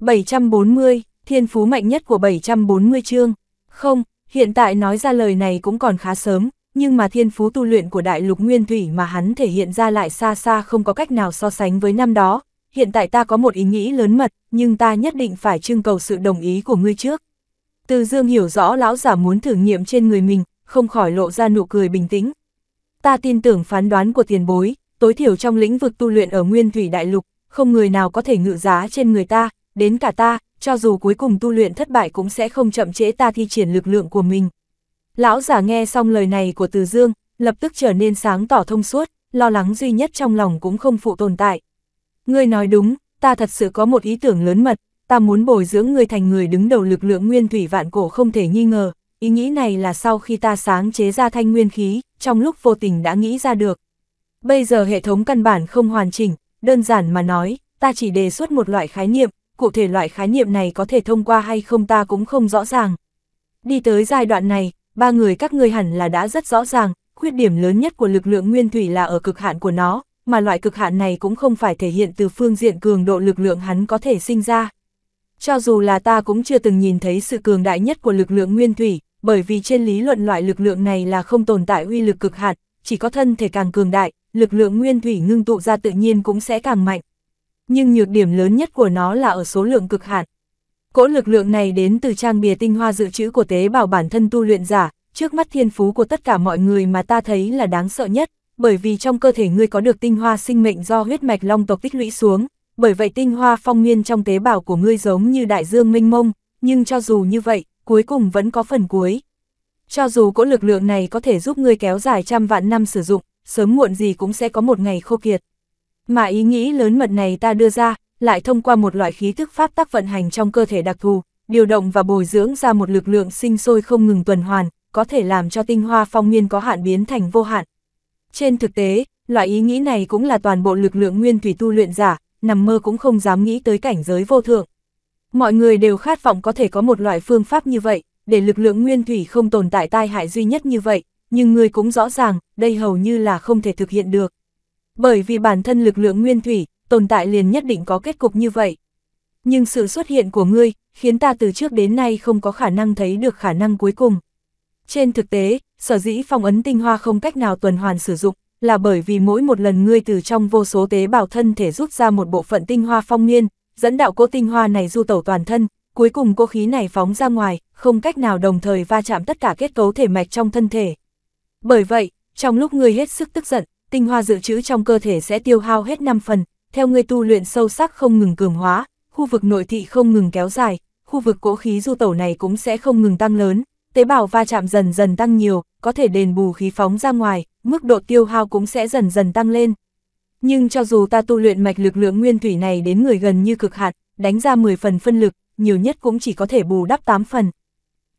740, thiên phú mạnh nhất của 740 chương. Không, hiện tại nói ra lời này cũng còn khá sớm, nhưng mà thiên phú tu luyện của đại lục nguyên thủy mà hắn thể hiện ra lại xa xa không có cách nào so sánh với năm đó. Hiện tại ta có một ý nghĩ lớn mật, nhưng ta nhất định phải trưng cầu sự đồng ý của ngươi trước. Từ dương hiểu rõ lão giả muốn thử nghiệm trên người mình, không khỏi lộ ra nụ cười bình tĩnh. Ta tin tưởng phán đoán của tiền bối, tối thiểu trong lĩnh vực tu luyện ở nguyên thủy đại lục, không người nào có thể ngự giá trên người ta, đến cả ta, cho dù cuối cùng tu luyện thất bại cũng sẽ không chậm trễ ta thi triển lực lượng của mình. Lão giả nghe xong lời này của Từ Dương, lập tức trở nên sáng tỏ thông suốt, lo lắng duy nhất trong lòng cũng không phụ tồn tại. Ngươi nói đúng, ta thật sự có một ý tưởng lớn mật, ta muốn bồi dưỡng ngươi thành người đứng đầu lực lượng nguyên thủy vạn cổ không thể nghi ngờ. Ý nghĩ này là sau khi ta sáng chế ra thanh nguyên khí, trong lúc vô tình đã nghĩ ra được. Bây giờ hệ thống căn bản không hoàn chỉnh, đơn giản mà nói, ta chỉ đề xuất một loại khái niệm, cụ thể loại khái niệm này có thể thông qua hay không ta cũng không rõ ràng. Đi tới giai đoạn này, ba người các ngươi hẳn là đã rất rõ ràng, khuyết điểm lớn nhất của lực lượng nguyên thủy là ở cực hạn của nó, mà loại cực hạn này cũng không phải thể hiện từ phương diện cường độ lực lượng hắn có thể sinh ra. Cho dù là ta cũng chưa từng nhìn thấy sự cường đại nhất của lực lượng nguyên thủy, bởi vì trên lý luận loại lực lượng này là không tồn tại uy lực cực hạn, chỉ có thân thể càng cường đại, lực lượng nguyên thủy ngưng tụ ra tự nhiên cũng sẽ càng mạnh nhưng nhược điểm lớn nhất của nó là ở số lượng cực hạn. Cỗ lực lượng này đến từ trang bìa tinh hoa dự trữ của tế bào bản thân tu luyện giả, trước mắt thiên phú của tất cả mọi người mà ta thấy là đáng sợ nhất, bởi vì trong cơ thể ngươi có được tinh hoa sinh mệnh do huyết mạch long tộc tích lũy xuống, bởi vậy tinh hoa phong nguyên trong tế bào của ngươi giống như đại dương mênh mông, nhưng cho dù như vậy, cuối cùng vẫn có phần cuối. Cho dù cỗ lực lượng này có thể giúp ngươi kéo dài trăm vạn năm sử dụng, sớm muộn gì cũng sẽ có một ngày khô kiệt. Mà ý nghĩ lớn mật này ta đưa ra, lại thông qua một loại khí thức pháp tác vận hành trong cơ thể đặc thù, điều động và bồi dưỡng ra một lực lượng sinh sôi không ngừng tuần hoàn, có thể làm cho tinh hoa phong nguyên có hạn biến thành vô hạn. Trên thực tế, loại ý nghĩ này cũng là toàn bộ lực lượng nguyên thủy tu luyện giả, nằm mơ cũng không dám nghĩ tới cảnh giới vô thượng. Mọi người đều khát vọng có thể có một loại phương pháp như vậy, để lực lượng nguyên thủy không tồn tại tai hại duy nhất như vậy, nhưng người cũng rõ ràng, đây hầu như là không thể thực hiện được. Bởi vì bản thân lực lượng nguyên thủy, tồn tại liền nhất định có kết cục như vậy. Nhưng sự xuất hiện của ngươi, khiến ta từ trước đến nay không có khả năng thấy được khả năng cuối cùng. Trên thực tế, sở dĩ phong ấn tinh hoa không cách nào tuần hoàn sử dụng, là bởi vì mỗi một lần ngươi từ trong vô số tế bào thân thể rút ra một bộ phận tinh hoa phong niên, dẫn đạo cô tinh hoa này du tẩu toàn thân, cuối cùng cô khí này phóng ra ngoài, không cách nào đồng thời va chạm tất cả kết cấu thể mạch trong thân thể. Bởi vậy, trong lúc ngươi hết sức tức giận, tinh hoa dự trữ trong cơ thể sẽ tiêu hao hết 5 phần, theo người tu luyện sâu sắc không ngừng cường hóa, khu vực nội thị không ngừng kéo dài, khu vực cỗ khí du tẩu này cũng sẽ không ngừng tăng lớn, tế bào va chạm dần dần tăng nhiều, có thể đền bù khí phóng ra ngoài, mức độ tiêu hao cũng sẽ dần dần tăng lên. Nhưng cho dù ta tu luyện mạch lực lượng nguyên thủy này đến người gần như cực hạn, đánh ra 10 phần phân lực, nhiều nhất cũng chỉ có thể bù đắp 8 phần.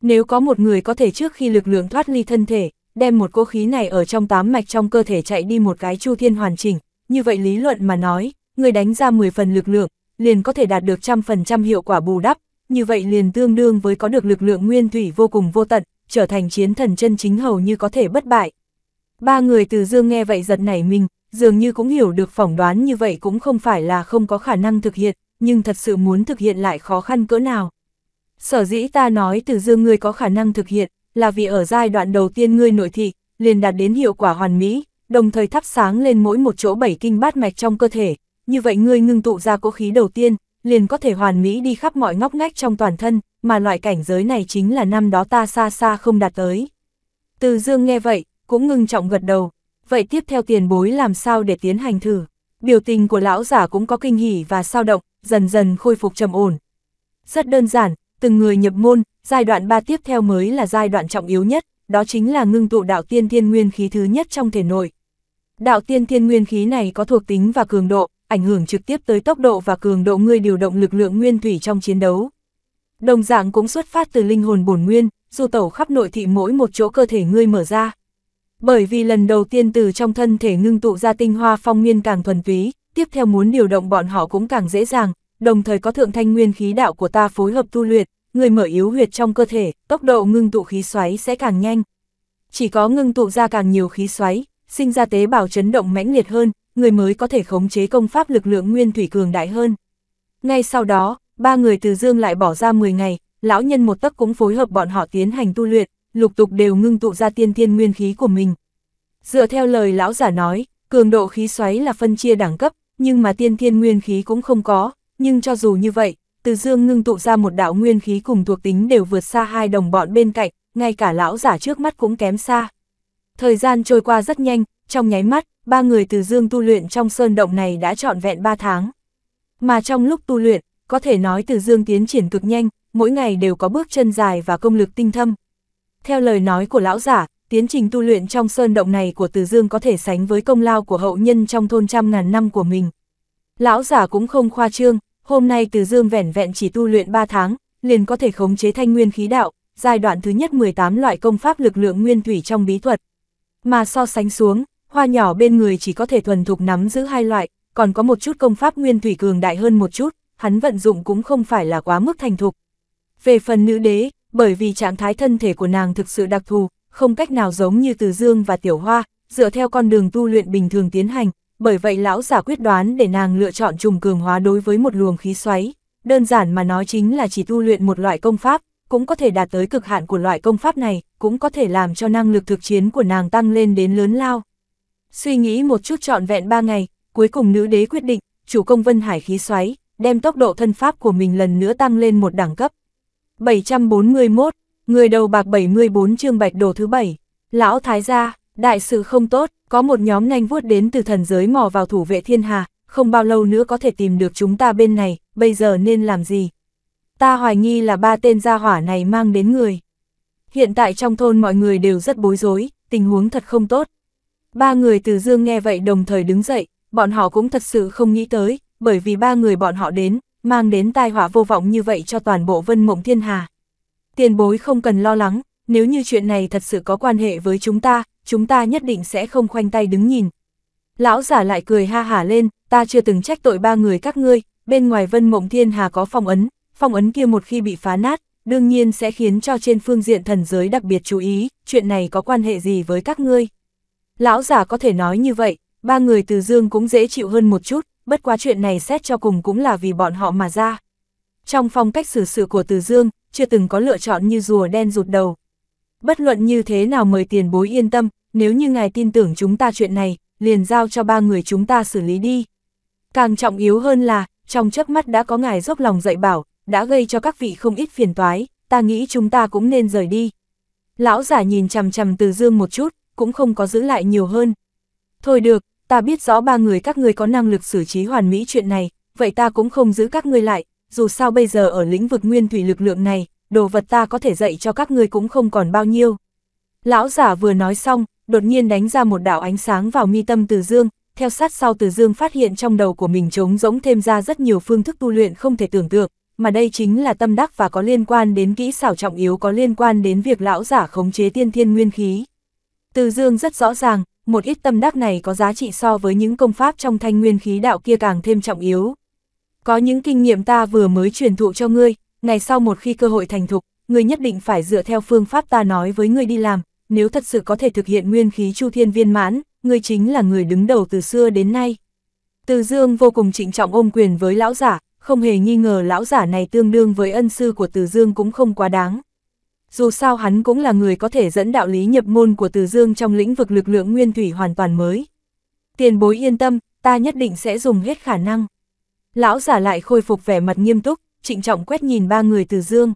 Nếu có một người có thể trước khi lực lượng thoát ly thân thể, đem một cỗ khí này ở trong tám mạch trong cơ thể chạy đi một cái chu thiên hoàn chỉnh, như vậy lý luận mà nói, người đánh ra 10 phần lực lượng, liền có thể đạt được trăm phần trăm hiệu quả bù đắp, như vậy liền tương đương với có được lực lượng nguyên thủy vô cùng vô tận, trở thành chiến thần chân chính hầu như có thể bất bại. Ba người từ dương nghe vậy giật nảy mình, dường như cũng hiểu được phỏng đoán như vậy cũng không phải là không có khả năng thực hiện, nhưng thật sự muốn thực hiện lại khó khăn cỡ nào. Sở dĩ ta nói từ dương người có khả năng thực hiện, là vì ở giai đoạn đầu tiên ngươi nội thị, liền đạt đến hiệu quả hoàn mỹ, đồng thời thắp sáng lên mỗi một chỗ bảy kinh bát mạch trong cơ thể, như vậy ngươi ngưng tụ ra cỗ khí đầu tiên, liền có thể hoàn mỹ đi khắp mọi ngóc ngách trong toàn thân, mà loại cảnh giới này chính là năm đó ta xa xa không đạt tới. Từ dương nghe vậy, cũng ngưng trọng gật đầu, vậy tiếp theo tiền bối làm sao để tiến hành thử. Biểu tình của lão giả cũng có kinh hỉ và sao động, dần dần khôi phục trầm ổn. Rất đơn giản, từng người nhập môn, Giai đoạn 3 tiếp theo mới là giai đoạn trọng yếu nhất, đó chính là ngưng tụ đạo tiên thiên nguyên khí thứ nhất trong thể nội. Đạo tiên thiên nguyên khí này có thuộc tính và cường độ, ảnh hưởng trực tiếp tới tốc độ và cường độ ngươi điều động lực lượng nguyên thủy trong chiến đấu. Đồng dạng cũng xuất phát từ linh hồn bổn nguyên, du tẩu khắp nội thị mỗi một chỗ cơ thể ngươi mở ra. Bởi vì lần đầu tiên từ trong thân thể ngưng tụ ra tinh hoa phong nguyên càng thuần túy, tiếp theo muốn điều động bọn họ cũng càng dễ dàng, đồng thời có thượng thanh nguyên khí đạo của ta phối hợp tu luyện, người mở yếu huyệt trong cơ thể, tốc độ ngưng tụ khí xoáy sẽ càng nhanh. Chỉ có ngưng tụ ra càng nhiều khí xoáy, sinh ra tế bào chấn động mãnh liệt hơn, người mới có thể khống chế công pháp lực lượng nguyên thủy cường đại hơn. Ngay sau đó, ba người từ dương lại bỏ ra 10 ngày, lão nhân một tấc cũng phối hợp bọn họ tiến hành tu luyện, lục tục đều ngưng tụ ra tiên thiên nguyên khí của mình. Dựa theo lời lão giả nói, cường độ khí xoáy là phân chia đẳng cấp, nhưng mà tiên thiên nguyên khí cũng không có, nhưng cho dù như vậy, từ dương ngưng tụ ra một đạo nguyên khí cùng thuộc tính đều vượt xa hai đồng bọn bên cạnh, ngay cả lão giả trước mắt cũng kém xa. Thời gian trôi qua rất nhanh, trong nháy mắt, ba người từ dương tu luyện trong sơn động này đã trọn vẹn ba tháng. Mà trong lúc tu luyện, có thể nói từ dương tiến triển cực nhanh, mỗi ngày đều có bước chân dài và công lực tinh thâm. Theo lời nói của lão giả, tiến trình tu luyện trong sơn động này của từ dương có thể sánh với công lao của hậu nhân trong thôn trăm ngàn năm của mình. Lão giả cũng không khoa trương, Hôm nay Từ Dương vẻn vẹn chỉ tu luyện 3 tháng, liền có thể khống chế thanh nguyên khí đạo, giai đoạn thứ nhất 18 loại công pháp lực lượng nguyên thủy trong bí thuật. Mà so sánh xuống, hoa nhỏ bên người chỉ có thể thuần thục nắm giữ hai loại, còn có một chút công pháp nguyên thủy cường đại hơn một chút, hắn vận dụng cũng không phải là quá mức thành thục. Về phần nữ đế, bởi vì trạng thái thân thể của nàng thực sự đặc thù, không cách nào giống như Từ Dương và Tiểu Hoa, dựa theo con đường tu luyện bình thường tiến hành, bởi vậy lão giả quyết đoán để nàng lựa chọn trùng cường hóa đối với một luồng khí xoáy, đơn giản mà nói chính là chỉ tu luyện một loại công pháp, cũng có thể đạt tới cực hạn của loại công pháp này, cũng có thể làm cho năng lực thực chiến của nàng tăng lên đến lớn lao. Suy nghĩ một chút trọn vẹn ba ngày, cuối cùng nữ đế quyết định, chủ công vân hải khí xoáy, đem tốc độ thân pháp của mình lần nữa tăng lên một đẳng cấp. 741, người đầu bạc 74 chương bạch đồ thứ bảy lão thái gia, đại sự không tốt, có một nhóm nhanh vuốt đến từ thần giới mò vào thủ vệ thiên hà, không bao lâu nữa có thể tìm được chúng ta bên này, bây giờ nên làm gì? Ta hoài nghi là ba tên gia hỏa này mang đến người. Hiện tại trong thôn mọi người đều rất bối rối, tình huống thật không tốt. Ba người từ dương nghe vậy đồng thời đứng dậy, bọn họ cũng thật sự không nghĩ tới, bởi vì ba người bọn họ đến, mang đến tai họa vô vọng như vậy cho toàn bộ vân mộng thiên hà. Tiền bối không cần lo lắng, nếu như chuyện này thật sự có quan hệ với chúng ta, chúng ta nhất định sẽ không khoanh tay đứng nhìn. Lão giả lại cười ha hả lên, ta chưa từng trách tội ba người các ngươi, bên ngoài vân mộng thiên hà có phong ấn, phong ấn kia một khi bị phá nát, đương nhiên sẽ khiến cho trên phương diện thần giới đặc biệt chú ý, chuyện này có quan hệ gì với các ngươi. Lão giả có thể nói như vậy, ba người từ dương cũng dễ chịu hơn một chút, bất quá chuyện này xét cho cùng cũng là vì bọn họ mà ra. Trong phong cách xử sự của từ dương, chưa từng có lựa chọn như rùa đen rụt đầu, Bất luận như thế nào mời tiền bối yên tâm, nếu như ngài tin tưởng chúng ta chuyện này, liền giao cho ba người chúng ta xử lý đi. Càng trọng yếu hơn là, trong chớp mắt đã có ngài dốc lòng dạy bảo, đã gây cho các vị không ít phiền toái, ta nghĩ chúng ta cũng nên rời đi. Lão giả nhìn chằm chằm từ dương một chút, cũng không có giữ lại nhiều hơn. Thôi được, ta biết rõ ba người các người có năng lực xử trí hoàn mỹ chuyện này, vậy ta cũng không giữ các ngươi lại, dù sao bây giờ ở lĩnh vực nguyên thủy lực lượng này, đồ vật ta có thể dạy cho các ngươi cũng không còn bao nhiêu. Lão giả vừa nói xong, đột nhiên đánh ra một đạo ánh sáng vào mi tâm Từ Dương, theo sát sau Từ Dương phát hiện trong đầu của mình trống rỗng thêm ra rất nhiều phương thức tu luyện không thể tưởng tượng, mà đây chính là tâm đắc và có liên quan đến kỹ xảo trọng yếu có liên quan đến việc lão giả khống chế tiên thiên nguyên khí. Từ Dương rất rõ ràng, một ít tâm đắc này có giá trị so với những công pháp trong thanh nguyên khí đạo kia càng thêm trọng yếu. Có những kinh nghiệm ta vừa mới truyền thụ cho ngươi, ngày sau một khi cơ hội thành thục, ngươi nhất định phải dựa theo phương pháp ta nói với ngươi đi làm, nếu thật sự có thể thực hiện nguyên khí chu thiên viên mãn, ngươi chính là người đứng đầu từ xưa đến nay. Từ Dương vô cùng trịnh trọng ôm quyền với lão giả, không hề nghi ngờ lão giả này tương đương với ân sư của Từ Dương cũng không quá đáng. Dù sao hắn cũng là người có thể dẫn đạo lý nhập môn của Từ Dương trong lĩnh vực lực lượng nguyên thủy hoàn toàn mới. Tiền bối yên tâm, ta nhất định sẽ dùng hết khả năng. Lão giả lại khôi phục vẻ mặt nghiêm túc, trịnh trọng quét nhìn ba người từ dương.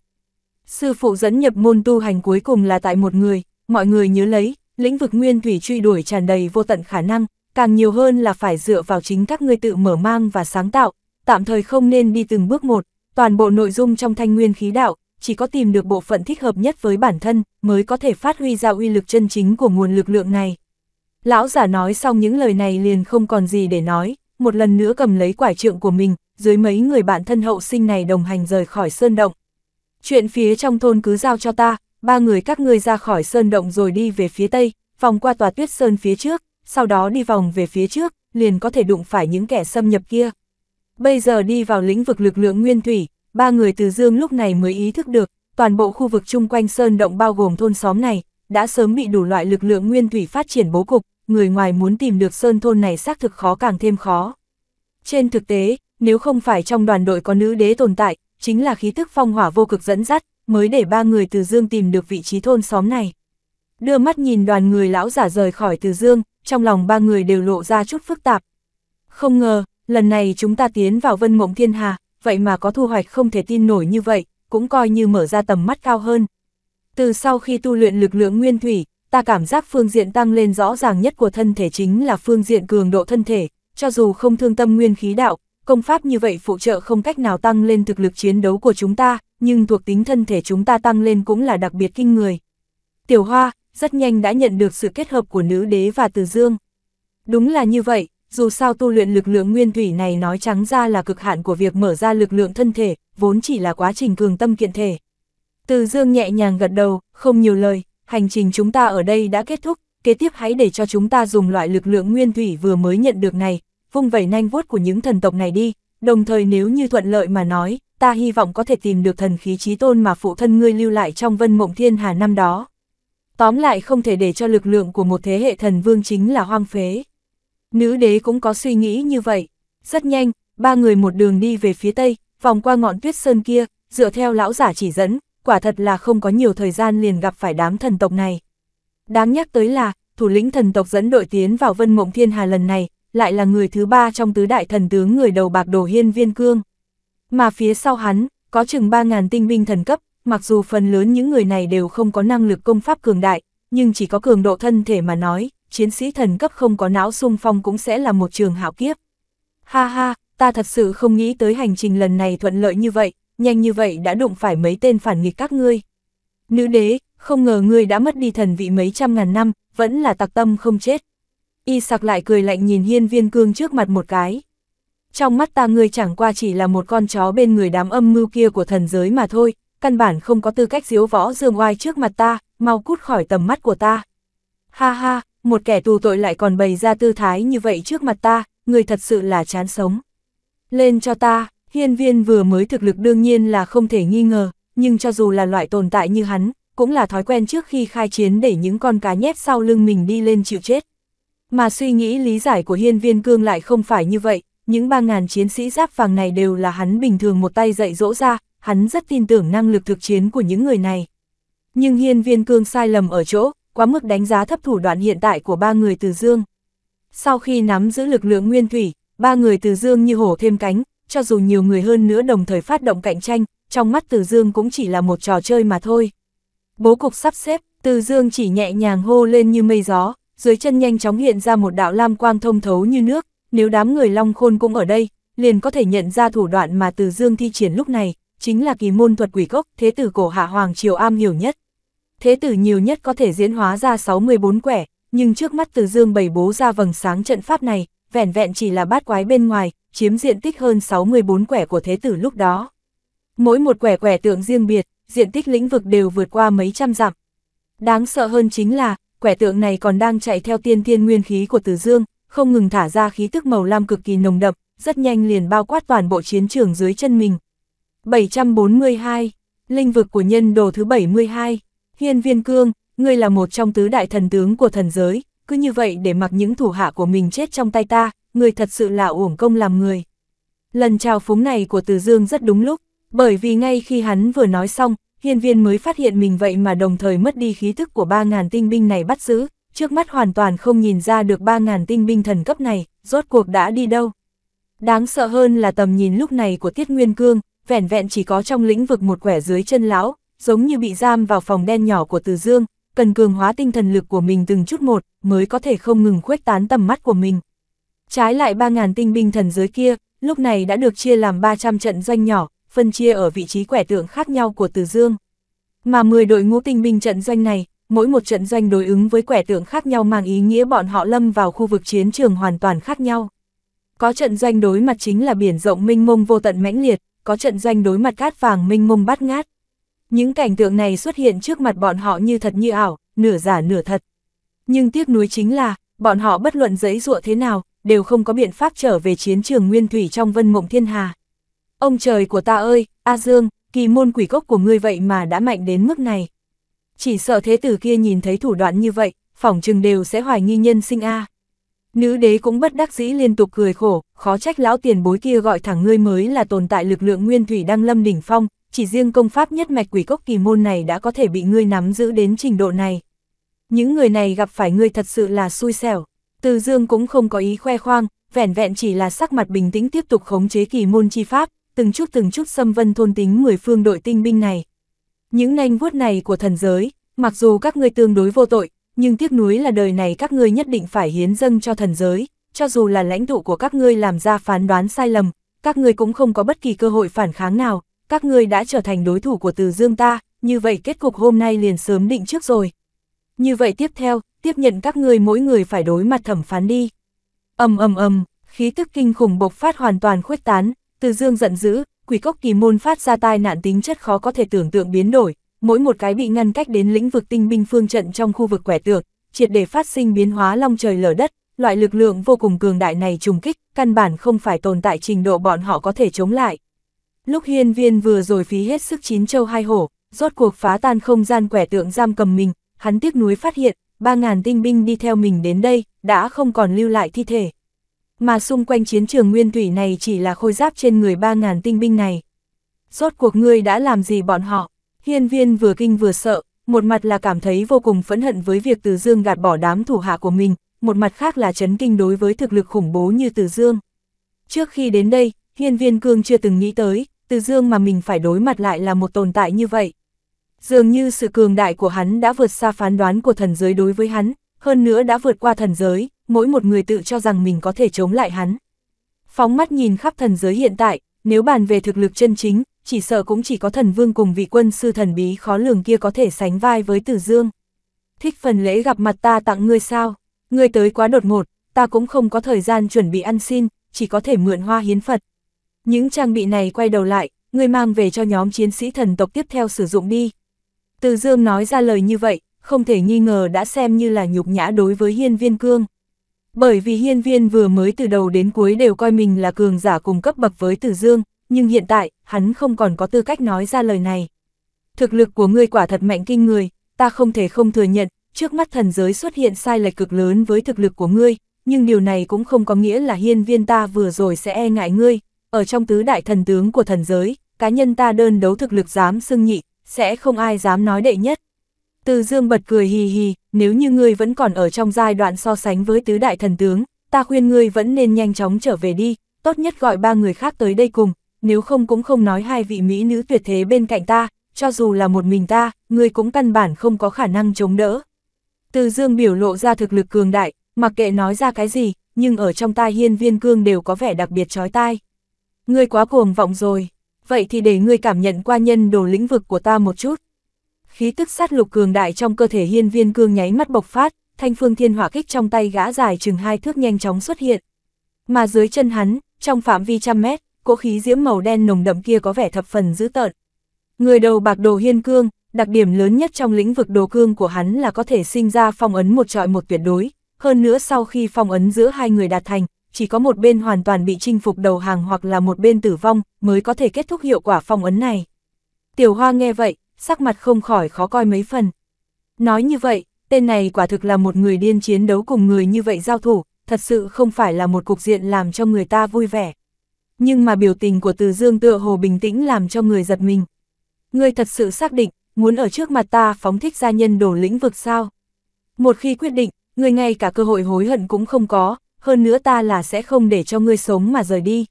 Sư phụ dẫn nhập môn tu hành cuối cùng là tại một người, mọi người nhớ lấy, lĩnh vực nguyên thủy truy đuổi tràn đầy vô tận khả năng, càng nhiều hơn là phải dựa vào chính các ngươi tự mở mang và sáng tạo, tạm thời không nên đi từng bước một, toàn bộ nội dung trong thanh nguyên khí đạo, chỉ có tìm được bộ phận thích hợp nhất với bản thân mới có thể phát huy ra uy lực chân chính của nguồn lực lượng này. Lão giả nói xong những lời này liền không còn gì để nói, một lần nữa cầm lấy quải trượng của mình, dưới mấy người bạn thân hậu sinh này đồng hành rời khỏi sơn động. Chuyện phía trong thôn cứ giao cho ta, ba người các ngươi ra khỏi sơn động rồi đi về phía tây, vòng qua tòa tuyết sơn phía trước, sau đó đi vòng về phía trước, liền có thể đụng phải những kẻ xâm nhập kia. Bây giờ đi vào lĩnh vực lực lượng nguyên thủy, ba người từ dương lúc này mới ý thức được, toàn bộ khu vực chung quanh sơn động bao gồm thôn xóm này, đã sớm bị đủ loại lực lượng nguyên thủy phát triển bố cục, người ngoài muốn tìm được sơn thôn này xác thực khó càng thêm khó. Trên thực tế, nếu không phải trong đoàn đội có nữ đế tồn tại, chính là khí tức phong hỏa vô cực dẫn dắt, mới để ba người Từ Dương tìm được vị trí thôn xóm này. Đưa mắt nhìn đoàn người lão giả rời khỏi Từ Dương, trong lòng ba người đều lộ ra chút phức tạp. Không ngờ, lần này chúng ta tiến vào vân mộng thiên hà, vậy mà có thu hoạch không thể tin nổi như vậy, cũng coi như mở ra tầm mắt cao hơn. Từ sau khi tu luyện lực lượng nguyên thủy, ta cảm giác phương diện tăng lên rõ ràng nhất của thân thể chính là phương diện cường độ thân thể, cho dù không thương tâm nguyên khí đạo, công pháp như vậy phụ trợ không cách nào tăng lên thực lực chiến đấu của chúng ta, nhưng thuộc tính thân thể chúng ta tăng lên cũng là đặc biệt kinh người. Tiểu Hoa, rất nhanh đã nhận được sự kết hợp của nữ đế và từ dương. Đúng là như vậy, dù sao tu luyện lực lượng nguyên thủy này nói trắng ra là cực hạn của việc mở ra lực lượng thân thể, vốn chỉ là quá trình cường tâm kiện thể. Từ dương nhẹ nhàng gật đầu, không nhiều lời, hành trình chúng ta ở đây đã kết thúc, kế tiếp hãy để cho chúng ta dùng loại lực lượng nguyên thủy vừa mới nhận được này, vung vẩy nanh vuốt của những thần tộc này đi, đồng thời nếu như thuận lợi mà nói, ta hy vọng có thể tìm được thần khí trí tôn mà phụ thân ngươi lưu lại trong vân mộng thiên hà năm đó. Tóm lại không thể để cho lực lượng của một thế hệ thần vương chính là hoang phế. Nữ đế cũng có suy nghĩ như vậy. Rất nhanh, ba người một đường đi về phía tây, vòng qua ngọn tuyết sơn kia, dựa theo lão giả chỉ dẫn, quả thật là không có nhiều thời gian liền gặp phải đám thần tộc này. Đáng nhắc tới là, thủ lĩnh thần tộc dẫn đội tiến vào Vân Mộng Thiên Hà lần này, lại là người thứ ba trong tứ đại thần tướng người đầu bạc đồ hiên viên cương. Mà phía sau hắn, có chừng 3.000 tinh binh thần cấp, mặc dù phần lớn những người này đều không có năng lực công pháp cường đại, nhưng chỉ có cường độ thân thể mà nói, chiến sĩ thần cấp không có não xung phong cũng sẽ là một trường hảo kiếp. Ha ha, ta thật sự không nghĩ tới hành trình lần này thuận lợi như vậy, nhanh như vậy đã đụng phải mấy tên phản nghịch các ngươi. Nữ đế, không ngờ ngươi đã mất đi thần vị mấy trăm ngàn năm, vẫn là tặc tâm không chết. Y sặc lại cười lạnh nhìn hiên viên cương trước mặt một cái. Trong mắt ta ngươi chẳng qua chỉ là một con chó bên người đám âm mưu kia của thần giới mà thôi, căn bản không có tư cách diếu võ dương oai trước mặt ta, mau cút khỏi tầm mắt của ta. Ha ha, một kẻ tù tội lại còn bày ra tư thái như vậy trước mặt ta, người thật sự là chán sống. Lên cho ta, hiên viên vừa mới thực lực đương nhiên là không thể nghi ngờ, nhưng cho dù là loại tồn tại như hắn, cũng là thói quen trước khi khai chiến để những con cá nhét sau lưng mình đi lên chịu chết. Mà suy nghĩ lý giải của hiên viên cương lại không phải như vậy, những 3.000 chiến sĩ giáp vàng này đều là hắn bình thường một tay dạy dỗ ra, hắn rất tin tưởng năng lực thực chiến của những người này. Nhưng hiên viên cương sai lầm ở chỗ, quá mức đánh giá thấp thủ đoạn hiện tại của ba người từ dương. Sau khi nắm giữ lực lượng nguyên thủy, ba người từ dương như hổ thêm cánh, cho dù nhiều người hơn nữa đồng thời phát động cạnh tranh, trong mắt từ dương cũng chỉ là một trò chơi mà thôi. Bố cục sắp xếp, từ dương chỉ nhẹ nhàng hô lên như mây gió, dưới chân nhanh chóng hiện ra một đạo lam quang thông thấu như nước, nếu đám người Long Khôn cũng ở đây, liền có thể nhận ra thủ đoạn mà Từ Dương thi triển lúc này, chính là kỳ môn thuật quỷ cốc, thế tử cổ hạ hoàng triều am hiểu nhất. Thế tử nhiều nhất có thể diễn hóa ra 64 quẻ, nhưng trước mắt Từ Dương bày bố ra vầng sáng trận pháp này, vẻn vẹn chỉ là bát quái bên ngoài, chiếm diện tích hơn 64 quẻ của thế tử lúc đó. Mỗi một quẻ quẻ tượng riêng biệt, diện tích lĩnh vực đều vượt qua mấy trăm dặm. Đáng sợ hơn chính là, quẻ tượng này còn đang chạy theo tiên thiên nguyên khí của Từ Dương, không ngừng thả ra khí tức màu lam cực kỳ nồng đậm, rất nhanh liền bao quát toàn bộ chiến trường dưới chân mình. 742, linh vực của nhân đồ thứ 72, Hiên Viên Cương, ngươi là một trong tứ đại thần tướng của thần giới, cứ như vậy để mặc những thủ hạ của mình chết trong tay ta, ngươi thật sự là uổng công làm người. Lần chào phúng này của Từ Dương rất đúng lúc, bởi vì ngay khi hắn vừa nói xong, hiên viên mới phát hiện mình vậy mà đồng thời mất đi khí thức của 3.000 tinh binh này bắt giữ, trước mắt hoàn toàn không nhìn ra được 3.000 tinh binh thần cấp này, rốt cuộc đã đi đâu. Đáng sợ hơn là tầm nhìn lúc này của Tiết Nguyên Cương, vẻn vẹn chỉ có trong lĩnh vực một quẻ dưới chân lão, giống như bị giam vào phòng đen nhỏ của Từ Dương, cần cường hóa tinh thần lực của mình từng chút một, mới có thể không ngừng khuếch tán tầm mắt của mình. Trái lại 3.000 tinh binh thần giới kia, lúc này đã được chia làm 300 trận doanh nhỏ, phân chia ở vị trí quẻ tượng khác nhau của Từ Dương. Mà 10 đội ngũ tinh binh trận doanh này, mỗi một trận doanh đối ứng với quẻ tượng khác nhau mang ý nghĩa bọn họ lâm vào khu vực chiến trường hoàn toàn khác nhau. Có trận doanh đối mặt chính là biển rộng minh mông vô tận mãnh liệt, có trận doanh đối mặt cát vàng minh mông bát ngát. Những cảnh tượng này xuất hiện trước mặt bọn họ như thật như ảo, nửa giả nửa thật. Nhưng tiếc nuối chính là, bọn họ bất luận giấy ruộng thế nào, đều không có biện pháp trở về chiến trường nguyên thủy trong vân mộng thiên hà. Ông trời của ta ơi, A Dương, kỳ môn quỷ cốc của ngươi vậy mà đã mạnh đến mức này. Chỉ sợ thế tử kia nhìn thấy thủ đoạn như vậy, phỏng chừng đều sẽ hoài nghi nhân sinh A. Nữ đế cũng bất đắc dĩ liên tục cười khổ, khó trách lão tiền bối kia gọi thẳng ngươi mới là tồn tại lực lượng nguyên thủy đang lâm đỉnh phong, chỉ riêng công pháp nhất mạch quỷ cốc kỳ môn này đã có thể bị ngươi nắm giữ đến trình độ này. Những người này gặp phải ngươi thật sự là xui xẻo, từ dương cũng không có ý khoe khoang, vẻn vẹn chỉ là sắc mặt bình tĩnh tiếp tục khống chế kỳ môn chi pháp, từng chút từng chút xâm vân thôn tính người phương đội tinh binh này. Những nanh vuốt này của thần giới, mặc dù các ngươi tương đối vô tội, nhưng tiếc nuối là đời này các ngươi nhất định phải hiến dâng cho thần giới, cho dù là lãnh tụ của các ngươi làm ra phán đoán sai lầm, các ngươi cũng không có bất kỳ cơ hội phản kháng nào, các ngươi đã trở thành đối thủ của Từ Dương ta, như vậy kết cục hôm nay liền sớm định trước rồi. Như vậy tiếp theo, tiếp nhận các ngươi mỗi người phải đối mặt thẩm phán đi. Ầm ầm ầm, khí tức kinh khủng bộc phát hoàn toàn khuếch tán, từ dương giận dữ, quỷ cốc kỳ môn phát ra tai nạn tính chất khó có thể tưởng tượng biến đổi, mỗi một cái bị ngăn cách đến lĩnh vực tinh binh phương trận trong khu vực quẻ tượng, triệt để phát sinh biến hóa long trời lở đất, loại lực lượng vô cùng cường đại này trùng kích, căn bản không phải tồn tại trình độ bọn họ có thể chống lại. Lúc hiên viên vừa rồi phí hết sức chín châu hai hổ, rốt cuộc phá tan không gian quẻ tượng giam cầm mình, hắn tiếc nuối phát hiện, 3.000 tinh binh đi theo mình đến đây, đã không còn lưu lại thi thể mà xung quanh chiến trường nguyên thủy này chỉ là khôi giáp trên người 3.000 tinh binh này. Rốt cuộc ngươi đã làm gì bọn họ? Hiên viên vừa kinh vừa sợ, một mặt là cảm thấy vô cùng phẫn hận với việc Từ Dương gạt bỏ đám thủ hạ của mình, một mặt khác là chấn kinh đối với thực lực khủng bố như Từ Dương. Trước khi đến đây, hiên viên cương chưa từng nghĩ tới, Từ Dương mà mình phải đối mặt lại là một tồn tại như vậy. Dường như sự cường đại của hắn đã vượt xa phán đoán của thần giới đối với hắn, hơn nữa đã vượt qua thần giới, mỗi một người tự cho rằng mình có thể chống lại hắn. Phóng mắt nhìn khắp thần giới hiện tại, nếu bàn về thực lực chân chính, chỉ sợ cũng chỉ có thần vương cùng vị quân sư thần bí khó lường kia có thể sánh vai với Tử Dương. Thích phần lễ gặp mặt ta tặng ngươi sao, ngươi tới quá đột ngột, ta cũng không có thời gian chuẩn bị ăn xin, chỉ có thể mượn hoa hiến Phật. Những trang bị này quay đầu lại, ngươi mang về cho nhóm chiến sĩ thần tộc tiếp theo sử dụng đi. Từ Dương nói ra lời như vậy, không thể nghi ngờ đã xem như là nhục nhã đối với Hiên Viên Cương. Bởi vì hiên viên vừa mới từ đầu đến cuối đều coi mình là cường giả cùng cấp bậc với Tử Dương, nhưng hiện tại, hắn không còn có tư cách nói ra lời này. Thực lực của ngươi quả thật mạnh kinh người, ta không thể không thừa nhận, trước mắt thần giới xuất hiện sai lệch cực lớn với thực lực của ngươi, nhưng điều này cũng không có nghĩa là hiên viên ta vừa rồi sẽ e ngại ngươi. Ở trong tứ đại thần tướng của thần giới, cá nhân ta đơn đấu thực lực dám xưng nhị, sẽ không ai dám nói đệ nhất. Từ dương bật cười hì hì, nếu như ngươi vẫn còn ở trong giai đoạn so sánh với tứ đại thần tướng, ta khuyên ngươi vẫn nên nhanh chóng trở về đi, tốt nhất gọi ba người khác tới đây cùng, nếu không cũng không nói hai vị mỹ nữ tuyệt thế bên cạnh ta, cho dù là một mình ta, ngươi cũng căn bản không có khả năng chống đỡ. Từ dương biểu lộ ra thực lực cường đại, mặc kệ nói ra cái gì, nhưng ở trong tai hiên viên cương đều có vẻ đặc biệt chói tai. Ngươi quá cuồng vọng rồi, vậy thì để ngươi cảm nhận qua nhân đồ lĩnh vực của ta một chút khí tức sát lục cường đại trong cơ thể hiên viên cương nháy mắt bộc phát, thanh phương thiên hỏa kích trong tay gã dài chừng hai thước nhanh chóng xuất hiện. Mà dưới chân hắn, trong phạm vi trăm mét, cỗ khí diễm màu đen nồng đậm kia có vẻ thập phần dữ tợn. Người đầu bạc đồ hiên cương, đặc điểm lớn nhất trong lĩnh vực đồ cương của hắn là có thể sinh ra phong ấn một trọi một tuyệt đối, hơn nữa sau khi phong ấn giữa hai người đạt thành, chỉ có một bên hoàn toàn bị chinh phục đầu hàng hoặc là một bên tử vong mới có thể kết thúc hiệu quả phong ấn này. Tiểu Hoa nghe vậy, sắc mặt không khỏi khó coi mấy phần. Nói như vậy, tên này quả thực là một người điên chiến đấu cùng người như vậy giao thủ, thật sự không phải là một cục diện làm cho người ta vui vẻ. Nhưng mà biểu tình của Từ Dương tựa hồ bình tĩnh làm cho người giật mình. Ngươi thật sự xác định, muốn ở trước mặt ta phóng thích gia nhân đổ lĩnh vực sao? Một khi quyết định, ngươi ngay cả cơ hội hối hận cũng không có, hơn nữa ta là sẽ không để cho ngươi sống mà rời đi.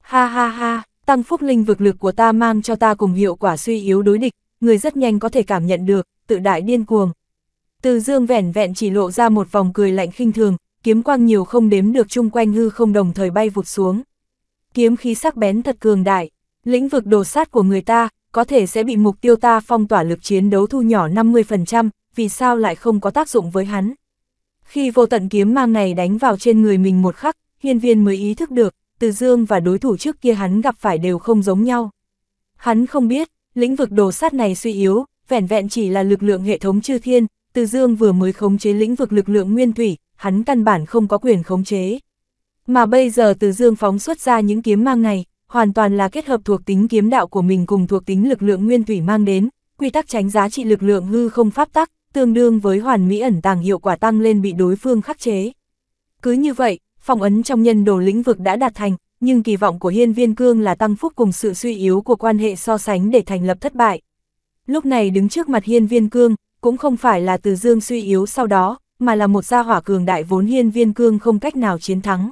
Ha ha ha, tăng phúc linh vực lực của ta mang cho ta cùng hiệu quả suy yếu đối địch, người rất nhanh có thể cảm nhận được, tự đại điên cuồng. Từ dương vẻn vẹn chỉ lộ ra một vòng cười lạnh khinh thường, kiếm quang nhiều không đếm được chung quanh hư không đồng thời bay vụt xuống. Kiếm khí sắc bén thật cường đại, lĩnh vực đồ sát của người ta, có thể sẽ bị mục tiêu ta phong tỏa lực chiến đấu thu nhỏ 50%, vì sao lại không có tác dụng với hắn. Khi vô tận kiếm mang này đánh vào trên người mình một khắc, hiên viên mới ý thức được, từ dương và đối thủ trước kia hắn gặp phải đều không giống nhau. Hắn không biết, lĩnh vực đồ sát này suy yếu, vẻn vẹn chỉ là lực lượng hệ thống chư thiên, Từ Dương vừa mới khống chế lĩnh vực lực lượng nguyên thủy, hắn căn bản không có quyền khống chế. Mà bây giờ Từ Dương phóng xuất ra những kiếm mang này, hoàn toàn là kết hợp thuộc tính kiếm đạo của mình cùng thuộc tính lực lượng nguyên thủy mang đến, quy tắc tránh giá trị lực lượng hư không pháp tắc, tương đương với hoàn mỹ ẩn tàng hiệu quả tăng lên bị đối phương khắc chế. Cứ như vậy, phong ấn trong nhân đồ lĩnh vực đã đạt thành, nhưng kỳ vọng của Hiên Viên Cương là tăng phúc cùng sự suy yếu của quan hệ so sánh để thành lập thất bại. Lúc này đứng trước mặt Hiên Viên Cương, cũng không phải là từ dương suy yếu sau đó, mà là một gia hỏa cường đại vốn Hiên Viên Cương không cách nào chiến thắng.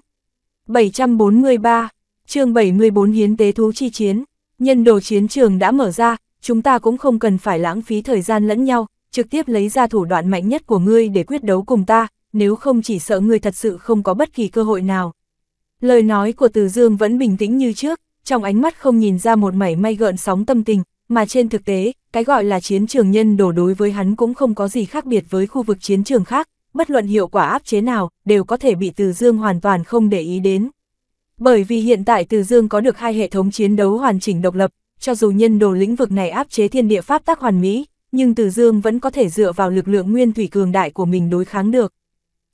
743, chương 74 Hiến Tế Thú Chi Chiến, nhân đồ chiến trường đã mở ra, chúng ta cũng không cần phải lãng phí thời gian lẫn nhau, trực tiếp lấy ra thủ đoạn mạnh nhất của ngươi để quyết đấu cùng ta, nếu không chỉ sợ ngươi thật sự không có bất kỳ cơ hội nào. Lời nói của Từ Dương vẫn bình tĩnh như trước, trong ánh mắt không nhìn ra một mảy may gợn sóng tâm tình, mà trên thực tế, cái gọi là chiến trường nhân đổ đối với hắn cũng không có gì khác biệt với khu vực chiến trường khác, bất luận hiệu quả áp chế nào, đều có thể bị Từ Dương hoàn toàn không để ý đến. Bởi vì hiện tại Từ Dương có được hai hệ thống chiến đấu hoàn chỉnh độc lập, cho dù nhân đồ lĩnh vực này áp chế thiên địa pháp tác hoàn mỹ, nhưng Từ Dương vẫn có thể dựa vào lực lượng nguyên thủy cường đại của mình đối kháng được.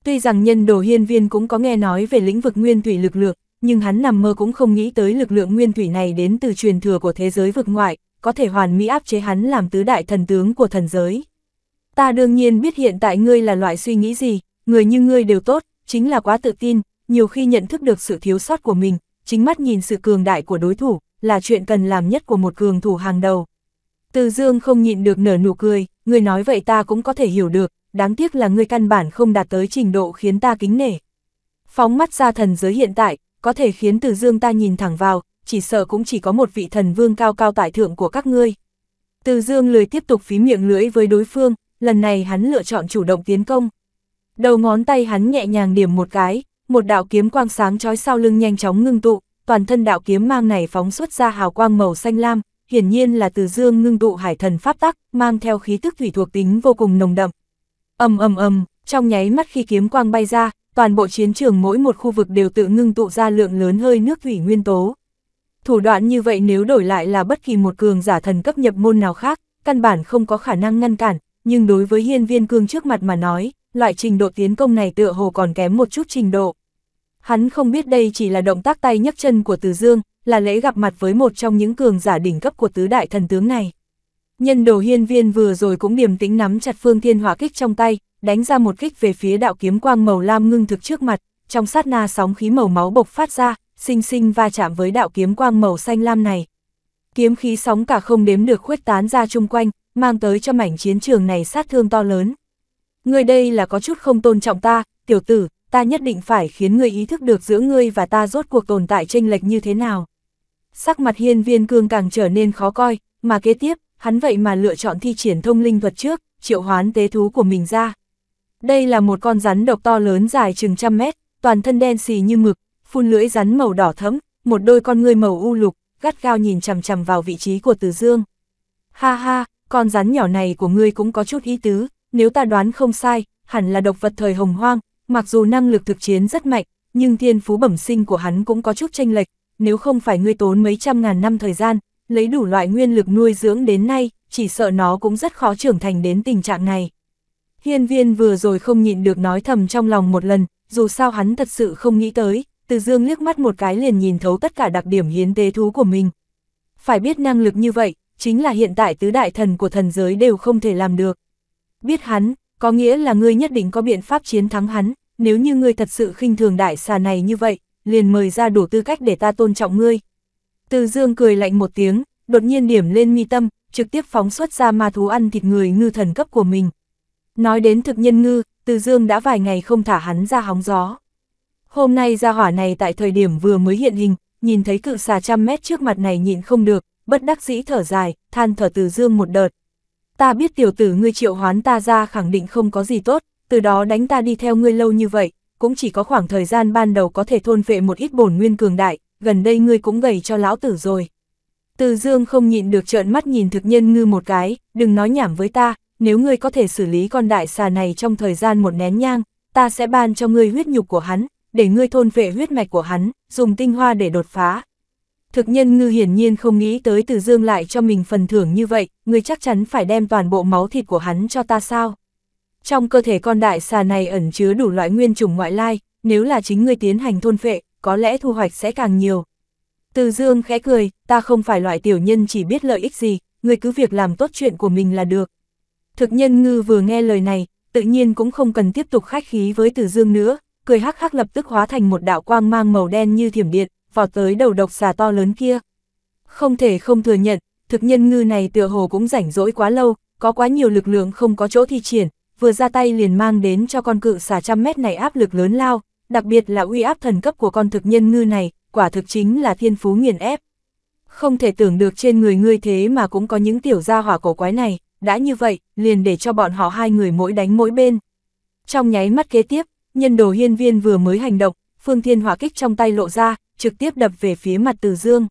Tuy rằng nhân đồ hiên viên cũng có nghe nói về lĩnh vực nguyên thủy lực lượng, nhưng hắn nằm mơ cũng không nghĩ tới lực lượng nguyên thủy này đến từ truyền thừa của thế giới vực ngoại, có thể hoàn mỹ áp chế hắn làm tứ đại thần tướng của thần giới. Ta đương nhiên biết hiện tại ngươi là loại suy nghĩ gì, người như ngươi đều tốt, chính là quá tự tin, nhiều khi nhận thức được sự thiếu sót của mình, chính mắt nhìn sự cường đại của đối thủ, là chuyện cần làm nhất của một cường thủ hàng đầu. Từ dương không nhịn được nở nụ cười, người nói vậy ta cũng có thể hiểu được, đáng tiếc là ngươi căn bản không đạt tới trình độ khiến ta kính nể. Phóng mắt ra thần giới hiện tại, có thể khiến từ dương ta nhìn thẳng vào, chỉ sợ cũng chỉ có một vị thần vương cao cao tại thượng của các ngươi. Từ dương lười tiếp tục phí miệng lưỡi với đối phương, lần này hắn lựa chọn chủ động tiến công. Đầu ngón tay hắn nhẹ nhàng điểm một cái, một đạo kiếm quang sáng chói sau lưng nhanh chóng ngưng tụ, toàn thân đạo kiếm mang này phóng xuất ra hào quang màu xanh lam, hiển nhiên là từ dương ngưng tụ hải thần pháp tắc, mang theo khí tức thủy thuộc tính vô cùng nồng đậm, ầm ầm ầm, trong nháy mắt khi kiếm quang bay ra, toàn bộ chiến trường mỗi một khu vực đều tự ngưng tụ ra lượng lớn hơi nước thủy nguyên tố. Thủ đoạn như vậy nếu đổi lại là bất kỳ một cường giả thần cấp nhập môn nào khác, căn bản không có khả năng ngăn cản, nhưng đối với hiên viên cương trước mặt mà nói, loại trình độ tiến công này tựa hồ còn kém một chút trình độ. Hắn không biết đây chỉ là động tác tay nhấc chân của Từ Dương, là lễ gặp mặt với một trong những cường giả đỉnh cấp của tứ đại thần tướng này. Nhân đồ hiên viên vừa rồi cũng điềm tĩnh nắm chặt phương thiên hỏa kích trong tay, đánh ra một kích về phía đạo kiếm quang màu lam ngưng thực trước mặt, trong sát na sóng khí màu máu bộc phát ra, sinh sinh va chạm với đạo kiếm quang màu xanh lam này. Kiếm khí sóng cả không đếm được khuếch tán ra chung quanh, mang tới cho mảnh chiến trường này sát thương to lớn. Người đây là có chút không tôn trọng ta, tiểu tử, ta nhất định phải khiến ngươi ý thức được giữa ngươi và ta rốt cuộc tồn tại chênh lệch như thế nào. Sắc mặt hiên viên cương càng trở nên khó coi, mà kế tiếp, hắn vậy mà lựa chọn thi triển thông linh thuật trước, triệu hoán tế thú của mình ra. Đây là một con rắn độc to lớn dài chừng trăm mét, toàn thân đen xì như mực, phun lưỡi rắn màu đỏ thẫm, một đôi con ngươi màu u lục, gắt gao nhìn chằm chằm vào vị trí của Từ Dương. Ha ha, con rắn nhỏ này của ngươi cũng có chút ý tứ, nếu ta đoán không sai, hẳn là độc vật thời hồng hoang, mặc dù năng lực thực chiến rất mạnh, nhưng thiên phú bẩm sinh của hắn cũng có chút tranh lệch, nếu không phải ngươi tốn mấy trăm ngàn năm thời gian, lấy đủ loại nguyên lực nuôi dưỡng đến nay, chỉ sợ nó cũng rất khó trưởng thành đến tình trạng này. Hiên viên vừa rồi không nhịn được nói thầm trong lòng một lần, dù sao hắn thật sự không nghĩ tới, từ dương liếc mắt một cái liền nhìn thấu tất cả đặc điểm hiến tế thú của mình. Phải biết năng lực như vậy, chính là hiện tại tứ đại thần của thần giới đều không thể làm được. Biết hắn, có nghĩa là ngươi nhất định có biện pháp chiến thắng hắn, nếu như ngươi thật sự khinh thường đại xà này như vậy, liền mời ra đủ tư cách để ta tôn trọng ngươi, từ dương cười lạnh một tiếng, đột nhiên điểm lên mi tâm, trực tiếp phóng xuất ra ma thú ăn thịt người ngư thần cấp của mình. Nói đến thực nhân ngư, từ dương đã vài ngày không thả hắn ra hóng gió. Hôm nay ra hỏa này tại thời điểm vừa mới hiện hình, nhìn thấy cự xà trăm mét trước mặt này nhịn không được, bất đắc dĩ thở dài, than thở từ dương một đợt. Ta biết tiểu tử ngươi triệu hoán ta ra khẳng định không có gì tốt, từ đó đánh ta đi theo ngươi lâu như vậy, cũng chỉ có khoảng thời gian ban đầu có thể thôn vệ một ít bổn nguyên cường đại, gần đây ngươi cũng gầy cho lão tử rồi. Từ dương không nhịn được trợn mắt nhìn thực nhân ngư một cái, đừng nói nhảm với ta, nếu ngươi có thể xử lý con đại xà này trong thời gian một nén nhang, ta sẽ ban cho ngươi huyết nhục của hắn, để ngươi thôn vệ huyết mạch của hắn, dùng tinh hoa để đột phá. Thực nhân ngư hiển nhiên không nghĩ tới từ dương lại cho mình phần thưởng như vậy, ngươi chắc chắn phải đem toàn bộ máu thịt của hắn cho ta sao. Trong cơ thể con đại xà này ẩn chứa đủ loại nguyên chủng ngoại lai, nếu là chính ngươi tiến hành thôn phệ, có lẽ thu hoạch sẽ càng nhiều. Từ dương khẽ cười, ta không phải loại tiểu nhân chỉ biết lợi ích gì, người cứ việc làm tốt chuyện của mình là được. Thực nhân ngư vừa nghe lời này, tự nhiên cũng không cần tiếp tục khách khí với từ dương nữa, cười hắc hắc lập tức hóa thành một đạo quang mang màu đen như thiểm điện, vọt tới đầu độc xà to lớn kia. Không thể không thừa nhận, thực nhân ngư này tựa hồ cũng rảnh rỗi quá lâu, có quá nhiều lực lượng không có chỗ thi triển, vừa ra tay liền mang đến cho con cự xà trăm mét này áp lực lớn lao, đặc biệt là uy áp thần cấp của con thực nhân ngư này, quả thực chính là thiên phú nghiền ép. Không thể tưởng được trên người ngươi thế mà cũng có những tiểu gia hỏa cổ quái này, đã như vậy, liền để cho bọn họ hai người mỗi đánh mỗi bên. Trong nháy mắt kế tiếp, nhân đồ hiên viên vừa mới hành động, phương thiên hỏa kích trong tay lộ ra, trực tiếp đập về phía mặt Từ Dương.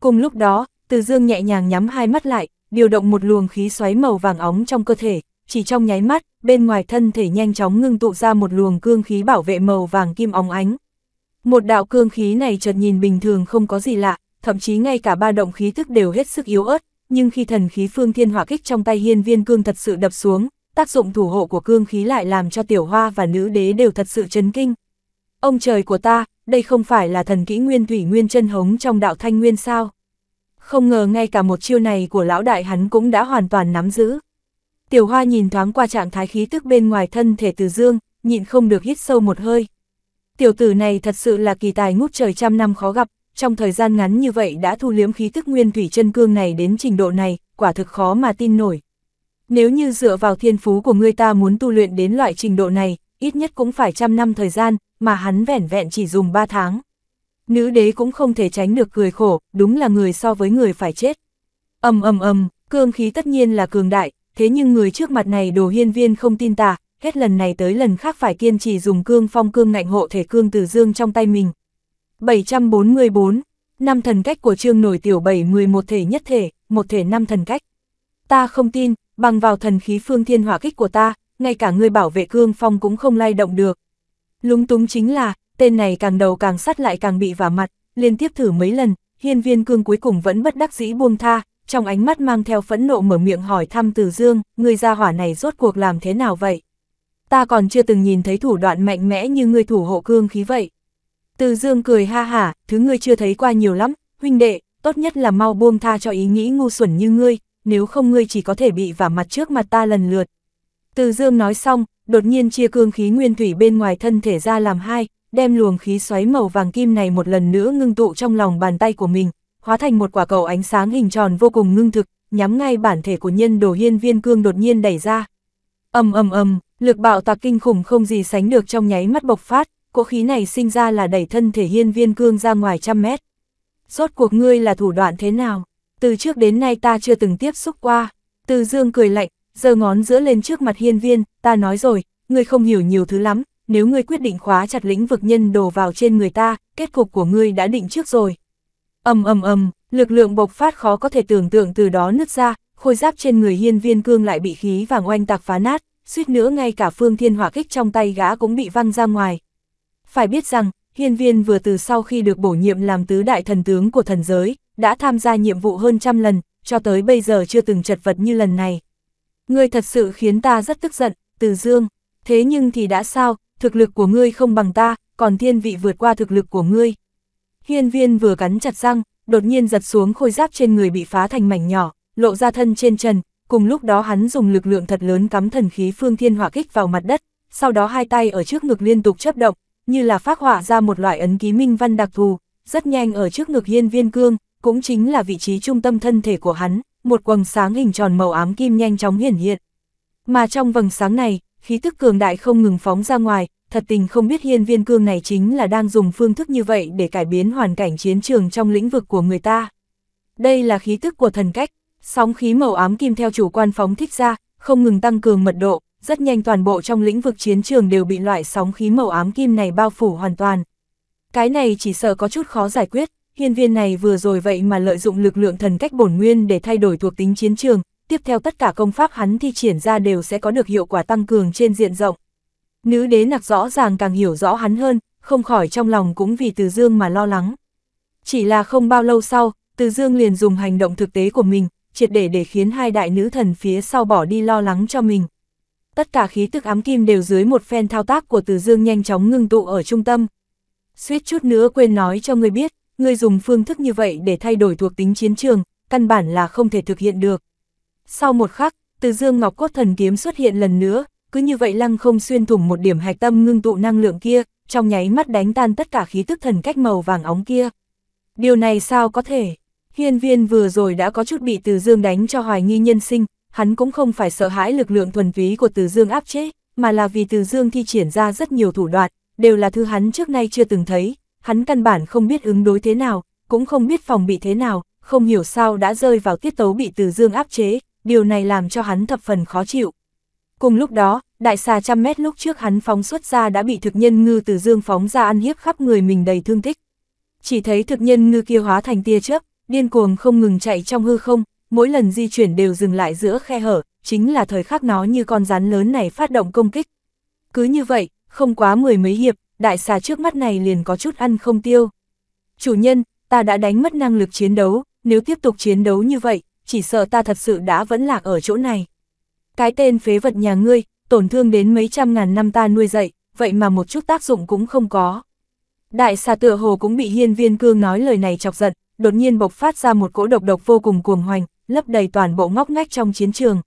Cùng lúc đó, Từ Dương nhẹ nhàng nhắm hai mắt lại, điều động một luồng khí xoáy màu vàng óng trong cơ thể, chỉ trong nháy mắt, bên ngoài thân thể nhanh chóng ngưng tụ ra một luồng cương khí bảo vệ màu vàng kim óng ánh. Một đạo cương khí này chợt nhìn bình thường không có gì lạ, thậm chí ngay cả ba động khí thức đều hết sức yếu ớt, nhưng khi thần khí phương thiên hỏa kích trong tay hiên viên cương thật sự đập xuống, tác dụng thủ hộ của cương khí lại làm cho tiểu hoa và nữ đế đều thật sự chấn kinh. Ông trời của ta, đây không phải là thần kỹ nguyên thủy nguyên chân hống trong đạo thanh nguyên sao? Không ngờ ngay cả một chiêu này của lão đại hắn cũng đã hoàn toàn nắm giữ. Tiểu Hoa nhìn thoáng qua trạng thái khí tức bên ngoài thân thể Từ Dương, nhịn không được hít sâu một hơi. Tiểu tử này thật sự là kỳ tài ngút trời trăm năm khó gặp, trong thời gian ngắn như vậy đã thu liếm khí tức nguyên thủy chân cương này đến trình độ này, quả thực khó mà tin nổi. Nếu như dựa vào thiên phú của người ta muốn tu luyện đến loại trình độ này, ít nhất cũng phải trăm năm thời gian, mà hắn vẻn vẹn chỉ dùng ba tháng. Nữ đế cũng không thể tránh được cười khổ, đúng là người so với người phải chết. ầm ầm ầm, cương khí tất nhiên là cường đại, thế nhưng người trước mặt này đồ hiên viên không tin tà, hết lần này tới lần khác phải kiên trì dùng cương phong cương ngạnh hộ thể cương từ dương trong tay mình. 744, năm thần cách của trương nổi tiểu 711 thể nhất thể, một thể năm thần cách. Ta không tin, bằng vào thần khí phương thiên hỏa kích của ta, ngay cả người bảo vệ cương phong cũng không lay động được. Lúng túng chính là, tên này càng đầu càng sắt lại càng bị vả mặt, liên tiếp thử mấy lần, hiên viên cương cuối cùng vẫn bất đắc dĩ buông tha, trong ánh mắt mang theo phẫn nộ mở miệng hỏi thăm Từ Dương, người gia hỏa này rốt cuộc làm thế nào vậy? Ta còn chưa từng nhìn thấy thủ đoạn mạnh mẽ như ngươi thủ hộ cương khí vậy. Từ Dương cười ha hả, thứ ngươi chưa thấy qua nhiều lắm, huynh đệ, tốt nhất là mau buông tha cho ý nghĩ ngu xuẩn như ngươi, nếu không ngươi chỉ có thể bị vả mặt trước mặt ta lần lượt. Từ Dương nói xong, đột nhiên chia cương khí nguyên thủy bên ngoài thân thể ra làm hai, đem luồng khí xoáy màu vàng kim này một lần nữa ngưng tụ trong lòng bàn tay của mình, hóa thành một quả cầu ánh sáng hình tròn vô cùng ngưng thực, nhắm ngay bản thể của nhân đồ hiên viên cương đột nhiên đẩy ra. ầm ầm ầm, lực bạo tạc kinh khủng không gì sánh được trong nháy mắt bộc phát, cỗ khí này sinh ra là đẩy thân thể hiên viên cương ra ngoài trăm mét. Rốt cuộc ngươi là thủ đoạn thế nào? Từ trước đến nay ta chưa từng tiếp xúc qua. Từ dương cười lạnh, giơ ngón giữa lên trước mặt hiên viên, ta nói rồi, ngươi không hiểu nhiều thứ lắm, nếu ngươi quyết định khóa chặt lĩnh vực nhân đồ vào trên người ta, kết cục của ngươi đã định trước rồi ầm ầm ầm, lực lượng bộc phát khó có thể tưởng tượng từ đó nứt ra, khôi giáp trên người hiên viên cương lại bị khí vàng oanh tạc phá nát, suýt nữa ngay cả phương thiên hỏa kích trong tay gã cũng bị văng ra ngoài. Phải biết rằng, hiên viên vừa từ sau khi được bổ nhiệm làm tứ đại thần tướng của thần giới, đã tham gia nhiệm vụ hơn trăm lần, cho tới bây giờ chưa từng chật vật như lần này. Ngươi thật sự khiến ta rất tức giận, từ dương, thế nhưng thì đã sao, thực lực của ngươi không bằng ta, còn thiên vị vượt qua thực lực của ngươi, Hiên viên vừa cắn chặt răng, đột nhiên giật xuống khôi giáp trên người bị phá thành mảnh nhỏ, lộ ra thân trên trần, cùng lúc đó hắn dùng lực lượng thật lớn cắm thần khí phương thiên hỏa kích vào mặt đất, sau đó hai tay ở trước ngực liên tục chấp động, như là phát hỏa ra một loại ấn ký minh văn đặc thù, rất nhanh ở trước ngực hiên viên cương, cũng chính là vị trí trung tâm thân thể của hắn, một quầng sáng hình tròn màu ám kim nhanh chóng hiển hiện. Mà trong vầng sáng này, khí tức cường đại không ngừng phóng ra ngoài, thật tình không biết hiên viên cương này chính là đang dùng phương thức như vậy để cải biến hoàn cảnh chiến trường trong lĩnh vực của người ta. Đây là khí tức của thần cách, sóng khí màu ám kim theo chủ quan phóng thích ra, không ngừng tăng cường mật độ, rất nhanh toàn bộ trong lĩnh vực chiến trường đều bị loại sóng khí màu ám kim này bao phủ hoàn toàn. Cái này chỉ sợ có chút khó giải quyết, hiên viên này vừa rồi vậy mà lợi dụng lực lượng thần cách bổn nguyên để thay đổi thuộc tính chiến trường, tiếp theo tất cả công pháp hắn thi triển ra đều sẽ có được hiệu quả tăng cường trên diện rộng. Nữ đế nặc rõ ràng càng hiểu rõ hắn hơn, không khỏi trong lòng cũng vì Từ Dương mà lo lắng. Chỉ là không bao lâu sau, Từ Dương liền dùng hành động thực tế của mình, triệt để để khiến hai đại nữ thần phía sau bỏ đi lo lắng cho mình. Tất cả khí tức ám kim đều dưới một phen thao tác của Từ Dương nhanh chóng ngưng tụ ở trung tâm. Suýt chút nữa quên nói cho người biết, người dùng phương thức như vậy để thay đổi thuộc tính chiến trường, căn bản là không thể thực hiện được. Sau một khắc, Từ Dương Ngọc Cốt Thần Kiếm xuất hiện lần nữa, cứ như vậy lăng không xuyên thủng một điểm hạch tâm ngưng tụ năng lượng kia, trong nháy mắt đánh tan tất cả khí tức thần cách màu vàng óng kia. Điều này sao có thể? Hiên viên vừa rồi đã có chút bị Từ Dương đánh cho hoài nghi nhân sinh, hắn cũng không phải sợ hãi lực lượng thuần túy của Từ Dương áp chế, mà là vì Từ Dương thi triển ra rất nhiều thủ đoạn, đều là thứ hắn trước nay chưa từng thấy, hắn căn bản không biết ứng đối thế nào, cũng không biết phòng bị thế nào, không hiểu sao đã rơi vào tiết tấu bị Từ Dương áp chế, điều này làm cho hắn thập phần khó chịu. Cùng lúc đó, đại xà trăm mét lúc trước hắn phóng xuất ra đã bị thực nhân ngư từ dương phóng ra ăn hiếp khắp người mình đầy thương tích. Chỉ thấy thực nhân ngư kia hóa thành tia chớp, điên cuồng không ngừng chạy trong hư không, mỗi lần di chuyển đều dừng lại giữa khe hở, chính là thời khắc nó như con rắn lớn này phát động công kích. Cứ như vậy, không quá mười mấy hiệp, đại xà trước mắt này liền có chút ăn không tiêu. Chủ nhân, ta đã đánh mất năng lực chiến đấu, nếu tiếp tục chiến đấu như vậy, chỉ sợ ta thật sự đã vẫn lạc ở chỗ này cái tên phế vật nhà ngươi, tổn thương đến mấy trăm ngàn năm ta nuôi dạy, vậy mà một chút tác dụng cũng không có. Đại xà tựa hồ cũng bị hiên viên cương nói lời này chọc giận, đột nhiên bộc phát ra một cỗ độc độc vô cùng cuồng hoành, lấp đầy toàn bộ ngóc ngách trong chiến trường.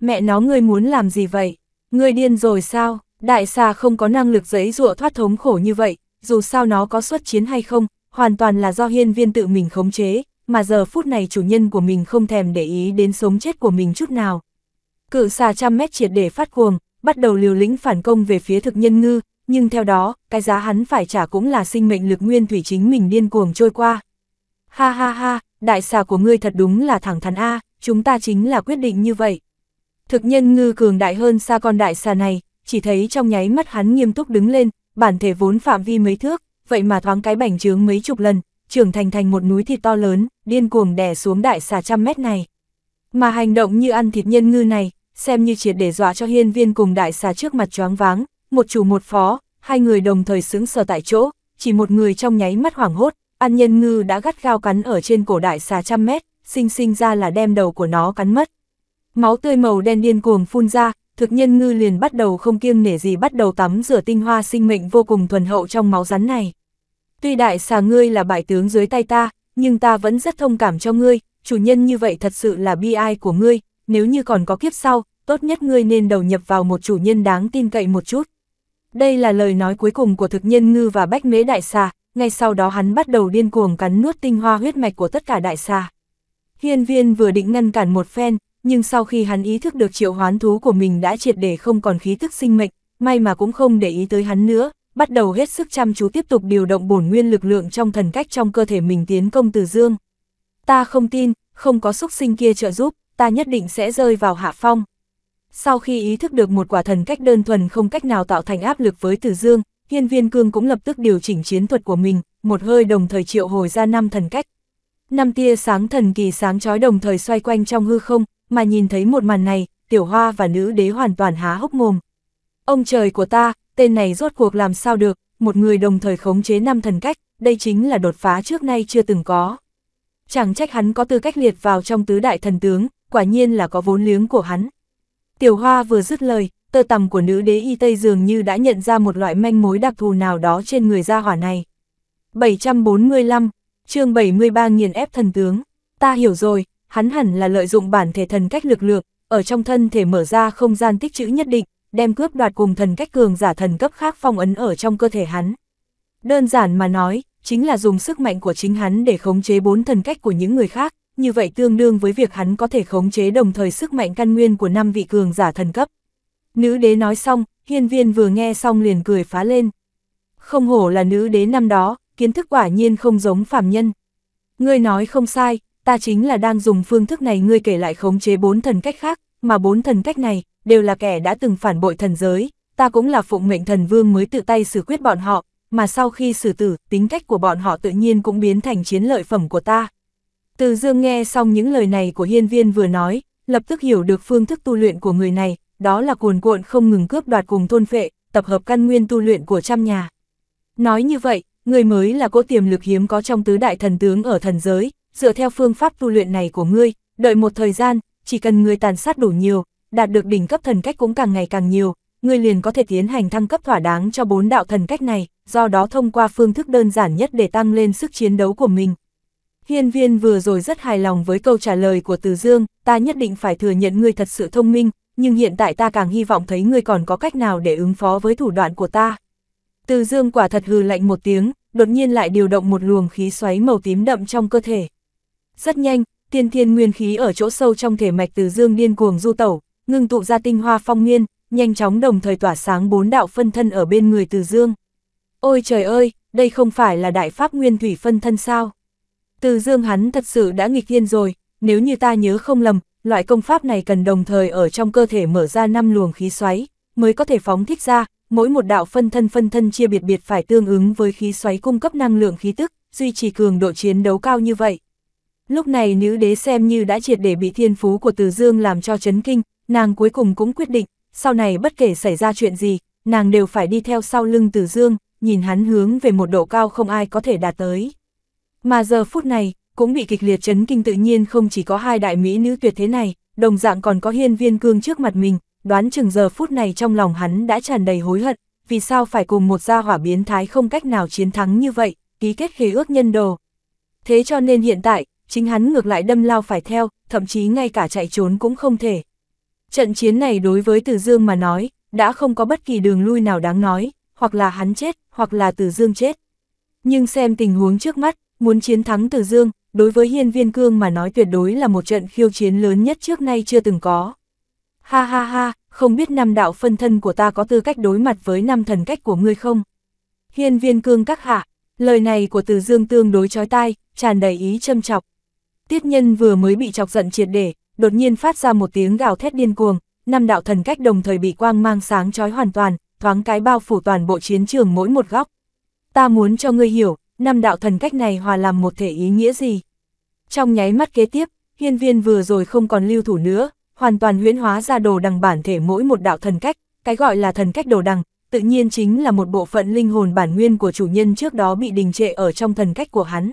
Mẹ nó ngươi muốn làm gì vậy? Ngươi điên rồi sao? Đại xà không có năng lực giấy rụa thoát thống khổ như vậy, dù sao nó có xuất chiến hay không, hoàn toàn là do hiên viên tự mình khống chế, mà giờ phút này chủ nhân của mình không thèm để ý đến sống chết của mình chút nào, Cự xà trăm mét triệt để phát cuồng, bắt đầu liều lĩnh phản công về phía thực nhân ngư, nhưng theo đó, cái giá hắn phải trả cũng là sinh mệnh lực nguyên thủy chính mình điên cuồng trôi qua. Ha ha ha, đại xà của ngươi thật đúng là thẳng thắn A, chúng ta chính là quyết định như vậy. Thực nhân ngư cường đại hơn xa con đại xà này, chỉ thấy trong nháy mắt hắn nghiêm túc đứng lên, bản thể vốn phạm vi mấy thước, vậy mà thoáng cái bảnh trướng mấy chục lần, trưởng thành thành một núi thịt to lớn, điên cuồng đè xuống đại xà trăm mét này. Mà hành động như ăn thịt nhân ngư này, xem như triệt để dọa cho hiên viên cùng đại xà trước mặt choáng váng, một chủ một phó, hai người đồng thời xứng sờ tại chỗ, chỉ một người trong nháy mắt hoảng hốt, ăn nhân ngư đã gắt gao cắn ở trên cổ đại xà trăm mét, sinh sinh ra là đem đầu của nó cắn mất. Máu tươi màu đen điên cuồng phun ra, thực nhân ngư liền bắt đầu không kiêng nể gì bắt đầu tắm rửa tinh hoa sinh mệnh vô cùng thuần hậu trong máu rắn này. Tuy đại xà ngươi là bại tướng dưới tay ta, nhưng ta vẫn rất thông cảm cho ngươi, chủ nhân như vậy thật sự là bi ai của ngươi, nếu như còn có kiếp sau, tốt nhất ngươi nên đầu nhập vào một chủ nhân đáng tin cậy một chút. Đây là lời nói cuối cùng của thực nhân ngư và bách mế đại xà, ngay sau đó hắn bắt đầu điên cuồng cắn nuốt tinh hoa huyết mạch của tất cả đại xà. Hiên viên vừa định ngăn cản một phen, nhưng sau khi hắn ý thức được triệu hoán thú của mình đã triệt để không còn khí thức sinh mệnh, may mà cũng không để ý tới hắn nữa, bắt đầu hết sức chăm chú tiếp tục điều động bổn nguyên lực lượng trong thần cách trong cơ thể mình tiến công từ dương. Ta không tin, không có xúc sinh kia trợ giúp, ta nhất định sẽ rơi vào hạ phong. Sau khi ý thức được một quả thần cách đơn thuần không cách nào tạo thành áp lực với Tử Dương, Hiên Viên Cương cũng lập tức điều chỉnh chiến thuật của mình, một hơi đồng thời triệu hồi ra năm thần cách. Năm tia sáng thần kỳ sáng chói đồng thời xoay quanh trong hư không, mà nhìn thấy một màn này, Tiểu Hoa và nữ đế hoàn toàn há hốc mồm. Ông trời của ta, tên này rốt cuộc làm sao được, một người đồng thời khống chế năm thần cách, đây chính là đột phá trước nay chưa từng có. Chẳng trách hắn có tư cách liệt vào trong tứ đại thần tướng, quả nhiên là có vốn liếng của hắn. Tiểu Hoa vừa dứt lời, tơ tằm của nữ đế y Tây dường như đã nhận ra một loại manh mối đặc thù nào đó trên người gia hỏa này. 745, chương 73 nghiền ép thần tướng, ta hiểu rồi, hắn hẳn là lợi dụng bản thể thần cách lực lượng, ở trong thân thể mở ra không gian tích trữ nhất định, đem cướp đoạt cùng thần cách cường giả thần cấp khác phong ấn ở trong cơ thể hắn. Đơn giản mà nói, chính là dùng sức mạnh của chính hắn để khống chế bốn thần cách của những người khác, như vậy tương đương với việc hắn có thể khống chế đồng thời sức mạnh căn nguyên của năm vị cường giả thần cấp. Nữ đế nói xong, hiên viên vừa nghe xong liền cười phá lên. Không hổ là nữ đế năm đó, kiến thức quả nhiên không giống phàm nhân. Ngươi nói không sai, ta chính là đang dùng phương thức này ngươi kể lại khống chế bốn thần cách khác, mà bốn thần cách này, đều là kẻ đã từng phản bội thần giới, ta cũng là phụng mệnh thần vương mới tự tay xử quyết bọn họ, mà sau khi xử tử, tính cách của bọn họ tự nhiên cũng biến thành chiến lợi phẩm của ta. Từ dương nghe xong những lời này của hiên viên vừa nói, lập tức hiểu được phương thức tu luyện của người này, đó là cuồn cuộn không ngừng cướp đoạt cùng thôn phệ, tập hợp căn nguyên tu luyện của trăm nhà. Nói như vậy, người mới là cỗ tiềm lực hiếm có trong tứ đại thần tướng ở thần giới, dựa theo phương pháp tu luyện này của ngươi, đợi một thời gian, chỉ cần ngươi tàn sát đủ nhiều, đạt được đỉnh cấp thần cách cũng càng ngày càng nhiều, ngươi liền có thể tiến hành thăng cấp thỏa đáng cho bốn đạo thần cách này, do đó thông qua phương thức đơn giản nhất để tăng lên sức chiến đấu của mình. Hiên viên vừa rồi rất hài lòng với câu trả lời của Từ Dương, ta nhất định phải thừa nhận ngươi thật sự thông minh, nhưng hiện tại ta càng hy vọng thấy ngươi còn có cách nào để ứng phó với thủ đoạn của ta. Từ Dương quả thật hừ lạnh một tiếng, đột nhiên lại điều động một luồng khí xoáy màu tím đậm trong cơ thể. Rất nhanh, tiên thiên nguyên khí ở chỗ sâu trong thể mạch Từ Dương điên cuồng du tẩu, ngưng tụ ra tinh hoa phong nguyên, nhanh chóng đồng thời tỏa sáng bốn đạo phân thân ở bên người Từ Dương. Ôi trời ơi, đây không phải là đại pháp nguyên thủy phân thân sao? Từ dương hắn thật sự đã nghịch thiên rồi, nếu như ta nhớ không lầm, loại công pháp này cần đồng thời ở trong cơ thể mở ra năm luồng khí xoáy, mới có thể phóng thích ra, mỗi một đạo phân thân phân thân chia biệt biệt phải tương ứng với khí xoáy cung cấp năng lượng khí tức, duy trì cường độ chiến đấu cao như vậy. Lúc này nữ đế xem như đã triệt để bị thiên phú của Từ Dương làm cho chấn kinh, nàng cuối cùng cũng quyết định, sau này bất kể xảy ra chuyện gì, nàng đều phải đi theo sau lưng Từ Dương, nhìn hắn hướng về một độ cao không ai có thể đạt tới. Mà giờ phút này, cũng bị kịch liệt chấn kinh tự nhiên không chỉ có hai đại mỹ nữ tuyệt thế này, đồng dạng còn có hiên viên cương trước mặt mình, đoán chừng giờ phút này trong lòng hắn đã tràn đầy hối hận, vì sao phải cùng một gia hỏa biến thái không cách nào chiến thắng như vậy, ký kết khế ước nhân đồ. Thế cho nên hiện tại, chính hắn ngược lại đâm lao phải theo, thậm chí ngay cả chạy trốn cũng không thể. Trận chiến này đối với Từ Dương mà nói, đã không có bất kỳ đường lui nào đáng nói, hoặc là hắn chết, hoặc là Từ Dương chết. Nhưng xem tình huống trước mắt, Muốn chiến thắng từ Dương, đối với Hiên Viên Cương mà nói tuyệt đối là một trận khiêu chiến lớn nhất trước nay chưa từng có. Ha ha ha, không biết năm đạo phân thân của ta có tư cách đối mặt với năm thần cách của ngươi không? Hiên Viên Cương các hạ, lời này của Từ Dương tương đối chói tai, tràn đầy ý châm chọc. Tiết Nhân vừa mới bị chọc giận triệt để, đột nhiên phát ra một tiếng gào thét điên cuồng, năm đạo thần cách đồng thời bị quang mang sáng chói hoàn toàn, thoáng cái bao phủ toàn bộ chiến trường mỗi một góc. Ta muốn cho ngươi hiểu, năm đạo thần cách này hòa làm một thể ý nghĩa gì. Trong nháy mắt kế tiếp, hiên viên vừa rồi không còn lưu thủ nữa, hoàn toàn huyễn hóa ra đồ đằng bản thể mỗi một đạo thần cách, cái gọi là thần cách đồ đằng, tự nhiên chính là một bộ phận linh hồn bản nguyên của chủ nhân trước đó bị đình trệ ở trong thần cách của hắn.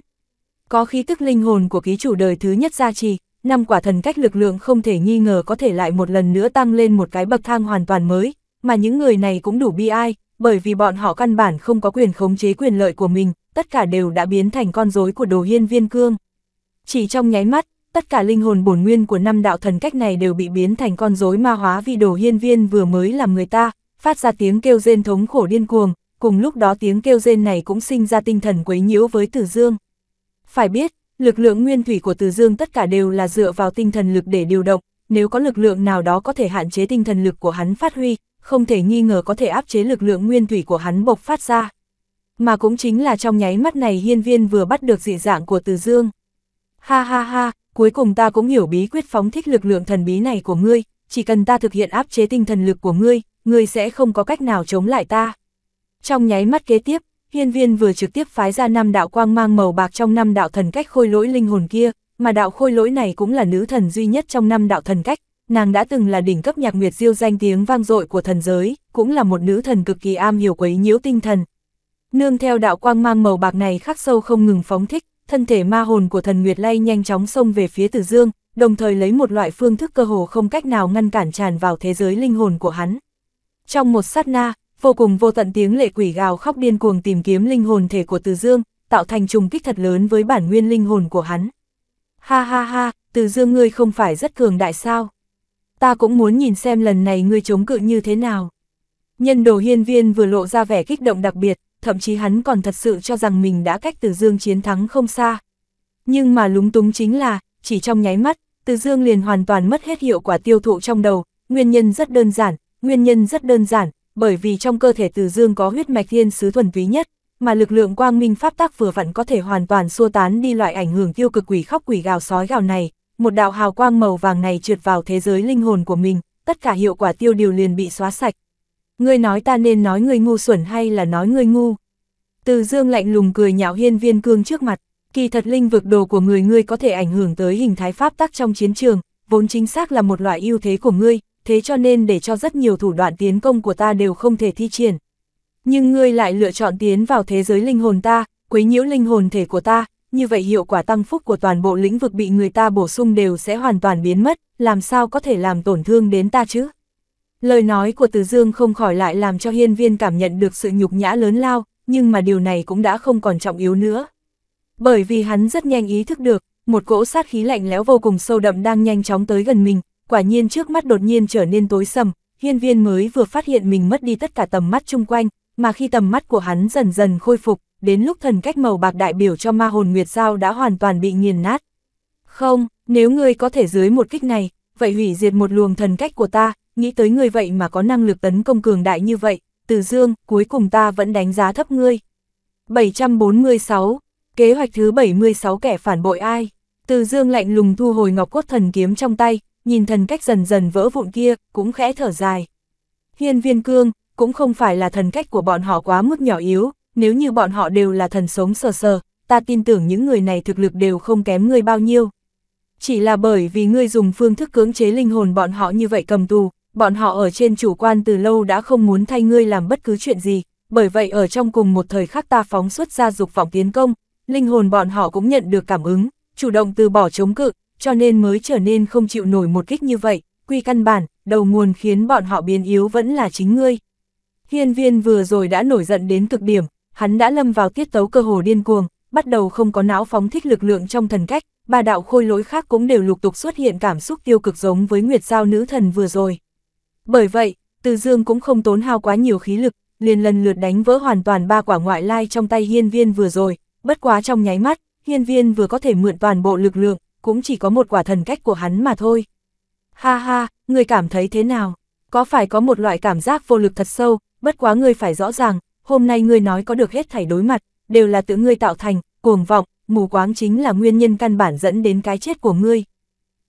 Có khí tức linh hồn của ký chủ đời thứ nhất gia trì, năm quả thần cách lực lượng không thể nghi ngờ có thể lại một lần nữa tăng lên một cái bậc thang hoàn toàn mới, mà những người này cũng đủ bi ai, bởi vì bọn họ căn bản không có quyền khống chế quyền lợi của mình, tất cả đều đã biến thành con rối của đồ hiên viên cương. Chỉ trong nháy mắt, tất cả linh hồn bổn nguyên của năm đạo thần cách này đều bị biến thành con rối ma hóa vì đồ hiên viên vừa mới làm người ta, phát ra tiếng kêu rên thống khổ điên cuồng, cùng lúc đó tiếng kêu rên này cũng sinh ra tinh thần quấy nhiễu với Tử Dương. Phải biết, lực lượng nguyên thủy của tử Dương tất cả đều là dựa vào tinh thần lực để điều động, nếu có lực lượng nào đó có thể hạn chế tinh thần lực của hắn phát huy, không thể nghi ngờ có thể áp chế lực lượng nguyên thủy của hắn bộc phát ra. Mà cũng chính là trong nháy mắt này hiên viên vừa bắt được dị dạng của Từ Dương. Ha ha ha, cuối cùng ta cũng hiểu bí quyết phóng thích lực lượng thần bí này của ngươi, chỉ cần ta thực hiện áp chế tinh thần lực của ngươi, ngươi sẽ không có cách nào chống lại ta. Trong nháy mắt kế tiếp, hiên viên vừa trực tiếp phái ra năm đạo quang mang màu bạc trong năm đạo thần cách khôi lỗi linh hồn kia, mà đạo khôi lỗi này cũng là nữ thần duy nhất trong năm đạo thần cách, nàng đã từng là đỉnh cấp nhạc nguyệt diêu danh tiếng vang dội của thần giới, cũng là một nữ thần cực kỳ am hiểu quấy nhiễu tinh thần, Nương theo đạo quang mang màu bạc này khắc sâu không ngừng phóng thích, thân thể ma hồn của thần Nguyệt Lay nhanh chóng xông về phía Tử Dương, đồng thời lấy một loại phương thức cơ hồ không cách nào ngăn cản tràn vào thế giới linh hồn của hắn. Trong một sát na, vô cùng vô tận tiếng lệ quỷ gào khóc điên cuồng tìm kiếm linh hồn thể của Từ Dương, tạo thành trùng kích thật lớn với bản nguyên linh hồn của hắn. Ha ha ha, Từ Dương ngươi không phải rất cường đại sao? Ta cũng muốn nhìn xem lần này ngươi chống cự như thế nào. Nhân đồ hiên viên vừa lộ ra vẻ kích động đặc biệt, thậm chí hắn còn thật sự cho rằng mình đã cách Từ Dương chiến thắng không xa. Nhưng mà lúng túng chính là, chỉ trong nháy mắt, Từ Dương liền hoàn toàn mất hết hiệu quả tiêu thụ trong đầu, nguyên nhân rất đơn giản, nguyên nhân rất đơn giản, bởi vì trong cơ thể Từ Dương có huyết mạch thiên sứ thuần túy nhất, mà lực lượng quang minh pháp tác vừa vặn có thể hoàn toàn xua tán đi loại ảnh hưởng tiêu cực quỷ khóc quỷ gào sói gào này, một đạo hào quang màu vàng này trượt vào thế giới linh hồn của mình, tất cả hiệu quả tiêu điều liền bị xóa sạch, Ngươi nói ta nên nói ngươi ngu xuẩn hay là nói ngươi ngu? Từ dương lạnh lùng cười nhạo hiên viên cương trước mặt, kỳ thật linh vực đồ của người ngươi có thể ảnh hưởng tới hình thái pháp tắc trong chiến trường, vốn chính xác là một loại ưu thế của ngươi, thế cho nên để cho rất nhiều thủ đoạn tiến công của ta đều không thể thi triển. Nhưng ngươi lại lựa chọn tiến vào thế giới linh hồn ta, quấy nhiễu linh hồn thể của ta, như vậy hiệu quả tăng phúc của toàn bộ lĩnh vực bị người ta bổ sung đều sẽ hoàn toàn biến mất, làm sao có thể làm tổn thương đến ta chứ? Lời nói của Từ Dương không khỏi lại làm cho hiên viên cảm nhận được sự nhục nhã lớn lao, nhưng mà điều này cũng đã không còn trọng yếu nữa. Bởi vì hắn rất nhanh ý thức được, một cỗ sát khí lạnh lẽo vô cùng sâu đậm đang nhanh chóng tới gần mình, quả nhiên trước mắt đột nhiên trở nên tối sầm, hiên viên mới vừa phát hiện mình mất đi tất cả tầm mắt chung quanh, mà khi tầm mắt của hắn dần dần khôi phục, đến lúc thần cách màu bạc đại biểu cho ma hồn Nguyệt Giao đã hoàn toàn bị nghiền nát. Không, nếu ngươi có thể dưới một kích này, vậy hủy diệt một luồng thần cách của ta, nghĩ tới người vậy mà có năng lực tấn công cường đại như vậy, Từ Dương, cuối cùng ta vẫn đánh giá thấp ngươi. 746, kế hoạch thứ 76 kẻ phản bội ai? Từ Dương lạnh lùng thu hồi ngọc cốt thần kiếm trong tay, nhìn thần cách dần dần vỡ vụn kia, cũng khẽ thở dài. Hiên viên cương, cũng không phải là thần cách của bọn họ quá mức nhỏ yếu, nếu như bọn họ đều là thần sống sờ sờ, ta tin tưởng những người này thực lực đều không kém ngươi bao nhiêu. Chỉ là bởi vì ngươi dùng phương thức cưỡng chế linh hồn bọn họ như vậy cầm tù, bọn họ ở trên chủ quan từ lâu đã không muốn thay ngươi làm bất cứ chuyện gì, bởi vậy ở trong cùng một thời khắc ta phóng xuất ra dục vọng tiến công, linh hồn bọn họ cũng nhận được cảm ứng, chủ động từ bỏ chống cự, cho nên mới trở nên không chịu nổi một kích như vậy, quy căn bản, đầu nguồn khiến bọn họ biến yếu vẫn là chính ngươi. Hiên viên vừa rồi đã nổi giận đến cực điểm, hắn đã lâm vào tiết tấu cơ hồ điên cuồng, bắt đầu không có não phóng thích lực lượng trong thần cách, ba đạo khôi lỗi khác cũng đều lục tục xuất hiện cảm xúc tiêu cực giống với Nguyệt Giao nữ thần vừa rồi. Bởi vậy, Từ Dương cũng không tốn hao quá nhiều khí lực, liền lần lượt đánh vỡ hoàn toàn ba quả ngoại lai trong tay hiên viên vừa rồi, bất quá trong nháy mắt, hiên viên vừa có thể mượn toàn bộ lực lượng, cũng chỉ có một quả thần cách của hắn mà thôi. Ha ha, người cảm thấy thế nào? Có phải có một loại cảm giác vô lực thật sâu, bất quá ngươi phải rõ ràng, hôm nay ngươi nói có được hết thảy đối mặt, đều là tự ngươi tạo thành, cuồng vọng, mù quáng chính là nguyên nhân căn bản dẫn đến cái chết của ngươi.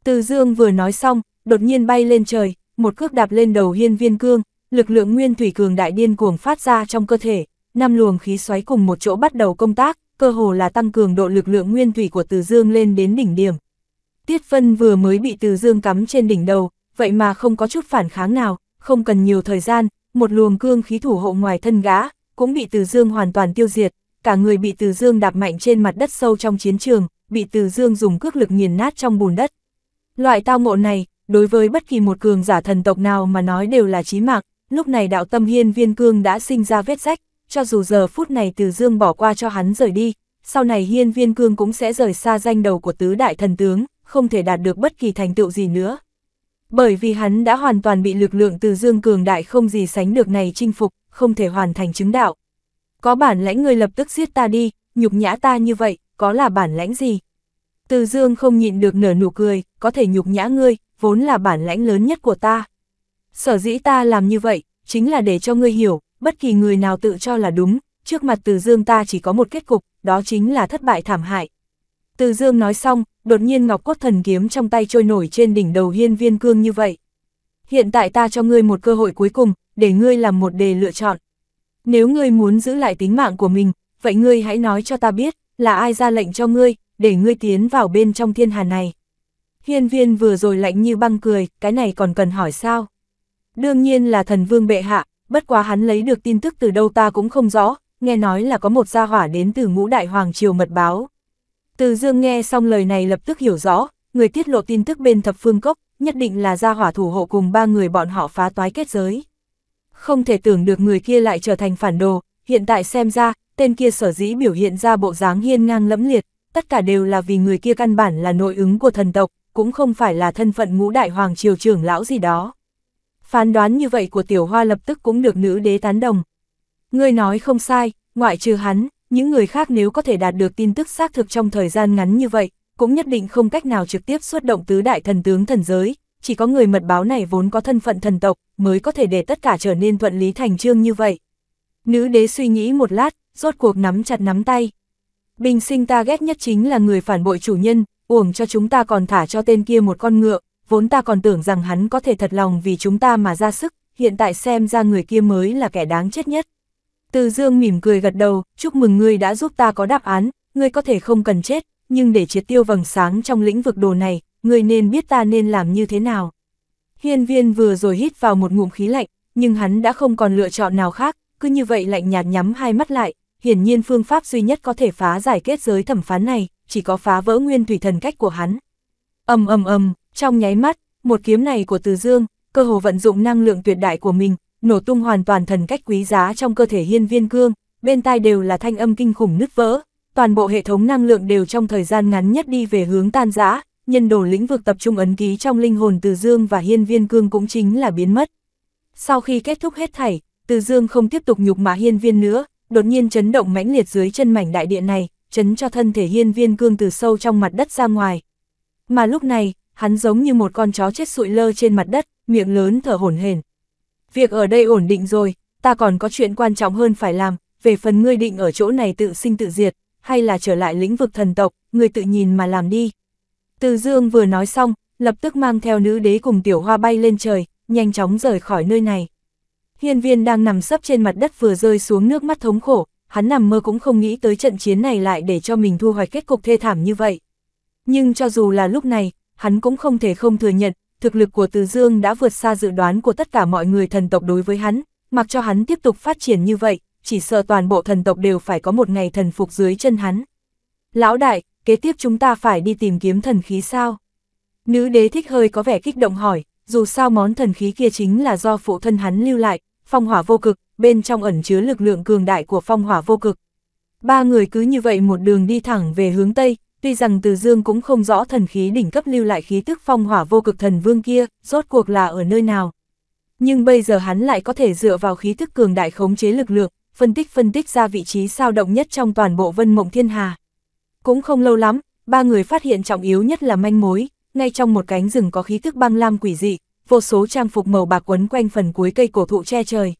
Từ Dương vừa nói xong, đột nhiên bay lên trời, một cước đạp lên đầu hiên viên cương, lực lượng nguyên thủy cường đại điên cuồng phát ra trong cơ thể, năm luồng khí xoáy cùng một chỗ bắt đầu công tác, cơ hồ là tăng cường độ lực lượng nguyên thủy của Từ Dương lên đến đỉnh điểm. Tiết Phân vừa mới bị Từ Dương cắm trên đỉnh đầu, vậy mà không có chút phản kháng nào, không cần nhiều thời gian, một luồng cương khí thủ hộ ngoài thân gã, cũng bị Từ Dương hoàn toàn tiêu diệt, cả người bị Từ Dương đạp mạnh trên mặt đất sâu trong chiến trường, bị Từ Dương dùng cước lực nghiền nát trong bùn đất. Loại tao ngộ này, đối với bất kỳ một cường giả thần tộc nào mà nói đều là chí mạng, lúc này đạo tâm hiên viên cương đã sinh ra vết rách, cho dù giờ phút này từ dương bỏ qua cho hắn rời đi, sau này hiên viên cương cũng sẽ rời xa danh đầu của tứ đại thần tướng, không thể đạt được bất kỳ thành tựu gì nữa. Bởi vì hắn đã hoàn toàn bị lực lượng từ dương cường đại không gì sánh được này chinh phục, không thể hoàn thành chứng đạo. Có bản lãnh người lập tức giết ta đi, nhục nhã ta như vậy, có là bản lãnh gì? Từ dương không nhịn được nở nụ cười, có thể nhục nhã ngươi, vốn là bản lãnh lớn nhất của ta. Sở dĩ ta làm như vậy, chính là để cho ngươi hiểu, bất kỳ người nào tự cho là đúng, trước mặt Từ Dương ta chỉ có một kết cục, đó chính là thất bại thảm hại. Từ Dương nói xong, đột nhiên ngọc cốt thần kiếm trong tay trôi nổi trên đỉnh đầu hiên viên cương như vậy. Hiện tại ta cho ngươi một cơ hội cuối cùng, để ngươi làm một đề lựa chọn. Nếu ngươi muốn giữ lại tính mạng của mình, vậy ngươi hãy nói cho ta biết, là ai ra lệnh cho ngươi, để ngươi tiến vào bên trong thiên hà này. Hiên viên vừa rồi lạnh như băng cười, cái này còn cần hỏi sao? Đương nhiên là thần vương bệ hạ, bất quá hắn lấy được tin tức từ đâu ta cũng không rõ, nghe nói là có một gia hỏa đến từ ngũ đại hoàng triều mật báo. Từ dương nghe xong lời này lập tức hiểu rõ, người tiết lộ tin tức bên thập phương cốc, nhất định là gia hỏa thủ hộ cùng ba người bọn họ phá toái kết giới. Không thể tưởng được người kia lại trở thành phản đồ, hiện tại xem ra, tên kia sở dĩ biểu hiện ra bộ dáng hiên ngang lẫm liệt, tất cả đều là vì người kia căn bản là nội ứng của thần tộc, cũng không phải là thân phận ngũ đại hoàng triều trưởng lão gì đó. Phán đoán như vậy của tiểu hoa lập tức cũng được nữ đế tán đồng. Ngươi nói không sai, ngoại trừ hắn, những người khác nếu có thể đạt được tin tức xác thực trong thời gian ngắn như vậy, cũng nhất định không cách nào trực tiếp xuất động tứ đại thần tướng thần giới, chỉ có người mật báo này vốn có thân phận thần tộc, mới có thể để tất cả trở nên thuận lý thành trương như vậy. Nữ đế suy nghĩ một lát, rốt cuộc nắm chặt nắm tay. Bình sinh ta ghét nhất chính là người phản bội chủ nhân, uổng cho chúng ta còn thả cho tên kia một con ngựa, vốn ta còn tưởng rằng hắn có thể thật lòng vì chúng ta mà ra sức, hiện tại xem ra người kia mới là kẻ đáng chết nhất. Từ Dương mỉm cười gật đầu, chúc mừng ngươi đã giúp ta có đáp án, ngươi có thể không cần chết, nhưng để triệt tiêu vầng sáng trong lĩnh vực đồ này, ngươi nên biết ta nên làm như thế nào. Hiên viên vừa rồi hít vào một ngụm khí lạnh, nhưng hắn đã không còn lựa chọn nào khác, cứ như vậy lạnh nhạt nhắm hai mắt lại, hiển nhiên phương pháp duy nhất có thể phá giải kết giới thẩm phán này, chỉ có phá vỡ nguyên thủy thần cách của hắn. ầm ầm ầm, trong nháy mắt, một kiếm này của Từ Dương, cơ hồ vận dụng năng lượng tuyệt đại của mình, nổ tung hoàn toàn thần cách quý giá trong cơ thể hiên viên cương, bên tai đều là thanh âm kinh khủng nứt vỡ, toàn bộ hệ thống năng lượng đều trong thời gian ngắn nhất đi về hướng tan rã, nhân đồ lĩnh vực tập trung ấn ký trong linh hồn Từ Dương và hiên viên cương cũng chính là biến mất. Sau khi kết thúc hết thảy, Từ Dương không tiếp tục nhục mạ hiên viên nữa, đột nhiên chấn động mãnh liệt dưới chân mảnh đại địa này, chấn cho thân thể hiên viên cương từ sâu trong mặt đất ra ngoài. Mà lúc này, hắn giống như một con chó chết sụi lơ trên mặt đất, miệng lớn thở hổn hển. Việc ở đây ổn định rồi, ta còn có chuyện quan trọng hơn phải làm, về phần ngươi định ở chỗ này tự sinh tự diệt, hay là trở lại lĩnh vực thần tộc, ngươi tự nhìn mà làm đi. Từ dương vừa nói xong, lập tức mang theo nữ đế cùng tiểu hoa bay lên trời, nhanh chóng rời khỏi nơi này. Hiên viên đang nằm sấp trên mặt đất vừa rơi xuống nước mắt thống khổ, hắn nằm mơ cũng không nghĩ tới trận chiến này lại để cho mình thu hoạch kết cục thê thảm như vậy. Nhưng cho dù là lúc này, hắn cũng không thể không thừa nhận, thực lực của Từ Dương đã vượt xa dự đoán của tất cả mọi người thần tộc đối với hắn, mặc cho hắn tiếp tục phát triển như vậy, chỉ sợ toàn bộ thần tộc đều phải có một ngày thần phục dưới chân hắn. Lão đại, kế tiếp chúng ta phải đi tìm kiếm thần khí sao? Nữ đế thích hơi có vẻ kích động hỏi, dù sao món thần khí kia chính là do phụ thân hắn lưu lại, phong hỏa vô cực, bên trong ẩn chứa lực lượng cường đại của phong hỏa vô cực. Ba người cứ như vậy một đường đi thẳng về hướng Tây, tuy rằng Từ Dương cũng không rõ thần khí đỉnh cấp lưu lại khí tức phong hỏa vô cực thần vương kia, rốt cuộc là ở nơi nào. Nhưng bây giờ hắn lại có thể dựa vào khí tức cường đại khống chế lực lượng, phân tích phân tích ra vị trí sao động nhất trong toàn bộ vân mộng thiên hà. Cũng không lâu lắm, ba người phát hiện trọng yếu nhất là manh mối, ngay trong một cánh rừng có khí tức băng lam quỷ dị, vô số trang phục màu bạc quấn quanh phần cuối cây cổ thụ che trời.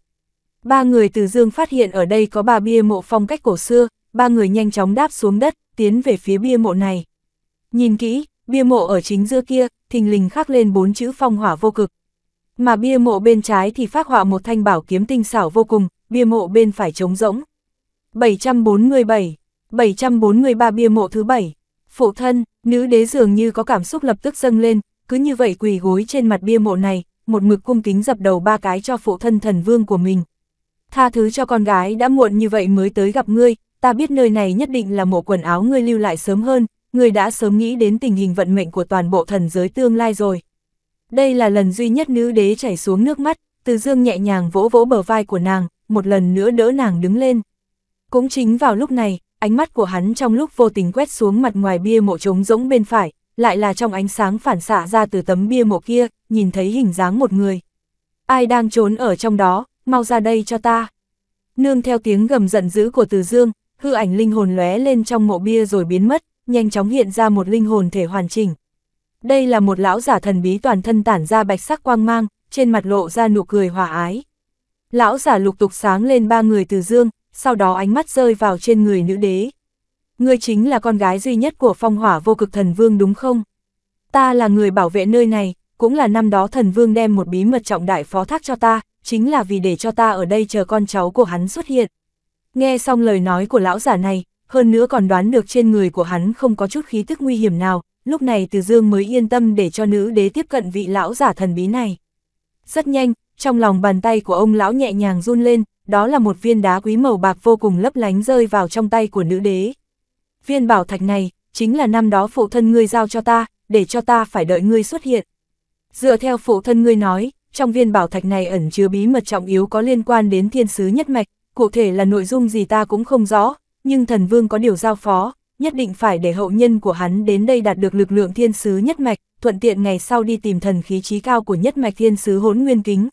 Ba người từ dương phát hiện ở đây có ba bia mộ phong cách cổ xưa, ba người nhanh chóng đáp xuống đất, tiến về phía bia mộ này. Nhìn kỹ, bia mộ ở chính giữa kia, thình lình khắc lên bốn chữ phong hỏa vô cực. Mà bia mộ bên trái thì phát họa một thanh bảo kiếm tinh xảo vô cùng, bia mộ bên phải trống rỗng. 747, 743 bia mộ thứ bảy Phụ thân, nữ đế dường như có cảm xúc lập tức dâng lên, cứ như vậy quỳ gối trên mặt bia mộ này, một mực cung kính dập đầu ba cái cho phụ thân thần vương của mình tha thứ cho con gái đã muộn như vậy mới tới gặp ngươi, ta biết nơi này nhất định là mộ quần áo ngươi lưu lại sớm hơn, ngươi đã sớm nghĩ đến tình hình vận mệnh của toàn bộ thần giới tương lai rồi. Đây là lần duy nhất nữ đế chảy xuống nước mắt, từ dương nhẹ nhàng vỗ vỗ bờ vai của nàng, một lần nữa đỡ nàng đứng lên. Cũng chính vào lúc này, ánh mắt của hắn trong lúc vô tình quét xuống mặt ngoài bia mộ trống rỗng bên phải, lại là trong ánh sáng phản xạ ra từ tấm bia mộ kia, nhìn thấy hình dáng một người. Ai đang trốn ở trong đó, mau ra đây cho ta. Nương theo tiếng gầm giận dữ của Từ Dương, hư ảnh linh hồn lóe lên trong mộ bia rồi biến mất, nhanh chóng hiện ra một linh hồn thể hoàn chỉnh. Đây là một lão giả thần bí toàn thân tản ra bạch sắc quang mang, trên mặt lộ ra nụ cười hòa ái. Lão giả lục tục sáng lên ba người Từ Dương, sau đó ánh mắt rơi vào trên người nữ đế. Ngươi chính là con gái duy nhất của phong hỏa vô cực thần vương đúng không? Ta là người bảo vệ nơi này, cũng là năm đó thần vương đem một bí mật trọng đại phó thác cho ta, chính là vì để cho ta ở đây chờ con cháu của hắn xuất hiện. Nghe xong lời nói của lão giả này, hơn nữa còn đoán được trên người của hắn không có chút khí tức nguy hiểm nào, lúc này Từ Dương mới yên tâm để cho nữ đế tiếp cận vị lão giả thần bí này. Rất nhanh, trong lòng bàn tay của ông lão nhẹ nhàng run lên, đó là một viên đá quý màu bạc vô cùng lấp lánh rơi vào trong tay của nữ đế. Viên bảo thạch này, chính là năm đó phụ thân ngươi giao cho ta, để cho ta phải đợi ngươi xuất hiện. Dựa theo phụ thân ngươi nói, trong viên bảo thạch này ẩn chứa bí mật trọng yếu có liên quan đến thiên sứ nhất mạch, cụ thể là nội dung gì ta cũng không rõ, nhưng thần vương có điều giao phó, nhất định phải để hậu nhân của hắn đến đây đạt được lực lượng thiên sứ nhất mạch, thuận tiện ngày sau đi tìm thần khí trí cao của nhất mạch thiên sứ hỗn nguyên kính.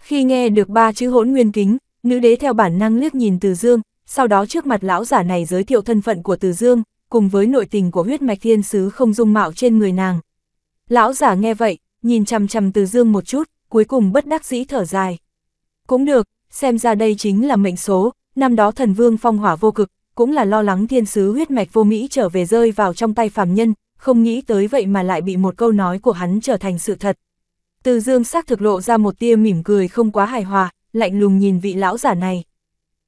Khi nghe được ba chữ hỗn nguyên kính, nữ đế theo bản năng liếc nhìn Từ Dương, sau đó trước mặt lão giả này giới thiệu thân phận của Từ Dương, cùng với nội tình của huyết mạch thiên sứ không dung mạo trên người nàng. Lão giả nghe vậy, nhìn chằm chằm từ dương một chút, cuối cùng bất đắc dĩ thở dài. Cũng được, xem ra đây chính là mệnh số, năm đó thần vương phong hỏa vô cực, cũng là lo lắng thiên sứ huyết mạch vô mỹ trở về rơi vào trong tay phàm nhân, không nghĩ tới vậy mà lại bị một câu nói của hắn trở thành sự thật. Từ dương xác thực lộ ra một tia mỉm cười không quá hài hòa, lạnh lùng nhìn vị lão giả này.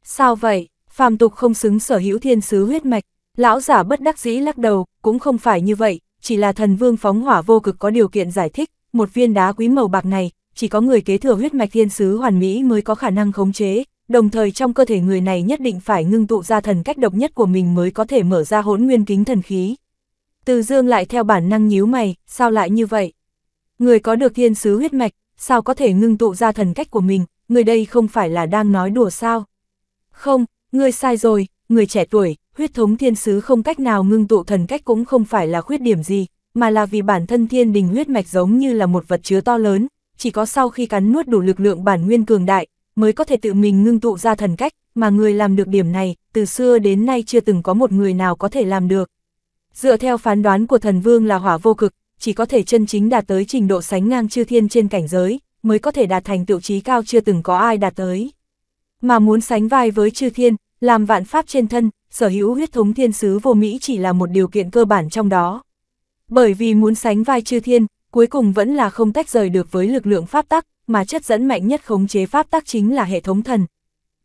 Sao vậy, phàm tục không xứng sở hữu thiên sứ huyết mạch, lão giả bất đắc dĩ lắc đầu, cũng không phải như vậy, chỉ là thần vương phóng hỏa vô cực có điều kiện giải thích, một viên đá quý màu bạc này, chỉ có người kế thừa huyết mạch thiên sứ hoàn mỹ mới có khả năng khống chế, đồng thời trong cơ thể người này nhất định phải ngưng tụ ra thần cách độc nhất của mình mới có thể mở ra hỗn nguyên kính thần khí. Từ dương lại theo bản năng nhíu mày, sao lại như vậy? Người có được thiên sứ huyết mạch, sao có thể ngưng tụ ra thần cách của mình, người đây không phải là đang nói đùa sao? Không, người sai rồi, người trẻ tuổi, huyết thống thiên sứ không cách nào ngưng tụ thần cách cũng không phải là khuyết điểm gì, mà là vì bản thân thiên đình huyết mạch giống như là một vật chứa to lớn, chỉ có sau khi cắn nuốt đủ lực lượng bản nguyên cường đại, mới có thể tự mình ngưng tụ ra thần cách, mà người làm được điểm này, từ xưa đến nay chưa từng có một người nào có thể làm được. Dựa theo phán đoán của thần vương là hỏa vô cực, chỉ có thể chân chính đạt tới trình độ sánh ngang chư thiên trên cảnh giới, mới có thể đạt thành tựu trí cao chưa từng có ai đạt tới. Mà muốn sánh vai với chư thiên, làm vạn pháp trên thân, sở hữu huyết thống thiên sứ vô mỹ chỉ là một điều kiện cơ bản trong đó. Bởi vì muốn sánh vai chư thiên, cuối cùng vẫn là không tách rời được với lực lượng pháp tắc, mà chất dẫn mạnh nhất khống chế pháp tắc chính là hệ thống thần.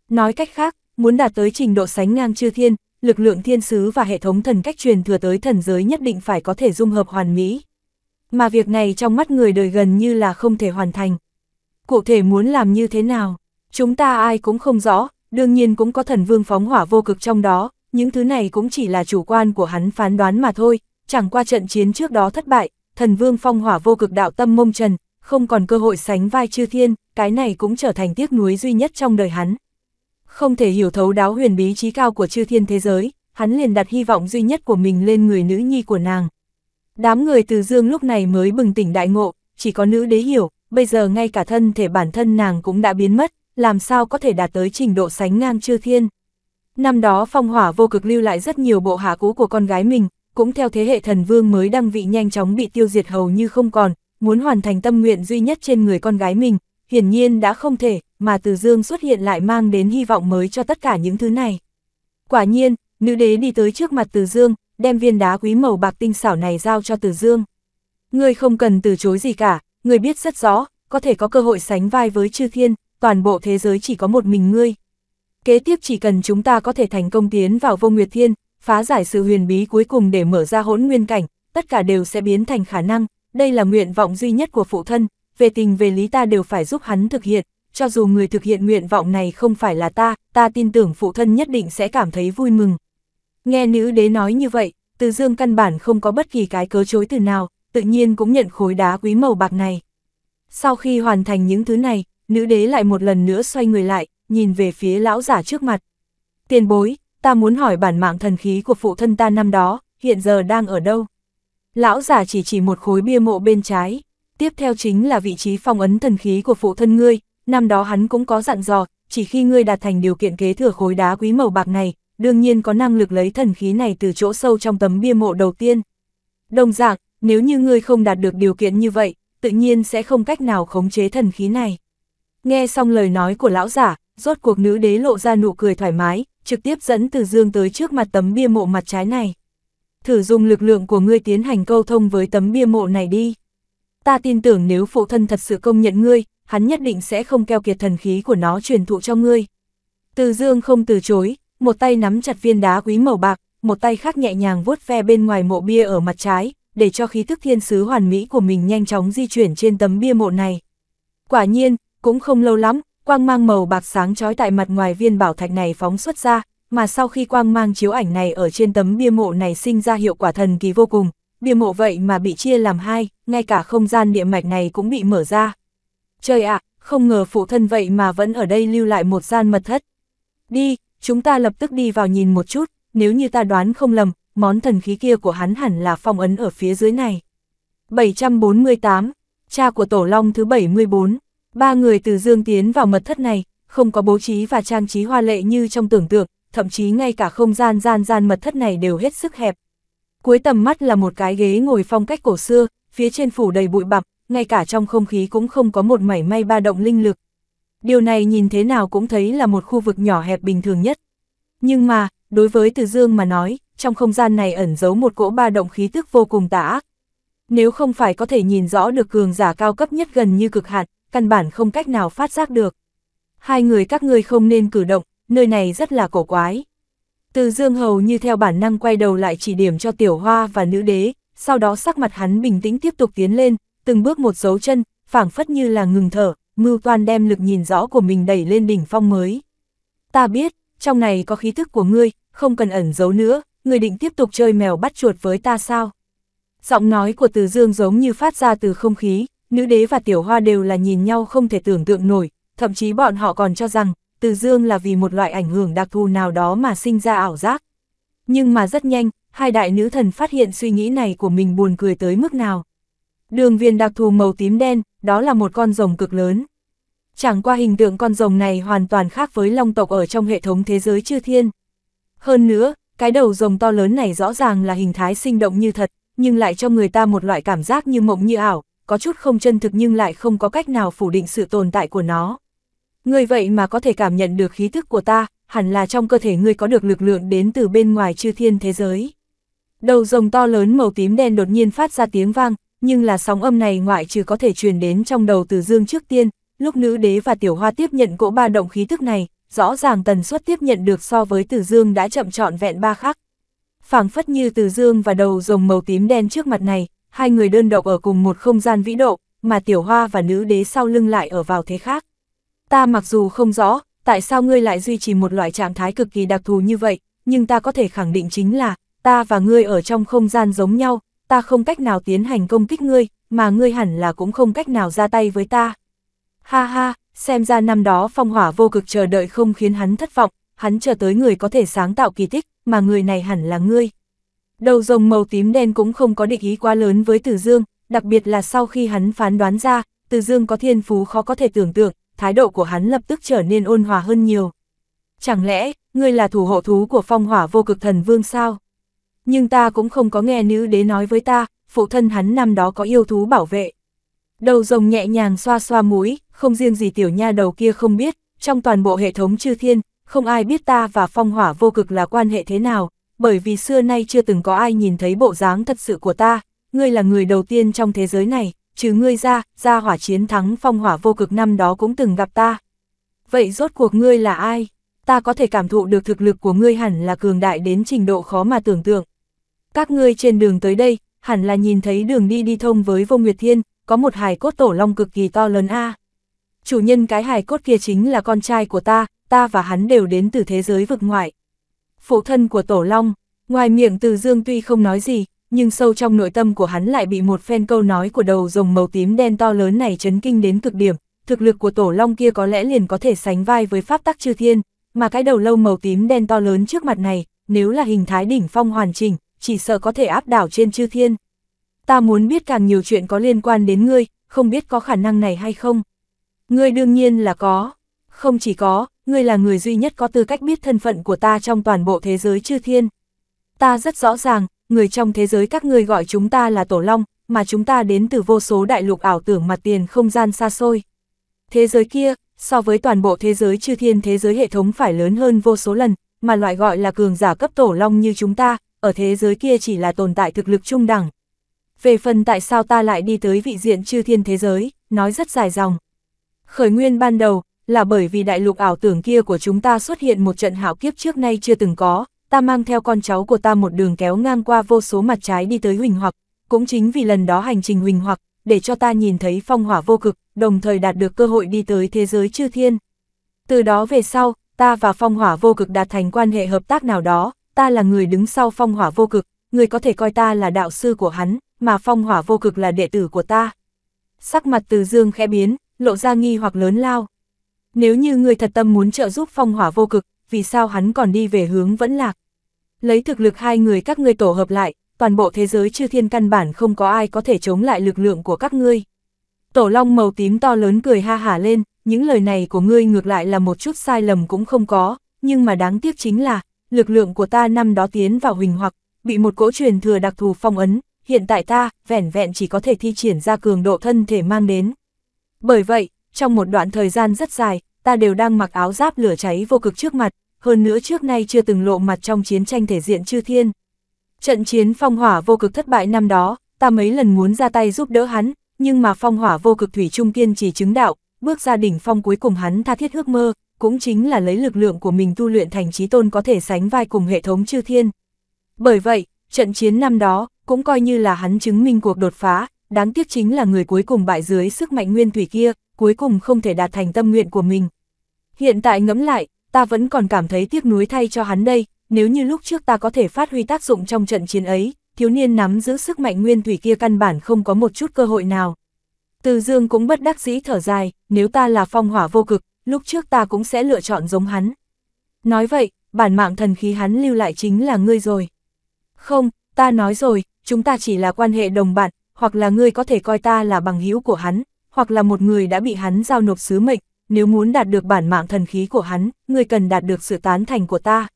Nói cách khác, muốn đạt tới trình độ sánh ngang chư thiên, lực lượng thiên sứ và hệ thống thần cách truyền thừa tới thần giới nhất định phải có thể dung hợp hoàn mỹ. Mà việc này trong mắt người đời gần như là không thể hoàn thành. Cụ thể muốn làm như thế nào, chúng ta ai cũng không rõ, đương nhiên cũng có thần vương phóng hỏa vô cực trong đó, những thứ này cũng chỉ là chủ quan của hắn phán đoán mà thôi, chẳng qua trận chiến trước đó thất bại, thần vương phong hỏa vô cực đạo tâm mông trần, không còn cơ hội sánh vai chư thiên, cái này cũng trở thành tiếc nuối duy nhất trong đời hắn. Không thể hiểu thấu đáo huyền bí trí cao của chư thiên thế giới, hắn liền đặt hy vọng duy nhất của mình lên người nữ nhi của nàng. Đám người từ dương lúc này mới bừng tỉnh đại ngộ, chỉ có nữ đế hiểu, bây giờ ngay cả thân thể bản thân nàng cũng đã biến mất, làm sao có thể đạt tới trình độ sánh ngang chư thiên. Năm đó phong hỏa vô cực lưu lại rất nhiều bộ hạ cũ của con gái mình, cũng theo thế hệ thần vương mới đăng vị nhanh chóng bị tiêu diệt hầu như không còn, muốn hoàn thành tâm nguyện duy nhất trên người con gái mình, hiển nhiên đã không thể, mà Từ Dương xuất hiện lại mang đến hy vọng mới cho tất cả những thứ này. Quả nhiên, nữ đế đi tới trước mặt Từ Dương, đem viên đá quý màu bạc tinh xảo này giao cho Từ Dương. Ngươi không cần từ chối gì cả, người biết rất rõ, có thể có cơ hội sánh vai với chư thiên, toàn bộ thế giới chỉ có một mình ngươi. Kế tiếp chỉ cần chúng ta có thể thành công tiến vào vô nguyệt thiên, phá giải sự huyền bí cuối cùng để mở ra hỗn nguyên cảnh, tất cả đều sẽ biến thành khả năng, đây là nguyện vọng duy nhất của phụ thân, về tình về lý ta đều phải giúp hắn thực hiện, cho dù người thực hiện nguyện vọng này không phải là ta, ta tin tưởng phụ thân nhất định sẽ cảm thấy vui mừng. Nghe nữ đế nói như vậy, từ dương căn bản không có bất kỳ cái cớ chối từ nào, tự nhiên cũng nhận khối đá quý màu bạc này. Sau khi hoàn thành những thứ này, nữ đế lại một lần nữa xoay người lại, nhìn về phía lão giả trước mặt. Tiền bối, ta muốn hỏi bản mạng thần khí của phụ thân ta năm đó, hiện giờ đang ở đâu? Lão giả chỉ chỉ một khối bia mộ bên trái, tiếp theo chính là vị trí phong ấn thần khí của phụ thân ngươi, năm đó hắn cũng có dặn dò, chỉ khi ngươi đạt thành điều kiện kế thừa khối đá quý màu bạc này, đương nhiên có năng lực lấy thần khí này từ chỗ sâu trong tấm bia mộ đầu tiên. Đồng dạng, nếu như ngươi không đạt được điều kiện như vậy, tự nhiên sẽ không cách nào khống chế thần khí này. Nghe xong lời nói của lão giả, rốt cuộc nữ đế lộ ra nụ cười thoải mái, trực tiếp dẫn Từ Dương tới trước mặt tấm bia mộ mặt trái này. Thử dùng lực lượng của ngươi tiến hành câu thông với tấm bia mộ này đi. Ta tin tưởng nếu phụ thân thật sự công nhận ngươi, hắn nhất định sẽ không keo kiệt thần khí của nó truyền thụ cho ngươi. Từ Dương không từ chối, một tay nắm chặt viên đá quý màu bạc, một tay khác nhẹ nhàng vuốt ve bên ngoài mộ bia ở mặt trái, để cho khí thức thiên sứ hoàn mỹ của mình nhanh chóng di chuyển trên tấm bia mộ này. Quả nhiên, cũng không lâu lắm, quang mang màu bạc sáng trói tại mặt ngoài viên bảo thạch này phóng xuất ra, mà sau khi quang mang chiếu ảnh này ở trên tấm bia mộ này sinh ra hiệu quả thần kỳ vô cùng, bia mộ vậy mà bị chia làm hai, ngay cả không gian địa mạch này cũng bị mở ra. Trời ạ, không ngờ phụ thân vậy mà vẫn ở đây lưu lại một gian mật thất. Đi, chúng ta lập tức đi vào nhìn một chút, nếu như ta đoán không lầm, món thần khí kia của hắn hẳn là phong ấn ở phía dưới này. 748, cha của Tổ Long thứ 74 Ba người từ dương tiến vào mật thất này, không có bố trí và trang trí hoa lệ như trong tưởng tượng, thậm chí ngay cả không gian gian gian mật thất này đều hết sức hẹp. Cuối tầm mắt là một cái ghế ngồi phong cách cổ xưa, phía trên phủ đầy bụi bặm, ngay cả trong không khí cũng không có một mảy may ba động linh lực. Điều này nhìn thế nào cũng thấy là một khu vực nhỏ hẹp bình thường nhất. Nhưng mà, đối với Từ Dương mà nói, trong không gian này ẩn giấu một cỗ ba động khí tức vô cùng tà ác. Nếu không phải có thể nhìn rõ được cường giả cao cấp nhất gần như cực hạn, căn bản không cách nào phát giác được. Hai người các ngươi không nên cử động, nơi này rất là cổ quái. Từ dương hầu như theo bản năng quay đầu lại chỉ điểm cho tiểu hoa và nữ đế, sau đó sắc mặt hắn bình tĩnh tiếp tục tiến lên, từng bước một dấu chân, phảng phất như là ngừng thở, mưu toan đem lực nhìn rõ của mình đẩy lên đỉnh phong mới. Ta biết, trong này có khí thức của ngươi, không cần ẩn giấu nữa, ngươi định tiếp tục chơi mèo bắt chuột với ta sao? Giọng nói của Từ Dương giống như phát ra từ không khí, nữ đế và tiểu hoa đều là nhìn nhau không thể tưởng tượng nổi, thậm chí bọn họ còn cho rằng, Từ Dương là vì một loại ảnh hưởng đặc thù nào đó mà sinh ra ảo giác. Nhưng mà rất nhanh, hai đại nữ thần phát hiện suy nghĩ này của mình buồn cười tới mức nào. Đường viền đặc thù màu tím đen, đó là một con rồng cực lớn. Chẳng qua hình tượng con rồng này hoàn toàn khác với long tộc ở trong hệ thống thế giới chư thiên. Hơn nữa, cái đầu rồng to lớn này rõ ràng là hình thái sinh động như thật, nhưng lại cho người ta một loại cảm giác như mộng như ảo, có chút không chân thực nhưng lại không có cách nào phủ định sự tồn tại của nó. Người vậy mà có thể cảm nhận được khí thức của ta, hẳn là trong cơ thể ngươi có được lực lượng đến từ bên ngoài chư thiên thế giới. Đầu rồng to lớn màu tím đen đột nhiên phát ra tiếng vang, nhưng là sóng âm này ngoại trừ có thể truyền đến trong đầu từ dương trước tiên, lúc nữ đế và tiểu hoa tiếp nhận cỗ ba động khí thức này, rõ ràng tần suất tiếp nhận được so với từ dương đã chậm trọn vẹn ba khắc. phảng phất như từ dương và đầu rồng màu tím đen trước mặt này, hai người đơn độc ở cùng một không gian vĩ độ, mà tiểu hoa và nữ đế sau lưng lại ở vào thế khác. Ta mặc dù không rõ, tại sao ngươi lại duy trì một loại trạng thái cực kỳ đặc thù như vậy, nhưng ta có thể khẳng định chính là, ta và ngươi ở trong không gian giống nhau, ta không cách nào tiến hành công kích ngươi, mà ngươi hẳn là cũng không cách nào ra tay với ta. Ha ha, xem ra năm đó phong hỏa vô cực chờ đợi không khiến hắn thất vọng, hắn chờ tới người có thể sáng tạo kỳ tích, mà người này hẳn là ngươi. Đầu rồng màu tím đen cũng không có địch ý quá lớn với Từ Dương, đặc biệt là sau khi hắn phán đoán ra, Từ Dương có thiên phú khó có thể tưởng tượng, thái độ của hắn lập tức trở nên ôn hòa hơn nhiều. Chẳng lẽ, ngươi là thủ hộ thú của phong hỏa vô cực thần vương sao? Nhưng ta cũng không có nghe nữ đế nói với ta, phụ thân hắn năm đó có yêu thú bảo vệ. Đầu rồng nhẹ nhàng xoa xoa mũi, không riêng gì tiểu nha đầu kia không biết, trong toàn bộ hệ thống chư thiên, không ai biết ta và phong hỏa vô cực là quan hệ thế nào, bởi vì xưa nay chưa từng có ai nhìn thấy bộ dáng thật sự của ta, ngươi là người đầu tiên trong thế giới này, trừ ngươi ra, ra hỏa chiến thắng phong hỏa vô cực năm đó cũng từng gặp ta. Vậy rốt cuộc ngươi là ai? Ta có thể cảm thụ được thực lực của ngươi hẳn là cường đại đến trình độ khó mà tưởng tượng. Các ngươi trên đường tới đây, hẳn là nhìn thấy đường đi đi thông với vô nguyệt thiên, có một hài cốt tổ long cực kỳ to lớn A. Chủ nhân cái hài cốt kia chính là con trai của ta, ta và hắn đều đến từ thế giới vực ngoại, phụ thân của Tổ Long, ngoài miệng Từ Dương tuy không nói gì, nhưng sâu trong nội tâm của hắn lại bị một phen câu nói của đầu rồng màu tím đen to lớn này chấn kinh đến cực điểm, thực lực của Tổ Long kia có lẽ liền có thể sánh vai với pháp tắc chư thiên, mà cái đầu lâu màu tím đen to lớn trước mặt này, nếu là hình thái đỉnh phong hoàn chỉnh, chỉ sợ có thể áp đảo trên chư thiên. Ta muốn biết càng nhiều chuyện có liên quan đến ngươi, không biết có khả năng này hay không. Ngươi đương nhiên là có, không chỉ có, ngươi là người duy nhất có tư cách biết thân phận của ta trong toàn bộ thế giới chư thiên. Ta rất rõ ràng, người trong thế giới các ngươi gọi chúng ta là Tổ Long, mà chúng ta đến từ vô số đại lục ảo tưởng mặt tiền không gian xa xôi. Thế giới kia, so với toàn bộ thế giới chư thiên thế giới hệ thống phải lớn hơn vô số lần, mà loại gọi là cường giả cấp Tổ Long như chúng ta, ở thế giới kia chỉ là tồn tại thực lực trung đẳng. Về phần tại sao ta lại đi tới vị diện chư thiên thế giới, nói rất dài dòng. Khởi nguyên ban đầu, là bởi vì đại lục ảo tưởng kia của chúng ta xuất hiện một trận hạo kiếp trước nay chưa từng có, ta mang theo con cháu của ta một đường kéo ngang qua vô số mặt trái đi tới huỳnh hoặc, cũng chính vì lần đó hành trình huỳnh hoặc, để cho ta nhìn thấy phong hỏa vô cực, đồng thời đạt được cơ hội đi tới thế giới chư thiên. Từ đó về sau, ta và phong hỏa vô cực đạt thành quan hệ hợp tác nào đó, ta là người đứng sau phong hỏa vô cực, người có thể coi ta là đạo sư của hắn, mà phong hỏa vô cực là đệ tử của ta. Sắc mặt từ dương khẽ biến, lộ ra nghi hoặc lớn lao. Nếu như người thật tâm muốn trợ giúp phong hỏa vô cực, vì sao hắn còn đi về hướng vẫn lạc? Lấy thực lực hai người các ngươi tổ hợp lại, toàn bộ thế giới chư thiên căn bản không có ai có thể chống lại lực lượng của các ngươi. Tổ long màu tím to lớn cười ha hả lên, những lời này của ngươi ngược lại là một chút sai lầm cũng không có, nhưng mà đáng tiếc chính là, lực lượng của ta năm đó tiến vào huỳnh hoặc, bị một cỗ truyền thừa đặc thù phong ấn, hiện tại ta, vẻn vẹn chỉ có thể thi triển ra cường độ thân thể mang đến. Bởi vậy, trong một đoạn thời gian rất dài, ta đều đang mặc áo giáp lửa cháy vô cực trước mặt, hơn nữa trước nay chưa từng lộ mặt trong chiến tranh thể diện chư thiên. Trận chiến phong hỏa vô cực thất bại năm đó, ta mấy lần muốn ra tay giúp đỡ hắn, nhưng mà phong hỏa vô cực thủy trung kiên chỉ chứng đạo, bước ra đỉnh phong cuối cùng hắn tha thiết ước mơ, cũng chính là lấy lực lượng của mình tu luyện thành trí tôn có thể sánh vai cùng hệ thống chư thiên. Bởi vậy, trận chiến năm đó, cũng coi như là hắn chứng minh cuộc đột phá, đáng tiếc chính là người cuối cùng bại dưới sức mạnh nguyên thủy kia, cuối cùng không thể đạt thành tâm nguyện của mình. Hiện tại ngẫm lại, ta vẫn còn cảm thấy tiếc nuối thay cho hắn đây, nếu như lúc trước ta có thể phát huy tác dụng trong trận chiến ấy, thiếu niên nắm giữ sức mạnh nguyên thủy kia căn bản không có một chút cơ hội nào. Từ dương cũng bất đắc dĩ thở dài, nếu ta là phong hỏa vô cực, lúc trước ta cũng sẽ lựa chọn giống hắn. Nói vậy, bản mạng thần khí hắn lưu lại chính là ngươi rồi. Không, ta nói rồi, chúng ta chỉ là quan hệ đồng bạn, hoặc là ngươi có thể coi ta là bằng hữu của hắn, hoặc là một người đã bị hắn giao nộp sứ mệnh, nếu muốn đạt được bản mạng thần khí của hắn, người cần đạt được sự tán thành của ta.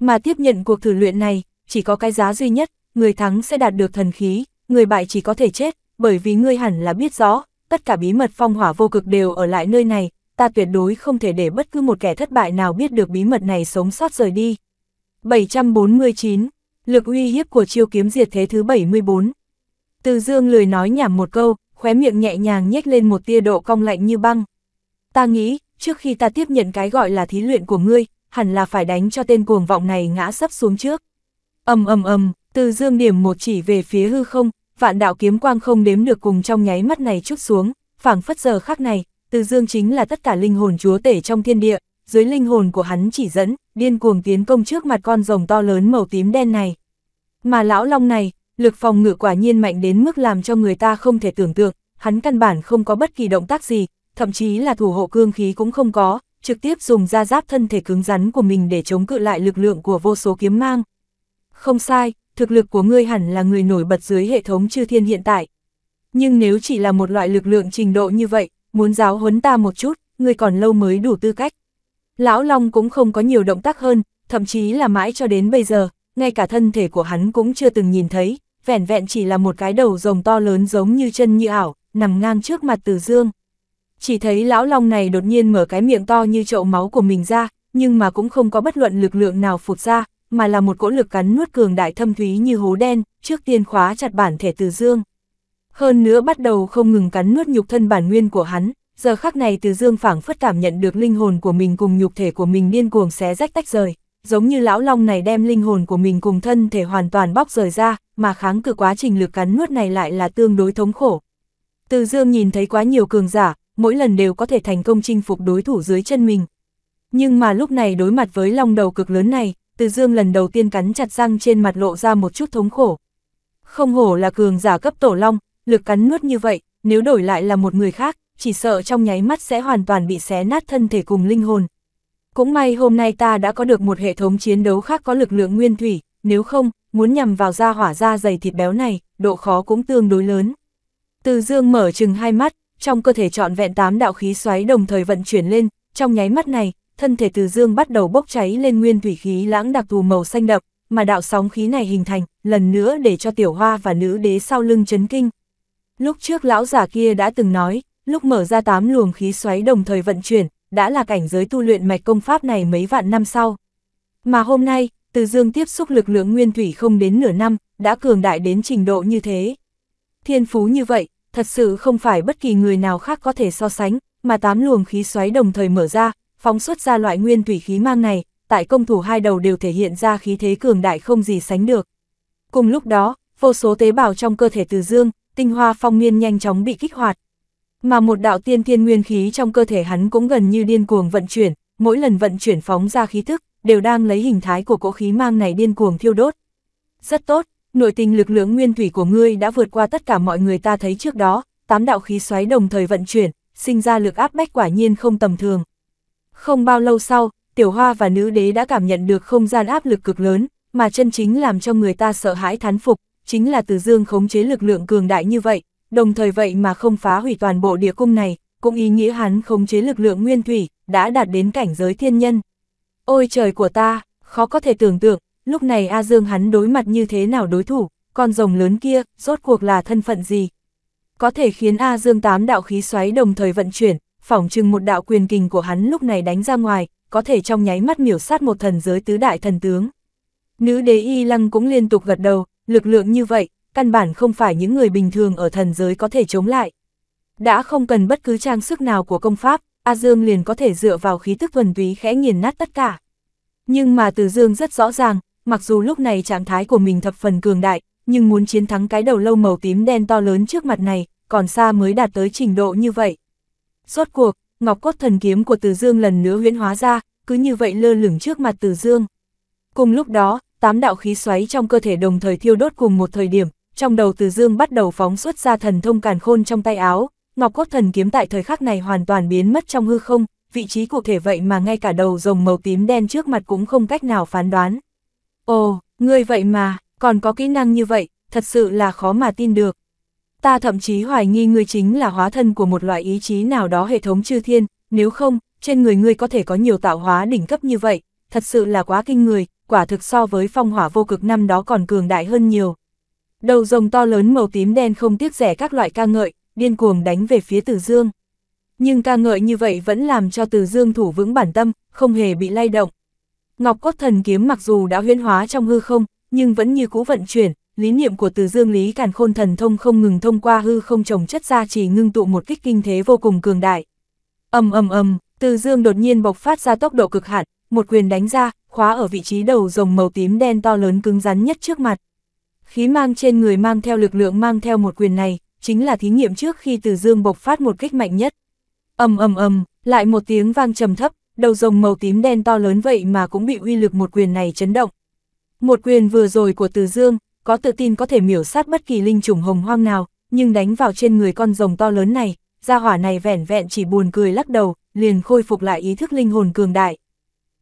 Mà tiếp nhận cuộc thử luyện này, chỉ có cái giá duy nhất, người thắng sẽ đạt được thần khí, người bại chỉ có thể chết, bởi vì ngươi hẳn là biết rõ, tất cả bí mật phong hỏa vô cực đều ở lại nơi này, ta tuyệt đối không thể để bất cứ một kẻ thất bại nào biết được bí mật này sống sót rời đi. 749. Lực uy hiếp của chiêu kiếm diệt thế thứ 74 Từ dương lười nói nhảm một câu, khóe miệng nhẹ nhàng nhếch lên một tia độ cong lạnh như băng. Ta nghĩ, trước khi ta tiếp nhận cái gọi là thí luyện của ngươi, hẳn là phải đánh cho tên cuồng vọng này ngã sắp xuống trước. ầm ầm ầm, từ dương điểm một chỉ về phía hư không, vạn đạo kiếm quang không đếm được cùng trong nháy mắt này chút xuống, phảng phất giờ khắc này, từ dương chính là tất cả linh hồn chúa tể trong thiên địa, dưới linh hồn của hắn chỉ dẫn, điên cuồng tiến công trước mặt con rồng to lớn màu tím đen này. Mà lão long này, lực phòng ngự quả nhiên mạnh đến mức làm cho người ta không thể tưởng tượng, hắn căn bản không có bất kỳ động tác gì, thậm chí là thủ hộ cương khí cũng không có, trực tiếp dùng ra giáp thân thể cứng rắn của mình để chống cự lại lực lượng của vô số kiếm mang. Không sai, thực lực của ngươi hẳn là người nổi bật dưới hệ thống chư thiên hiện tại. Nhưng nếu chỉ là một loại lực lượng trình độ như vậy, muốn giáo huấn ta một chút, ngươi còn lâu mới đủ tư cách. Lão Long cũng không có nhiều động tác hơn, thậm chí là mãi cho đến bây giờ, ngay cả thân thể của hắn cũng chưa từng nhìn thấy, vẻn vẹn chỉ là một cái đầu rồng to lớn giống như chân như ảo, nằm ngang trước mặt Từ Dương. Chỉ thấy lão long này đột nhiên mở cái miệng to như chậu máu của mình ra, nhưng mà cũng không có bất luận lực lượng nào phụt ra, mà là một cỗ lực cắn nuốt cường đại thâm thúy như hố đen, trước tiên khóa chặt bản thể Từ Dương. Hơn nữa bắt đầu không ngừng cắn nuốt nhục thân bản nguyên của hắn, giờ khắc này Từ Dương phảng phất cảm nhận được linh hồn của mình cùng nhục thể của mình điên cuồng xé rách tách rời, giống như lão long này đem linh hồn của mình cùng thân thể hoàn toàn bóc rời ra, mà kháng cự quá trình lực cắn nuốt này lại là tương đối thống khổ. Từ dương nhìn thấy quá nhiều cường giả, mỗi lần đều có thể thành công chinh phục đối thủ dưới chân mình. Nhưng mà lúc này đối mặt với long đầu cực lớn này, từ dương lần đầu tiên cắn chặt răng trên mặt lộ ra một chút thống khổ. Không hổ là cường giả cấp tổ long, lực cắn nuốt như vậy, nếu đổi lại là một người khác, chỉ sợ trong nháy mắt sẽ hoàn toàn bị xé nát thân thể cùng linh hồn. Cũng may hôm nay ta đã có được một hệ thống chiến đấu khác có lực lượng nguyên thủy, nếu không, muốn nhằm vào da hỏa da dày thịt béo này, độ khó cũng tương đối lớn. Từ dương mở chừng hai mắt, trong cơ thể trọn vẹn tám đạo khí xoáy đồng thời vận chuyển lên, trong nháy mắt này, thân thể từ dương bắt đầu bốc cháy lên nguyên thủy khí lãng đặc thù màu xanh đậm, mà đạo sóng khí này hình thành, lần nữa để cho tiểu hoa và nữ đế sau lưng chấn kinh. Lúc trước lão giả kia đã từng nói, lúc mở ra tám luồng khí xoáy đồng thời vận chuyển, đã là cảnh giới tu luyện mạch công pháp này mấy vạn năm sau. Mà hôm nay, từ Dương tiếp xúc lực lượng nguyên thủy không đến nửa năm, đã cường đại đến trình độ như thế. Thiên phú như vậy, thật sự không phải bất kỳ người nào khác có thể so sánh, mà tám luồng khí xoáy đồng thời mở ra, phóng xuất ra loại nguyên thủy khí mang này, tại công thủ hai đầu đều thể hiện ra khí thế cường đại không gì sánh được. Cùng lúc đó, vô số tế bào trong cơ thể Từ Dương, tinh hoa phong miên nhanh chóng bị kích hoạt. Mà một đạo tiên thiên nguyên khí trong cơ thể hắn cũng gần như điên cuồng vận chuyển, mỗi lần vận chuyển phóng ra khí thức, đều đang lấy hình thái của cỗ khí mang này điên cuồng thiêu đốt. Rất tốt, nội tình lực lượng nguyên thủy của ngươi đã vượt qua tất cả mọi người ta thấy trước đó, tám đạo khí xoáy đồng thời vận chuyển, sinh ra lực áp bách quả nhiên không tầm thường. Không bao lâu sau, tiểu hoa và nữ đế đã cảm nhận được không gian áp lực cực lớn, mà chân chính làm cho người ta sợ hãi thán phục, chính là từ dương khống chế lực lượng cường đại như vậy, đồng thời vậy mà không phá hủy toàn bộ địa cung này, cũng ý nghĩa hắn khống chế lực lượng nguyên thủy, đã đạt đến cảnh giới thiên nhân. Ôi trời của ta, khó có thể tưởng tượng, lúc này A Dương hắn đối mặt như thế nào đối thủ, con rồng lớn kia, rốt cuộc là thân phận gì. Có thể khiến A Dương tám đạo khí xoáy đồng thời vận chuyển, phỏng chừng một đạo quyền kình của hắn lúc này đánh ra ngoài, có thể trong nháy mắt miểu sát một thần giới tứ đại thần tướng. Nữ đế y lăng cũng liên tục gật đầu, lực lượng như vậy, căn bản không phải những người bình thường ở thần giới có thể chống lại. Đã không cần bất cứ trang sức nào của công pháp, A Dương liền có thể dựa vào khí tức thuần túy khẽ nghiền nát tất cả. Nhưng mà Từ Dương rất rõ ràng, mặc dù lúc này trạng thái của mình thập phần cường đại, nhưng muốn chiến thắng cái đầu lâu màu tím đen to lớn trước mặt này, còn xa mới đạt tới trình độ như vậy. Rốt cuộc, ngọc cốt thần kiếm của Từ Dương lần nữa huyễn hóa ra, cứ như vậy lơ lửng trước mặt Từ Dương. Cùng lúc đó, tám đạo khí xoáy trong cơ thể đồng thời thiêu đốt cùng một thời điểm, trong đầu Từ Dương bắt đầu phóng xuất ra thần thông càn khôn trong tay áo, Ngọc cốt thần kiếm tại thời khắc này hoàn toàn biến mất trong hư không, vị trí cụ thể vậy mà ngay cả đầu rồng màu tím đen trước mặt cũng không cách nào phán đoán. Ồ, ngươi vậy mà, còn có kỹ năng như vậy, thật sự là khó mà tin được. Ta thậm chí hoài nghi ngươi chính là hóa thân của một loại ý chí nào đó hệ thống chư thiên, nếu không, trên người ngươi có thể có nhiều tạo hóa đỉnh cấp như vậy, thật sự là quá kinh người, quả thực so với phong hỏa vô cực năm đó còn cường đại hơn nhiều. Đầu rồng to lớn màu tím đen không tiếc rẻ các loại ca ngợi, điên cuồng đánh về phía Từ Dương. Nhưng ca ngợi như vậy vẫn làm cho Từ Dương thủ vững bản tâm, không hề bị lay động. Ngọc cốt thần kiếm mặc dù đã huyễn hóa trong hư không, nhưng vẫn như cũ vận chuyển, lý niệm của Từ Dương Lý Càn Khôn thần thông không ngừng thông qua hư không trồng chất ra chỉ ngưng tụ một kích kinh thế vô cùng cường đại. Ầm ầm ầm, Từ Dương đột nhiên bộc phát ra tốc độ cực hạn, một quyền đánh ra, khóa ở vị trí đầu rồng màu tím đen to lớn cứng rắn nhất trước mặt. Khí mang trên người mang theo lực lượng mang theo một quyền này, chính là thí nghiệm trước khi từ dương bộc phát một kích mạnh nhất. ầm ầm ầm, lại một tiếng vang trầm thấp, đầu rồng màu tím đen to lớn vậy mà cũng bị uy lực một quyền này chấn động. Một quyền vừa rồi của từ dương, có tự tin có thể miểu sát bất kỳ linh chủng hồng hoang nào, nhưng đánh vào trên người con rồng to lớn này, gia hỏa này vẻn vẹn chỉ buồn cười lắc đầu, liền khôi phục lại ý thức linh hồn cường đại.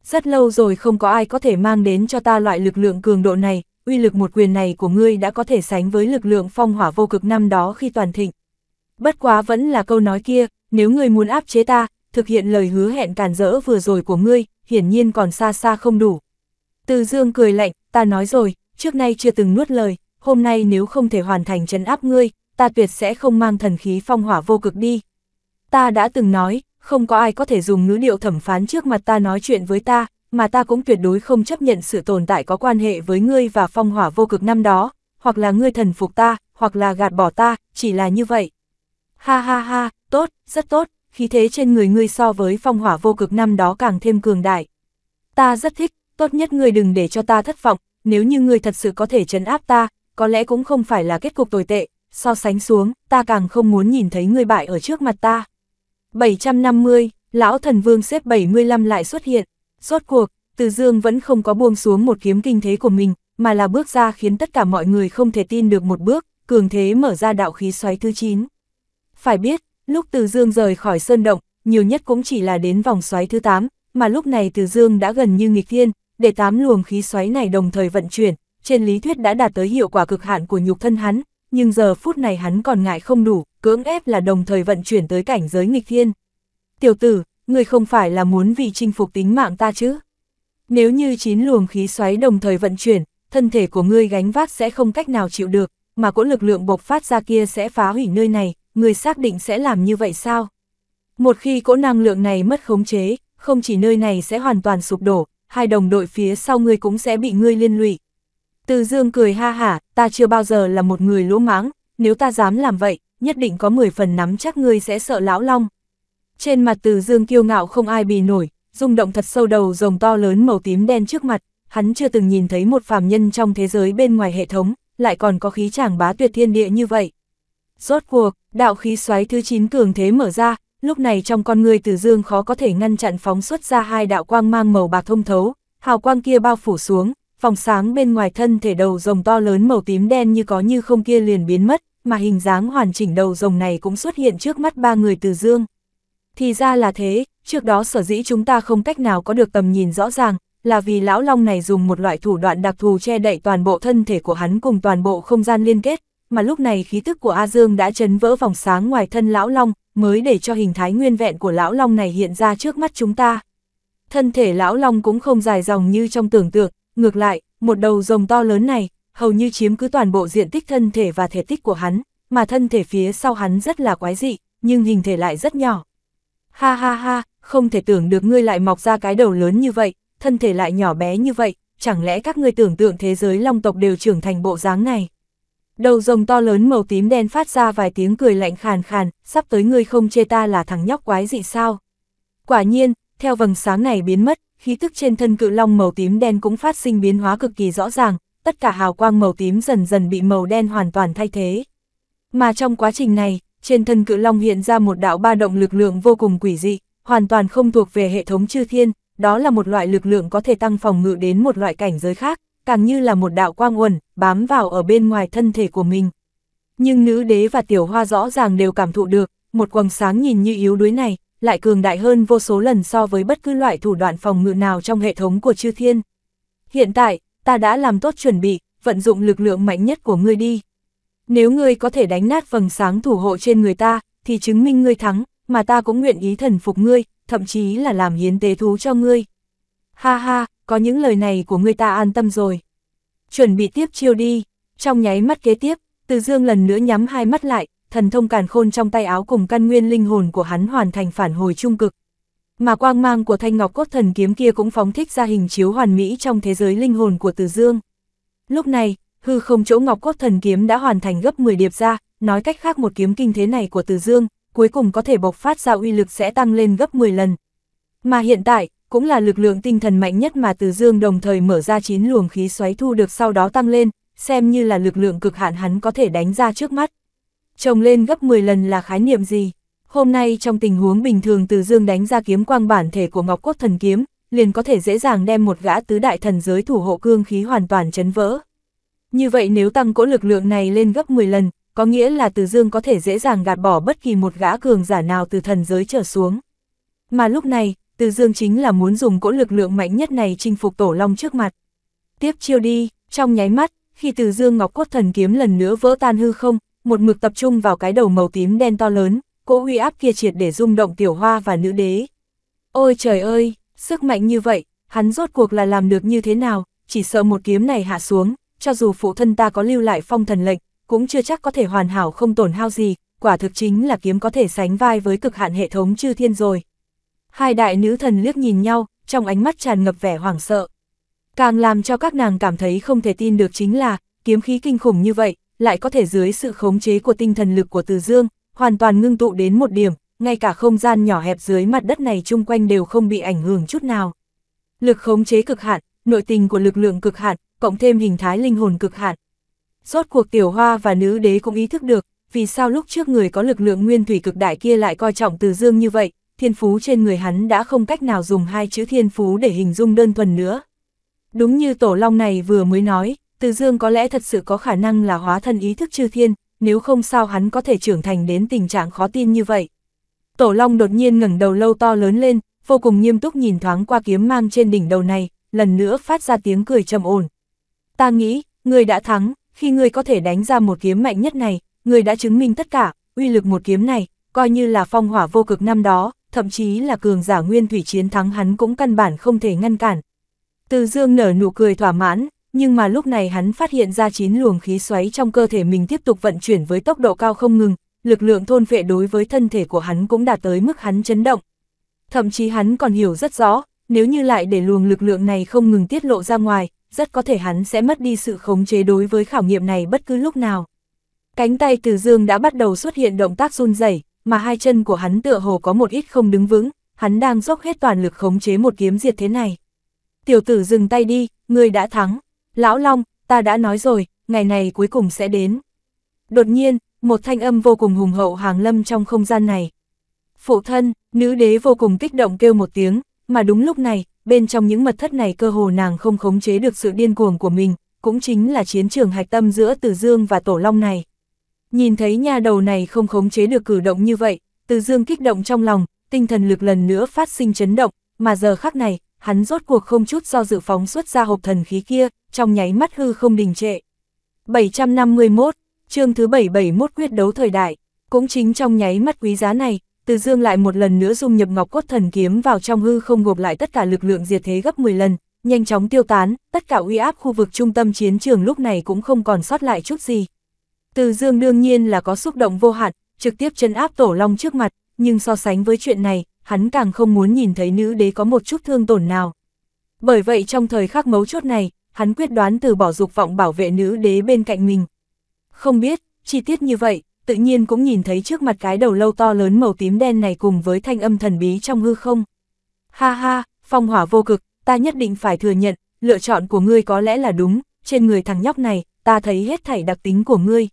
Rất lâu rồi không có ai có thể mang đến cho ta loại lực lượng cường độ này, uy lực một quyền này của ngươi đã có thể sánh với lực lượng phong hỏa vô cực năm đó khi toàn thịnh. Bất quá vẫn là câu nói kia, nếu ngươi muốn áp chế ta, thực hiện lời hứa hẹn càn rỡ vừa rồi của ngươi, hiển nhiên còn xa xa không đủ. Từ dương cười lạnh, ta nói rồi, trước nay chưa từng nuốt lời, hôm nay nếu không thể hoàn thành trấn áp ngươi, ta tuyệt sẽ không mang thần khí phong hỏa vô cực đi. Ta đã từng nói, không có ai có thể dùng ngữ điệu thẩm phán trước mặt ta nói chuyện với ta, mà ta cũng tuyệt đối không chấp nhận sự tồn tại có quan hệ với ngươi và phong hỏa vô cực năm đó, hoặc là ngươi thần phục ta, hoặc là gạt bỏ ta, chỉ là như vậy. Ha ha ha, tốt, rất tốt, khí thế trên người ngươi so với phong hỏa vô cực năm đó càng thêm cường đại. Ta rất thích, tốt nhất ngươi đừng để cho ta thất vọng, nếu như ngươi thật sự có thể trấn áp ta, có lẽ cũng không phải là kết cục tồi tệ, so sánh xuống, ta càng không muốn nhìn thấy ngươi bại ở trước mặt ta. 750, Lão Thần Vương xếp 75 lại xuất hiện. Rốt cuộc, Từ Dương vẫn không có buông xuống một kiếm kinh thế của mình, mà là bước ra khiến tất cả mọi người không thể tin được một bước, cường thế mở ra đạo khí xoáy thứ 9. Phải biết, lúc Từ Dương rời khỏi sơn động, nhiều nhất cũng chỉ là đến vòng xoáy thứ 8, mà lúc này Từ Dương đã gần như nghịch thiên, để tám luồng khí xoáy này đồng thời vận chuyển, trên lý thuyết đã đạt tới hiệu quả cực hạn của nhục thân hắn, nhưng giờ phút này hắn còn ngại không đủ, cưỡng ép là đồng thời vận chuyển tới cảnh giới nghịch thiên. Tiểu tử, ngươi không phải là muốn vì chinh phục tính mạng ta chứ? Nếu như chín luồng khí xoáy đồng thời vận chuyển, thân thể của ngươi gánh vác sẽ không cách nào chịu được, mà cỗ lực lượng bộc phát ra kia sẽ phá hủy nơi này, ngươi xác định sẽ làm như vậy sao? Một khi cỗ năng lượng này mất khống chế, không chỉ nơi này sẽ hoàn toàn sụp đổ, hai đồng đội phía sau ngươi cũng sẽ bị ngươi liên lụy. Từ dương cười ha hả, ta chưa bao giờ là một người lỗ mãng, nếu ta dám làm vậy, nhất định có 10 phần nắm chắc ngươi sẽ sợ lão long. Trên mặt từ dương kiêu ngạo không ai bì nổi, rung động thật sâu đầu rồng to lớn màu tím đen trước mặt, hắn chưa từng nhìn thấy một phàm nhân trong thế giới bên ngoài hệ thống, lại còn có khí chàng bá tuyệt thiên địa như vậy. Rốt cuộc, đạo khí xoáy thứ 9 cường thế mở ra, lúc này trong con người từ dương khó có thể ngăn chặn phóng xuất ra hai đạo quang mang màu bạc thông thấu, hào quang kia bao phủ xuống, phòng sáng bên ngoài thân thể đầu rồng to lớn màu tím đen như có như không kia liền biến mất, mà hình dáng hoàn chỉnh đầu rồng này cũng xuất hiện trước mắt ba người từ dương. Thì ra là thế, trước đó sở dĩ chúng ta không cách nào có được tầm nhìn rõ ràng, là vì lão long này dùng một loại thủ đoạn đặc thù che đậy toàn bộ thân thể của hắn cùng toàn bộ không gian liên kết, mà lúc này khí tức của A Dương đã chấn vỡ vòng sáng ngoài thân lão long, mới để cho hình thái nguyên vẹn của lão long này hiện ra trước mắt chúng ta. Thân thể lão long cũng không dài dòng như trong tưởng tượng, ngược lại, một đầu rồng to lớn này, hầu như chiếm cứ toàn bộ diện tích thân thể và thể tích của hắn, mà thân thể phía sau hắn rất là quái dị, nhưng hình thể lại rất nhỏ, Ha ha ha, không thể tưởng được ngươi lại mọc ra cái đầu lớn như vậy, thân thể lại nhỏ bé như vậy, chẳng lẽ các ngươi tưởng tượng thế giới long tộc đều trưởng thành bộ dáng này. Đầu rồng to lớn màu tím đen phát ra vài tiếng cười lạnh khàn khàn, sắp tới ngươi không chê ta là thằng nhóc quái dị sao. Quả nhiên, theo vầng sáng này biến mất, khí tức trên thân cự long màu tím đen cũng phát sinh biến hóa cực kỳ rõ ràng, tất cả hào quang màu tím dần dần bị màu đen hoàn toàn thay thế. Mà trong quá trình này, trên thân cự long hiện ra một đạo ba động lực lượng vô cùng quỷ dị, hoàn toàn không thuộc về hệ thống chư thiên, đó là một loại lực lượng có thể tăng phòng ngự đến một loại cảnh giới khác, càng như là một đạo quang uẩn, bám vào ở bên ngoài thân thể của mình. Nhưng nữ đế và tiểu hoa rõ ràng đều cảm thụ được, một quầng sáng nhìn như yếu đuối này, lại cường đại hơn vô số lần so với bất cứ loại thủ đoạn phòng ngự nào trong hệ thống của chư thiên. Hiện tại, ta đã làm tốt chuẩn bị, vận dụng lực lượng mạnh nhất của ngươi đi nếu ngươi có thể đánh nát vầng sáng thủ hộ trên người ta, thì chứng minh ngươi thắng, mà ta cũng nguyện ý thần phục ngươi, thậm chí là làm hiến tế thú cho ngươi. Ha ha, có những lời này của ngươi ta an tâm rồi. Chuẩn bị tiếp chiêu đi, trong nháy mắt kế tiếp, từ dương lần nữa nhắm hai mắt lại, thần thông càn khôn trong tay áo cùng căn nguyên linh hồn của hắn hoàn thành phản hồi trung cực. Mà quang mang của thanh ngọc cốt thần kiếm kia cũng phóng thích ra hình chiếu hoàn mỹ trong thế giới linh hồn của từ dương. Lúc này, hư không chỗ ngọc cốt thần kiếm đã hoàn thành gấp 10 điệp ra, nói cách khác một kiếm kinh thế này của Từ Dương, cuối cùng có thể bộc phát ra uy lực sẽ tăng lên gấp 10 lần. Mà hiện tại, cũng là lực lượng tinh thần mạnh nhất mà Từ Dương đồng thời mở ra 9 luồng khí xoáy thu được sau đó tăng lên, xem như là lực lượng cực hạn hắn có thể đánh ra trước mắt. Trồng lên gấp 10 lần là khái niệm gì? Hôm nay trong tình huống bình thường Từ Dương đánh ra kiếm quang bản thể của Ngọc Cốt Thần Kiếm, liền có thể dễ dàng đem một gã tứ đại thần giới thủ hộ cương khí hoàn toàn chấn vỡ. Như vậy nếu tăng cỗ lực lượng này lên gấp 10 lần, có nghĩa là Từ Dương có thể dễ dàng gạt bỏ bất kỳ một gã cường giả nào từ thần giới trở xuống. Mà lúc này, Từ Dương chính là muốn dùng cỗ lực lượng mạnh nhất này chinh phục Tổ Long trước mặt. Tiếp chiêu đi, trong nháy mắt, khi Từ Dương Ngọc Cốt Thần kiếm lần nữa vỡ tan hư không, một mực tập trung vào cái đầu màu tím đen to lớn, cỗ uy áp kia triệt để rung động tiểu hoa và nữ đế. Ôi trời ơi, sức mạnh như vậy, hắn rốt cuộc là làm được như thế nào, chỉ sợ một kiếm này hạ xuống, cho dù phụ thân ta có lưu lại phong thần lệnh, cũng chưa chắc có thể hoàn hảo không tổn hao gì, quả thực chính là kiếm có thể sánh vai với cực hạn hệ thống chư thiên rồi. Hai đại nữ thần liếc nhìn nhau, trong ánh mắt tràn ngập vẻ hoảng sợ. Càng làm cho các nàng cảm thấy không thể tin được chính là, kiếm khí kinh khủng như vậy, lại có thể dưới sự khống chế của tinh thần lực của Từ Dương, hoàn toàn ngưng tụ đến một điểm, ngay cả không gian nhỏ hẹp dưới mặt đất này chung quanh đều không bị ảnh hưởng chút nào. Lực khống chế cực hạn, nội tình của lực lượng cực hạn, cộng thêm hình thái linh hồn cực hạn. Rốt cuộc tiểu hoa và nữ đế cũng ý thức được, vì sao lúc trước người có lực lượng nguyên thủy cực đại kia lại coi trọng từ dương như vậy, thiên phú trên người hắn đã không cách nào dùng hai chữ thiên phú để hình dung đơn thuần nữa. Đúng như tổ long này vừa mới nói, từ dương có lẽ thật sự có khả năng là hóa thân ý thức chư thiên, nếu không sao hắn có thể trưởng thành đến tình trạng khó tin như vậy. Tổ long đột nhiên ngẩng đầu lâu to lớn lên, vô cùng nghiêm túc nhìn thoáng qua kiếm mang trên đỉnh đầu này, lần nữa phát ra tiếng cười trầm ổn, ta nghĩ, người đã thắng, khi người có thể đánh ra một kiếm mạnh nhất này, người đã chứng minh tất cả, uy lực một kiếm này, coi như là phong hỏa vô cực năm đó, thậm chí là cường giả nguyên thủy chiến thắng hắn cũng căn bản không thể ngăn cản. Từ dương nở nụ cười thỏa mãn, nhưng mà lúc này hắn phát hiện ra chín luồng khí xoáy trong cơ thể mình tiếp tục vận chuyển với tốc độ cao không ngừng, lực lượng thôn vệ đối với thân thể của hắn cũng đạt tới mức hắn chấn động. Thậm chí hắn còn hiểu rất rõ, nếu như lại để luồng lực lượng này không ngừng tiết lộ ra ngoài, rất có thể hắn sẽ mất đi sự khống chế đối với khảo nghiệm này bất cứ lúc nào. Cánh tay Từ Dương đã bắt đầu xuất hiện động tác run rẩy, mà hai chân của hắn tựa hồ có một ít không đứng vững, hắn đang dốc hết toàn lực khống chế một kiếm diệt thế này. Tiểu tử dừng tay đi, ngươi đã thắng. Lão Long, ta đã nói rồi, ngày này cuối cùng sẽ đến. Đột nhiên, một thanh âm vô cùng hùng hậu hàng lâm trong không gian này. Phụ thân, nữ đế vô cùng kích động kêu một tiếng, mà đúng lúc này, bên trong những mật thất này cơ hồ nàng không khống chế được sự điên cuồng của mình, cũng chính là chiến trường hạch tâm giữa Từ Dương và Tổ Long này. Nhìn thấy nhà đầu này không khống chế được cử động như vậy, Từ Dương kích động trong lòng, tinh thần lực lần nữa phát sinh chấn động, mà giờ khắc này, hắn rốt cuộc không chút do dự phóng xuất ra hộp thần khí kia, trong nháy mắt hư không đình trệ. 751, chương thứ 771 quyết đấu thời đại, cũng chính trong nháy mắt quý giá này, từ Dương lại một lần nữa dung nhập Ngọc Cốt Thần Kiếm vào trong hư không gộp lại tất cả lực lượng diệt thế gấp 10 lần, nhanh chóng tiêu tán, tất cả uy áp khu vực trung tâm chiến trường lúc này cũng không còn sót lại chút gì. Từ Dương đương nhiên là có xúc động vô hạn, trực tiếp chân áp Tổ Long trước mặt, nhưng so sánh với chuyện này, hắn càng không muốn nhìn thấy nữ đế có một chút thương tổn nào. Bởi vậy trong thời khắc mấu chốt này, hắn quyết đoán từ bỏ dục vọng bảo vệ nữ đế bên cạnh mình. Không biết, chi tiết như vậy, tự nhiên cũng nhìn thấy trước mặt cái đầu lâu to lớn màu tím đen này cùng với thanh âm thần bí trong hư không. Ha ha, phong hỏa vô cực, ta nhất định phải thừa nhận, lựa chọn của ngươi có lẽ là đúng, trên người thằng nhóc này, ta thấy hết thảy đặc tính của ngươi.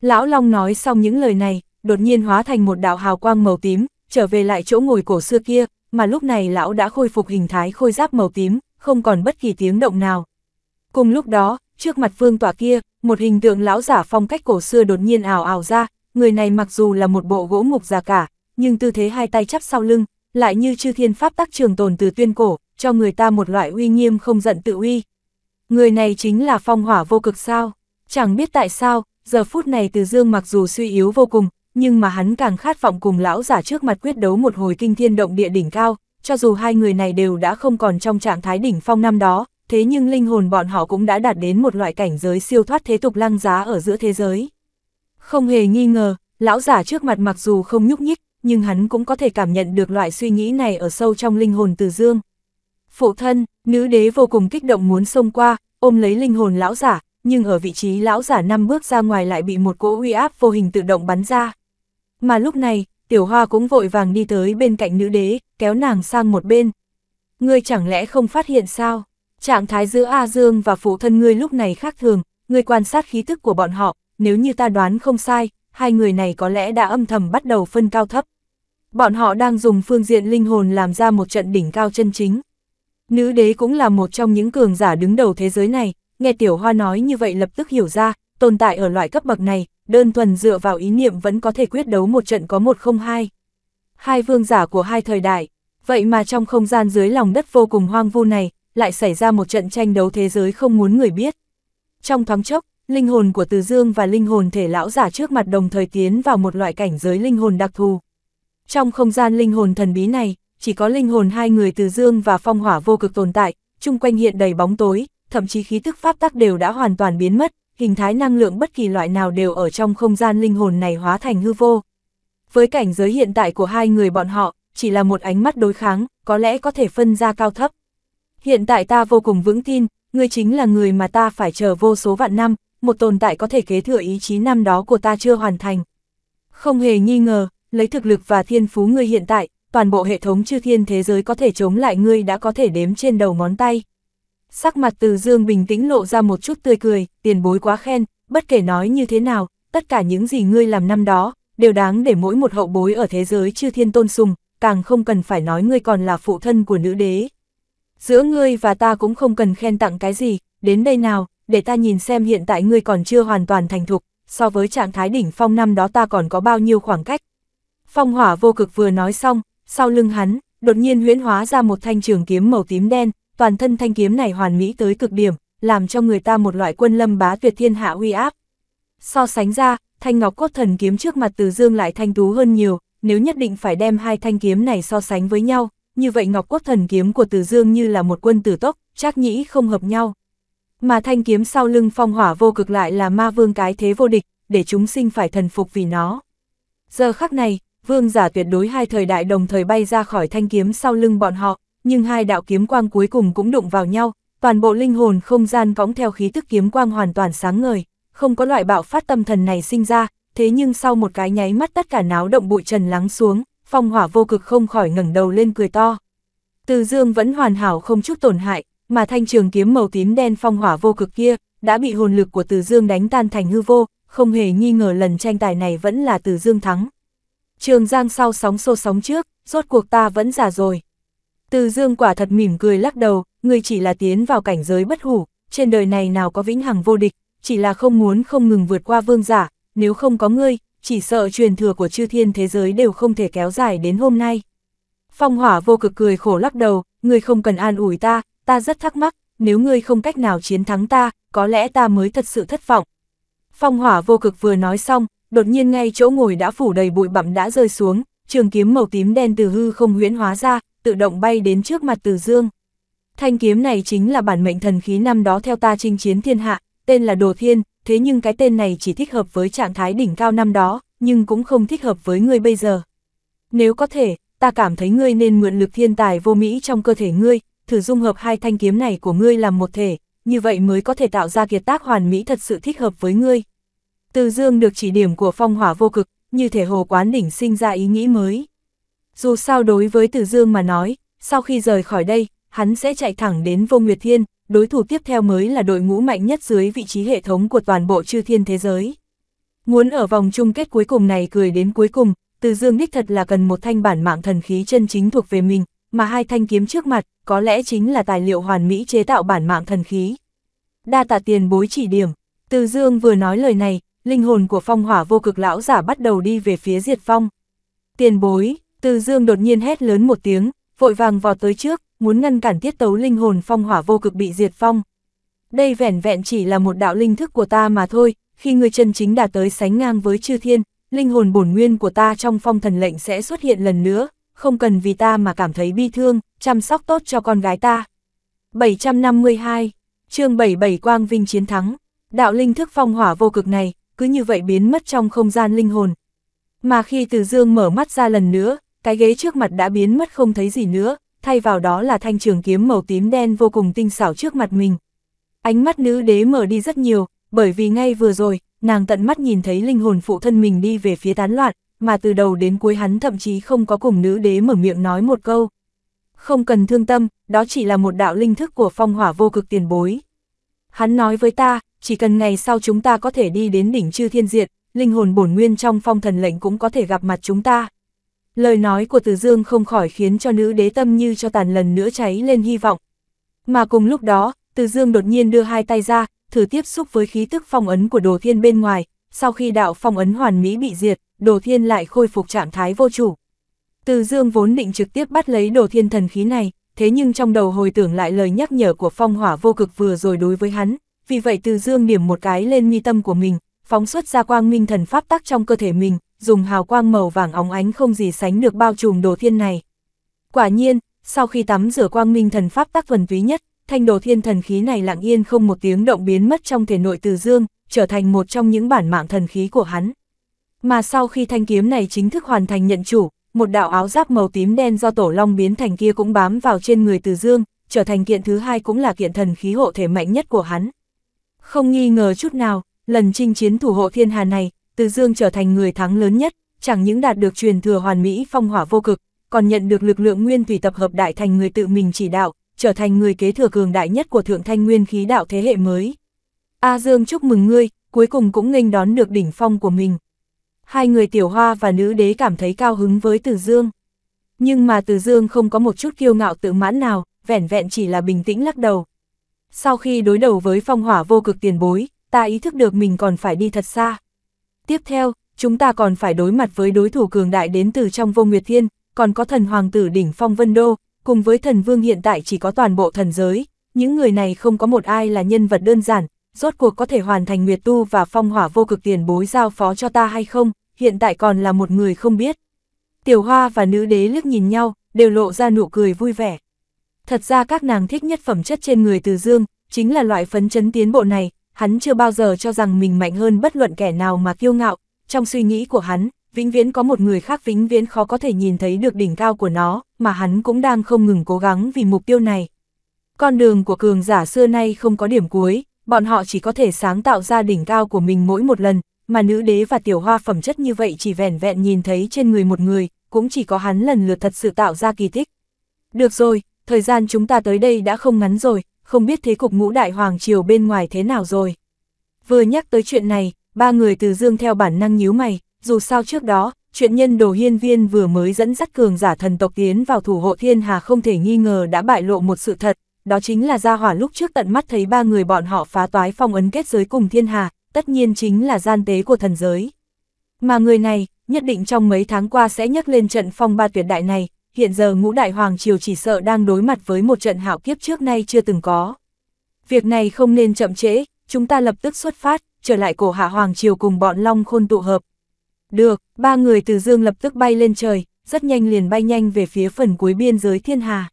Lão Long nói xong những lời này, đột nhiên hóa thành một đạo hào quang màu tím, trở về lại chỗ ngồi cổ xưa kia, mà lúc này lão đã khôi phục hình thái khôi giáp màu tím, không còn bất kỳ tiếng động nào. Cùng lúc đó, trước mặt vương tọa kia, một hình tượng lão giả phong cách cổ xưa đột nhiên ảo ảo ra, người này mặc dù là một bộ gỗ mục già cả, nhưng tư thế hai tay chắp sau lưng, lại như chư thiên pháp tắc trường tồn từ tuyên cổ, cho người ta một loại uy nghiêm không giận tự uy. Người này chính là phong hỏa vô cực sao, chẳng biết tại sao, giờ phút này từ dương mặc dù suy yếu vô cùng, nhưng mà hắn càng khát vọng cùng lão giả trước mặt quyết đấu một hồi kinh thiên động địa đỉnh cao, cho dù hai người này đều đã không còn trong trạng thái đỉnh phong năm đó, thế nhưng linh hồn bọn họ cũng đã đạt đến một loại cảnh giới siêu thoát thế tục lăng giá ở giữa thế giới. Không hề nghi ngờ, lão giả trước mặt mặc dù không nhúc nhích, nhưng hắn cũng có thể cảm nhận được loại suy nghĩ này ở sâu trong linh hồn từ dương. Phụ thân, nữ đế vô cùng kích động muốn xông qua, ôm lấy linh hồn lão giả, nhưng ở vị trí lão giả năm bước ra ngoài lại bị một cỗ uy áp vô hình tự động bắn ra. Mà lúc này, tiểu hoa cũng vội vàng đi tới bên cạnh nữ đế, kéo nàng sang một bên. Ngươi chẳng lẽ không phát hiện sao? Trạng thái giữa A Dương và phụ thân ngươi lúc này khác thường, ngươi quan sát khí tức của bọn họ, nếu như ta đoán không sai, hai người này có lẽ đã âm thầm bắt đầu phân cao thấp. Bọn họ đang dùng phương diện linh hồn làm ra một trận đỉnh cao chân chính. Nữ đế cũng là một trong những cường giả đứng đầu thế giới này, nghe tiểu hoa nói như vậy lập tức hiểu ra, tồn tại ở loại cấp bậc này, đơn thuần dựa vào ý niệm vẫn có thể quyết đấu một trận có một không hai. Hai vương giả của hai thời đại, vậy mà trong không gian dưới lòng đất vô cùng hoang vu này, lại xảy ra một trận tranh đấu thế giới không muốn người biết. Trong thoáng chốc, linh hồn của Từ Dương và linh hồn thể lão giả trước mặt đồng thời tiến vào một loại cảnh giới linh hồn đặc thù. Trong không gian linh hồn thần bí này, chỉ có linh hồn hai người Từ Dương và phong hỏa vô cực tồn tại, chung quanh hiện đầy bóng tối, thậm chí khí tức pháp tắc đều đã hoàn toàn biến mất, hình thái năng lượng bất kỳ loại nào đều ở trong không gian linh hồn này hóa thành hư vô. Với cảnh giới hiện tại của hai người bọn họ, chỉ là một ánh mắt đối kháng, có lẽ có thể phân ra cao thấp. Hiện tại ta vô cùng vững tin, ngươi chính là người mà ta phải chờ vô số vạn năm, một tồn tại có thể kế thừa ý chí năm đó của ta chưa hoàn thành. Không hề nghi ngờ, lấy thực lực và thiên phú ngươi hiện tại, toàn bộ hệ thống chư thiên thế giới có thể chống lại ngươi đã có thể đếm trên đầu ngón tay. Sắc mặt từ dương bình tĩnh lộ ra một chút tươi cười, tiền bối quá khen, bất kể nói như thế nào, tất cả những gì ngươi làm năm đó, đều đáng để mỗi một hậu bối ở thế giới chư thiên tôn sùng, càng không cần phải nói ngươi còn là phụ thân của nữ đế, giữa ngươi và ta cũng không cần khen tặng cái gì, đến đây nào, để ta nhìn xem hiện tại ngươi còn chưa hoàn toàn thành thục, so với trạng thái đỉnh phong năm đó ta còn có bao nhiêu khoảng cách. Phong hỏa vô cực vừa nói xong, sau lưng hắn, đột nhiên huyễn hóa ra một thanh trường kiếm màu tím đen, toàn thân thanh kiếm này hoàn mỹ tới cực điểm, làm cho người ta một loại quân lâm bá tuyệt thiên hạ uy áp. So sánh ra, thanh ngọc cốt thần kiếm trước mặt từ dương lại thanh tú hơn nhiều, nếu nhất định phải đem hai thanh kiếm này so sánh với nhau, như vậy Ngọc Quốc thần kiếm của Từ Dương như là một quân tử tốc, chắc nhĩ không hợp nhau. Mà thanh kiếm sau lưng phong hỏa vô cực lại là ma vương cái thế vô địch, để chúng sinh phải thần phục vì nó. Giờ khắc này, vương giả tuyệt đối hai thời đại đồng thời bay ra khỏi thanh kiếm sau lưng bọn họ, nhưng hai đạo kiếm quang cuối cùng cũng đụng vào nhau, toàn bộ linh hồn không gian cõng theo khí tức kiếm quang hoàn toàn sáng ngời, không có loại bạo phát tâm thần này sinh ra, thế nhưng sau một cái nháy mắt tất cả náo động bụi trần lắng xuống, phong hỏa vô cực không khỏi ngẩng đầu lên cười to. Từ dương vẫn hoàn hảo không chút tổn hại, mà thanh trường kiếm màu tím đen phong hỏa vô cực kia, đã bị hồn lực của từ dương đánh tan thành hư vô, không hề nghi ngờ lần tranh tài này vẫn là từ dương thắng. Trường Giang sau sóng xô sóng trước, rốt cuộc ta vẫn già rồi. Từ dương quả thật mỉm cười lắc đầu, người chỉ là tiến vào cảnh giới bất hủ, trên đời này nào có vĩnh hằng vô địch, chỉ là không muốn không ngừng vượt qua vương giả, nếu không có ngươi, chỉ sợ truyền thừa của chư thiên thế giới đều không thể kéo dài đến hôm nay. Phong hỏa vô cực cười khổ lắc đầu, ngươi không cần an ủi ta, ta rất thắc mắc, nếu ngươi không cách nào chiến thắng ta, có lẽ ta mới thật sự thất vọng. Phong hỏa vô cực vừa nói xong, đột nhiên ngay chỗ ngồi đã phủ đầy bụi bặm đã rơi xuống, trường kiếm màu tím đen từ hư không huyễn hóa ra, tự động bay đến trước mặt Từ Dương. Thanh kiếm này chính là bản mệnh thần khí năm đó theo ta chinh chiến thiên hạ, tên là Đồ Thiên, thế nhưng cái tên này chỉ thích hợp với trạng thái đỉnh cao năm đó, nhưng cũng không thích hợp với ngươi bây giờ. Nếu có thể, ta cảm thấy ngươi nên mượn lực thiên tài vô mỹ trong cơ thể ngươi, thử dung hợp hai thanh kiếm này của ngươi làm một thể, như vậy mới có thể tạo ra kiệt tác hoàn mỹ thật sự thích hợp với ngươi. Từ dương được chỉ điểm của phong hỏa vô cực, như thể hồ quán đỉnh sinh ra ý nghĩ mới. Dù sao đối với từ dương mà nói, sau khi rời khỏi đây, hắn sẽ chạy thẳng đến vô nguyệt thiên, đối thủ tiếp theo mới là đội ngũ mạnh nhất dưới vị trí hệ thống của toàn bộ chư thiên thế giới. Muốn ở vòng chung kết cuối cùng này cười đến cuối cùng, từ dương đích thật là cần một thanh bản mạng thần khí chân chính thuộc về mình, mà hai thanh kiếm trước mặt, có lẽ chính là tài liệu hoàn mỹ chế tạo bản mạng thần khí. Đa tạ tiền bối chỉ điểm, từ dương vừa nói lời này, linh hồn của phong hỏa vô cực lão giả bắt đầu đi về phía diệt phong. Tiền bối, từ dương đột nhiên hét lớn một tiếng, vội vàng vọt tới trước, muốn ngăn cản tiết tấu linh hồn phong hỏa vô cực bị diệt phong. Đây vẻn vẹn chỉ là một đạo linh thức của ta mà thôi, khi người chân chính đã tới sánh ngang với chư thiên, linh hồn bổn nguyên của ta trong phong thần lệnh sẽ xuất hiện lần nữa, không cần vì ta mà cảm thấy bi thương, chăm sóc tốt cho con gái ta. 752, chương 77 Quang Vinh chiến thắng, đạo linh thức phong hỏa vô cực này, cứ như vậy biến mất trong không gian linh hồn. Mà khi Từ Dương mở mắt ra lần nữa, cái ghế trước mặt đã biến mất không thấy gì nữa, thay vào đó là thanh trường kiếm màu tím đen vô cùng tinh xảo trước mặt mình. Ánh mắt nữ đế mở đi rất nhiều, bởi vì ngay vừa rồi, nàng tận mắt nhìn thấy linh hồn phụ thân mình đi về phía tán loạn, mà từ đầu đến cuối hắn thậm chí không có cùng nữ đế mở miệng nói một câu. Không cần thương tâm, đó chỉ là một đạo linh thức của phong hỏa vô cực tiền bối. Hắn nói với ta, chỉ cần ngày sau chúng ta có thể đi đến đỉnh chư thiên diệt, linh hồn bổn nguyên trong phong thần lệnh cũng có thể gặp mặt chúng ta. Lời nói của Từ Dương không khỏi khiến cho nữ đế tâm như cho tàn lần nữa cháy lên hy vọng. Mà cùng lúc đó, Từ Dương đột nhiên đưa hai tay ra, thử tiếp xúc với khí tức phong ấn của Đồ Thiên bên ngoài, sau khi đạo phong ấn hoàn mỹ bị diệt, Đồ Thiên lại khôi phục trạng thái vô chủ. Từ Dương vốn định trực tiếp bắt lấy Đồ Thiên thần khí này, thế nhưng trong đầu hồi tưởng lại lời nhắc nhở của phong hỏa vô cực vừa rồi đối với hắn, vì vậy Từ Dương điểm một cái lên mi tâm của mình, phóng xuất ra quang minh thần pháp tắc trong cơ thể mình, dùng hào quang màu vàng óng ánh không gì sánh được bao trùm đồ thiên này. Quả nhiên, sau khi tắm rửa quang minh thần pháp tác thuần túy nhất, thanh đồ thiên thần khí này lặng yên không một tiếng động biến mất trong thể nội từ dương, trở thành một trong những bản mạng thần khí của hắn. Mà sau khi thanh kiếm này chính thức hoàn thành nhận chủ, một đạo áo giáp màu tím đen do tổ long biến thành kia cũng bám vào trên người từ dương, trở thành kiện thứ hai cũng là kiện thần khí hộ thể mạnh nhất của hắn. Không nghi ngờ chút nào, lần chinh chiến thủ hộ thiên hà này, từ Dương trở thành người thắng lớn nhất, chẳng những đạt được truyền thừa hoàn mỹ phong hỏa vô cực, còn nhận được lực lượng nguyên thủy tập hợp đại thành người tự mình chỉ đạo, trở thành người kế thừa cường đại nhất của thượng thanh nguyên khí đạo thế hệ mới. A Dương chúc mừng ngươi, cuối cùng cũng nghênh đón được đỉnh phong của mình. Hai người tiểu hoa và nữ đế cảm thấy cao hứng với Từ Dương. Nhưng mà Từ Dương không có một chút kiêu ngạo tự mãn nào, vẻn vẹn chỉ là bình tĩnh lắc đầu. Sau khi đối đầu với phong hỏa vô cực tiền bối, ta ý thức được mình còn phải đi thật xa. Tiếp theo, chúng ta còn phải đối mặt với đối thủ cường đại đến từ trong vô nguyệt thiên, còn có thần hoàng tử đỉnh phong vân đô, cùng với thần vương hiện tại chỉ có toàn bộ thần giới. Những người này không có một ai là nhân vật đơn giản, rốt cuộc có thể hoàn thành nguyệt tu và phong hỏa vô cực tiền bối giao phó cho ta hay không, hiện tại còn là một người không biết. Tiểu hoa và nữ đế liếc nhìn nhau, đều lộ ra nụ cười vui vẻ. Thật ra các nàng thích nhất phẩm chất trên người từ dương, chính là loại phấn chấn tiến bộ này, hắn chưa bao giờ cho rằng mình mạnh hơn bất luận kẻ nào mà kiêu ngạo, trong suy nghĩ của hắn, vĩnh viễn có một người khác vĩnh viễn khó có thể nhìn thấy được đỉnh cao của nó, mà hắn cũng đang không ngừng cố gắng vì mục tiêu này. Con đường của cường giả xưa nay không có điểm cuối, bọn họ chỉ có thể sáng tạo ra đỉnh cao của mình mỗi một lần, mà nữ đế và tiểu hoa phẩm chất như vậy chỉ vẻn vẹn nhìn thấy trên người một người, cũng chỉ có hắn lần lượt thật sự tạo ra kỳ tích. Được rồi, thời gian chúng ta tới đây đã không ngắn rồi, không biết thế cục ngũ đại hoàng triều bên ngoài thế nào rồi. Vừa nhắc tới chuyện này, ba người từ dương theo bản năng nhíu mày, dù sao trước đó, chuyện nhân đồ hiên viên vừa mới dẫn dắt cường giả thần tộc tiến vào thủ hộ thiên hà không thể nghi ngờ đã bại lộ một sự thật, đó chính là gia hỏa lúc trước tận mắt thấy ba người bọn họ phá toái phong ấn kết giới cùng thiên hà, tất nhiên chính là gian tế của thần giới. Mà người này, nhất định trong mấy tháng qua sẽ nhắc lên trận phong ba tuyệt đại này, hiện giờ ngũ đại hoàng triều chỉ sợ đang đối mặt với một trận hạo kiếp trước nay chưa từng có. Việc này không nên chậm trễ, chúng ta lập tức xuất phát, trở lại cổ hạ hoàng triều cùng bọn Long Khôn tụ hợp. Được, ba người từ dương lập tức bay lên trời, rất nhanh liền bay nhanh về phía phần cuối biên giới thiên hà.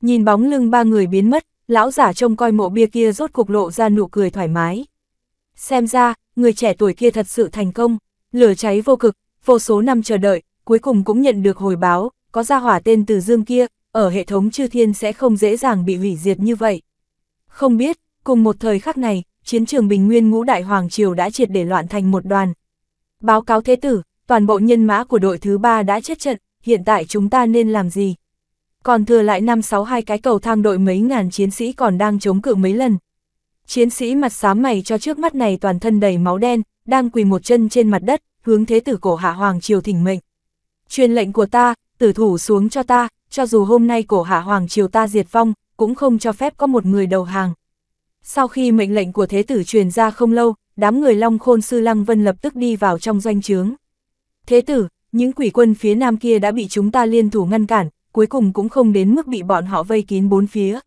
Nhìn bóng lưng ba người biến mất, lão giả trông coi mộ bia kia rốt cục lộ ra nụ cười thoải mái. Xem ra, người trẻ tuổi kia thật sự thành công, lửa cháy vô cực, vô số năm chờ đợi, cuối cùng cũng nhận được hồi báo, có ra hỏa tên từ dương kia, ở hệ thống chư thiên sẽ không dễ dàng bị hủy diệt như vậy. Không biết, cùng một thời khắc này, chiến trường bình nguyên ngũ đại hoàng triều đã triệt để loạn thành một đoàn. Báo cáo thế tử, toàn bộ nhân mã của đội thứ ba đã chết trận, hiện tại chúng ta nên làm gì? Còn thừa lại năm sáu hai cái cầu thang đội mấy ngàn chiến sĩ còn đang chống cự mấy lần. Chiến sĩ mặt xám mày cho trước mắt này toàn thân đầy máu đen, đang quỳ một chân trên mặt đất, hướng thế tử cổ hạ hoàng triều thỉnh mệnh. Truyền lệnh của ta, tử thủ xuống cho ta, cho dù hôm nay cổ hạ hoàng triều ta diệt vong, cũng không cho phép có một người đầu hàng. Sau khi mệnh lệnh của thế tử truyền ra không lâu, đám người Long Khôn Sư Lăng Vân lập tức đi vào trong doanh trướng. Thế tử, những quỷ quân phía nam kia đã bị chúng ta liên thủ ngăn cản, cuối cùng cũng không đến mức bị bọn họ vây kín bốn phía.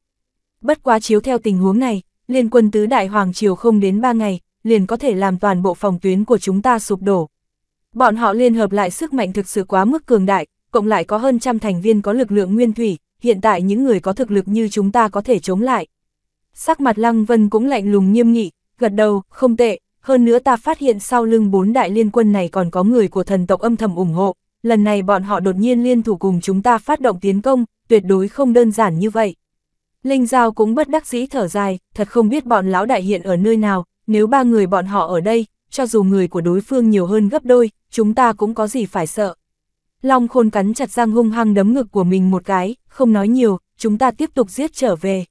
Bất quá chiếu theo tình huống này, liên quân tứ đại hoàng triều không đến ba ngày, liền có thể làm toàn bộ phòng tuyến của chúng ta sụp đổ. Bọn họ liên hợp lại sức mạnh thực sự quá mức cường đại, cộng lại có hơn trăm thành viên có lực lượng nguyên thủy, hiện tại những người có thực lực như chúng ta có thể chống lại. Sắc mặt Lăng Vân cũng lạnh lùng nghiêm nghị, gật đầu, không tệ, hơn nữa ta phát hiện sau lưng bốn đại liên quân này còn có người của thần tộc âm thầm ủng hộ, lần này bọn họ đột nhiên liên thủ cùng chúng ta phát động tiến công, tuyệt đối không đơn giản như vậy. Linh Giao cũng bất đắc dĩ thở dài, thật không biết bọn lão đại hiện ở nơi nào, nếu ba người bọn họ ở đây, cho dù người của đối phương nhiều hơn gấp đôi, chúng ta cũng có gì phải sợ. Long khôn cắn chặt răng hung hăng đấm ngực của mình một cái, không nói nhiều, chúng ta tiếp tục giết trở về.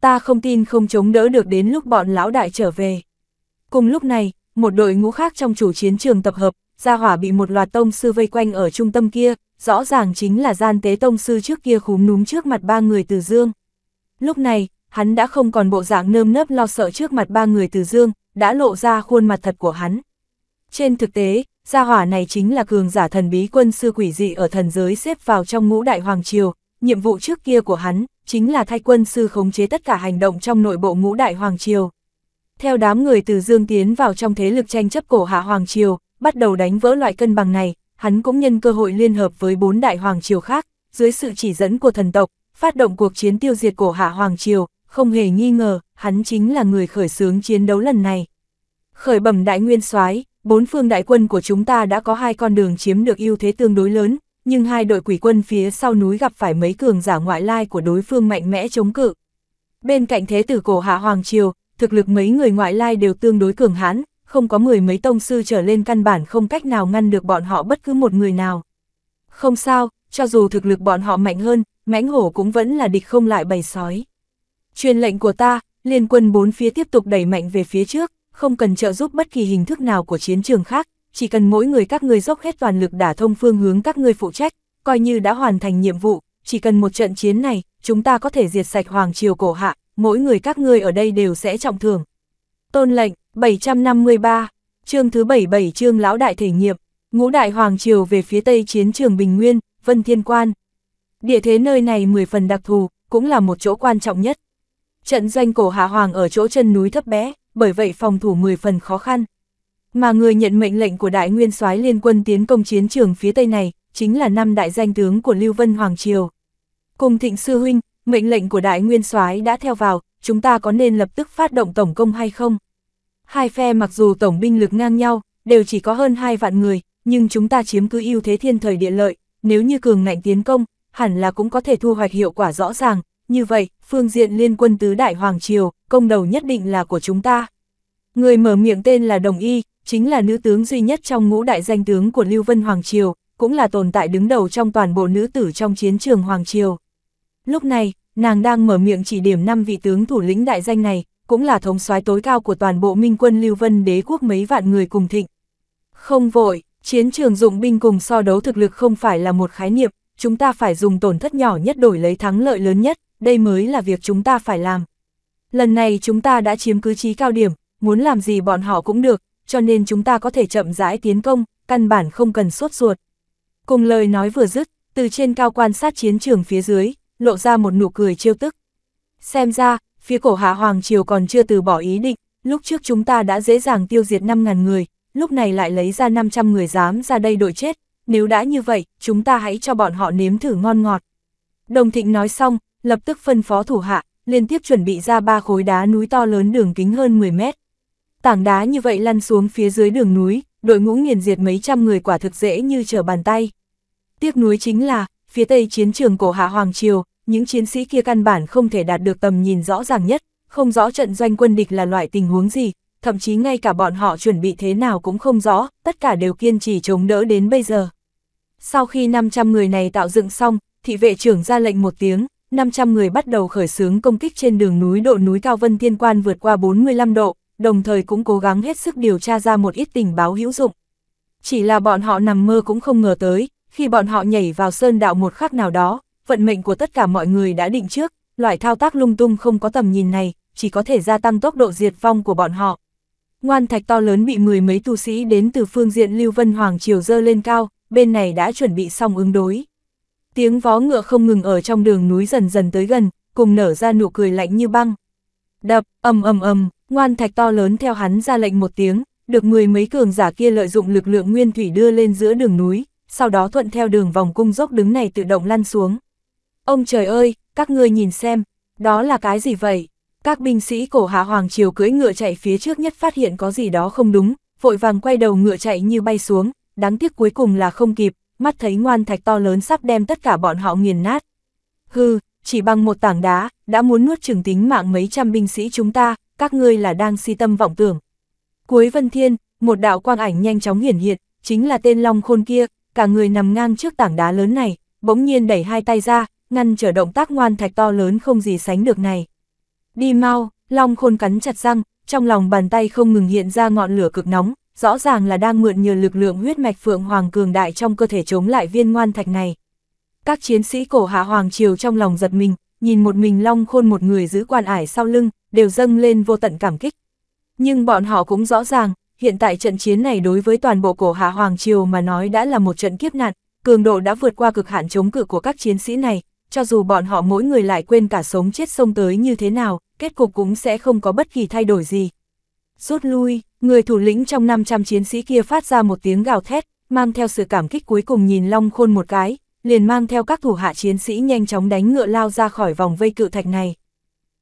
Ta không tin không chống đỡ được đến lúc bọn lão đại trở về. Cùng lúc này, một đội ngũ khác trong chủ chiến trường tập hợp, gia hỏa bị một loạt tông sư vây quanh ở trung tâm kia, rõ ràng chính là gian tế tông sư trước kia khúm núm trước mặt ba người từ dương. Lúc này, hắn đã không còn bộ dạng nơm nớp lo sợ trước mặt ba người từ dương, đã lộ ra khuôn mặt thật của hắn. Trên thực tế, gia hỏa này chính là cường giả thần bí quân sư quỷ dị ở thần giới xếp vào trong ngũ đại hoàng triều, nhiệm vụ trước kia của hắn chính là thay quân sư khống chế tất cả hành động trong nội bộ ngũ đại hoàng triều. Theo đám người từ Dương tiến vào trong thế lực tranh chấp cổ hạ hoàng triều, bắt đầu đánh vỡ loại cân bằng này, hắn cũng nhân cơ hội liên hợp với bốn đại hoàng triều khác, dưới sự chỉ dẫn của thần tộc, phát động cuộc chiến tiêu diệt cổ hạ hoàng triều, không hề nghi ngờ, hắn chính là người khởi xướng chiến đấu lần này. Khởi bẩm đại nguyên soái, bốn phương đại quân của chúng ta đã có hai con đường chiếm được ưu thế tương đối lớn, nhưng hai đội quỷ quân phía sau núi gặp phải mấy cường giả ngoại lai của đối phương mạnh mẽ chống cự. Bên cạnh thế tử cổ hạ Hoàng Triều, thực lực mấy người ngoại lai đều tương đối cường hãn, không có mười mấy tông sư trở lên căn bản không cách nào ngăn được bọn họ bất cứ một người nào. Không sao, cho dù thực lực bọn họ mạnh hơn, mãnh hổ cũng vẫn là địch không lại bầy sói. Truyền lệnh của ta, liên quân bốn phía tiếp tục đẩy mạnh về phía trước, không cần trợ giúp bất kỳ hình thức nào của chiến trường khác, chỉ cần mỗi người các ngươi dốc hết toàn lực đả thông phương hướng các ngươi phụ trách, coi như đã hoàn thành nhiệm vụ, chỉ cần một trận chiến này, chúng ta có thể diệt sạch hoàng triều cổ hạ, mỗi người các ngươi ở đây đều sẽ trọng thưởng. Tôn lệnh 753, chương thứ 77 chương lão đại thể nghiệm, ngũ đại hoàng triều về phía tây chiến trường Bình Nguyên, Vân Thiên Quan. Địa thế nơi này 10 phần đặc thù, cũng là một chỗ quan trọng nhất. Trận doanh cổ hạ hoàng ở chỗ chân núi thấp bé, bởi vậy phòng thủ 10 phần khó khăn. Mà người nhận mệnh lệnh của đại nguyên soái liên quân tiến công chiến trường phía tây này, chính là năm đại danh tướng của Lưu Vân Hoàng Triều. Cùng thịnh sư huynh, mệnh lệnh của đại nguyên soái đã theo vào, chúng ta có nên lập tức phát động tổng công hay không? Hai phe mặc dù tổng binh lực ngang nhau, đều chỉ có hơn 2 vạn người, nhưng chúng ta chiếm cứ ưu thế thiên thời địa lợi, nếu như cường ngạnh tiến công, hẳn là cũng có thể thu hoạch hiệu quả rõ ràng, như vậy, phương diện liên quân tứ đại hoàng triều, công đầu nhất định là của chúng ta. Người mở miệng tên là Đồng Y, chính là nữ tướng duy nhất trong ngũ đại danh tướng của Lưu Vân Hoàng Triều, cũng là tồn tại đứng đầu trong toàn bộ nữ tử trong chiến trường Hoàng Triều. Lúc này, nàng đang mở miệng chỉ điểm năm vị tướng thủ lĩnh đại danh này, cũng là thống soái tối cao của toàn bộ minh quân Lưu Vân đế quốc mấy vạn người cùng thịnh. Không vội, chiến trường dụng binh cùng so đấu thực lực không phải là một khái niệm, chúng ta phải dùng tổn thất nhỏ nhất đổi lấy thắng lợi lớn nhất, đây mới là việc chúng ta phải làm. Lần này chúng ta đã chiếm cứ trí cao điểm, muốn làm gì bọn họ cũng được, cho nên chúng ta có thể chậm rãi tiến công, căn bản không cần suốt ruột. Cùng lời nói vừa dứt, từ trên cao quan sát chiến trường phía dưới, lộ ra một nụ cười trêu tức. Xem ra, phía cổ hạ Hoàng Triều còn chưa từ bỏ ý định, lúc trước chúng ta đã dễ dàng tiêu diệt 5.000 người, lúc này lại lấy ra 500 người dám ra đây đội chết, nếu đã như vậy, chúng ta hãy cho bọn họ nếm thử ngon ngọt. Đồng Thịnh nói xong, lập tức phân phó thủ hạ, liên tiếp chuẩn bị ra ba khối đá núi to lớn đường kính hơn 10 mét. Tảng đá như vậy lăn xuống phía dưới đường núi, đội ngũ nghiền diệt mấy trăm người quả thực dễ như trở bàn tay. Tiếc núi chính là, phía tây chiến trường cổ hạ Hoàng Triều, những chiến sĩ kia căn bản không thể đạt được tầm nhìn rõ ràng nhất, không rõ trận doanh quân địch là loại tình huống gì, thậm chí ngay cả bọn họ chuẩn bị thế nào cũng không rõ, tất cả đều kiên trì chống đỡ đến bây giờ. Sau khi 500 người này tạo dựng xong, thị vệ trưởng ra lệnh một tiếng, 500 người bắt đầu khởi xướng công kích trên đường núi độ núi cao Vân Thiên Quan vượt qua 45 độ, đồng thời cũng cố gắng hết sức điều tra ra một ít tình báo hữu dụng. Chỉ là bọn họ nằm mơ cũng không ngờ tới, khi bọn họ nhảy vào sơn đạo một khắc nào đó, vận mệnh của tất cả mọi người đã định trước, loại thao tác lung tung không có tầm nhìn này, chỉ có thể gia tăng tốc độ diệt vong của bọn họ. Ngoan thạch to lớn bị mười mấy tu sĩ đến từ phương diện Lưu Vân Hoàng Triều dơ lên cao, bên này đã chuẩn bị xong ứng đối. Tiếng vó ngựa không ngừng ở trong đường núi dần dần tới gần, cùng nở ra nụ cười lạnh như băng. Đập, ầm ầm ầm, ngoan thạch to lớn theo hắn ra lệnh một tiếng, được mười mấy cường giả kia lợi dụng lực lượng nguyên thủy đưa lên giữa đường núi, sau đó thuận theo đường vòng cung dốc đứng này tự động lăn xuống. Ông trời ơi, các ngươi nhìn xem, đó là cái gì vậy? Các binh sĩ cổ hạ hoàng triều cưỡi ngựa chạy phía trước nhất phát hiện có gì đó không đúng, vội vàng quay đầu ngựa chạy như bay xuống, đáng tiếc cuối cùng là không kịp, mắt thấy ngoan thạch to lớn sắp đem tất cả bọn họ nghiền nát. Hừ, chỉ bằng một tảng đá, đã muốn nuốt chừng tính mạng mấy trăm binh sĩ chúng ta, các ngươi là đang si tâm vọng tưởng. Cuối vân thiên, một đạo quang ảnh nhanh chóng hiển hiện, chính là tên long khôn kia, cả người nằm ngang trước tảng đá lớn này, bỗng nhiên đẩy hai tay ra, ngăn trở động tác ngoan thạch to lớn không gì sánh được này. Đi mau, long khôn cắn chặt răng, trong lòng bàn tay không ngừng hiện ra ngọn lửa cực nóng, rõ ràng là đang mượn nhờ lực lượng huyết mạch Phượng Hoàng cường đại trong cơ thể chống lại viên ngoan thạch này. Các chiến sĩ cổ hạ Hoàng Triều trong lòng giật mình, nhìn một mình Long Khôn một người giữ quan ải sau lưng, đều dâng lên vô tận cảm kích. Nhưng bọn họ cũng rõ ràng, hiện tại trận chiến này đối với toàn bộ cổ hạ Hoàng Triều mà nói đã là một trận kiếp nạn, cường độ đã vượt qua cực hạn chống cự của các chiến sĩ này, cho dù bọn họ mỗi người lại quên cả sống chết sông tới như thế nào, kết cục cũng sẽ không có bất kỳ thay đổi gì rút lui, người thủ lĩnh trong 500 chiến sĩ kia phát ra một tiếng gào thét, mang theo sự cảm kích cuối cùng nhìn Long Khôn một cái, liền mang theo các thủ hạ chiến sĩ nhanh chóng đánh ngựa lao ra khỏi vòng vây cự thạch này.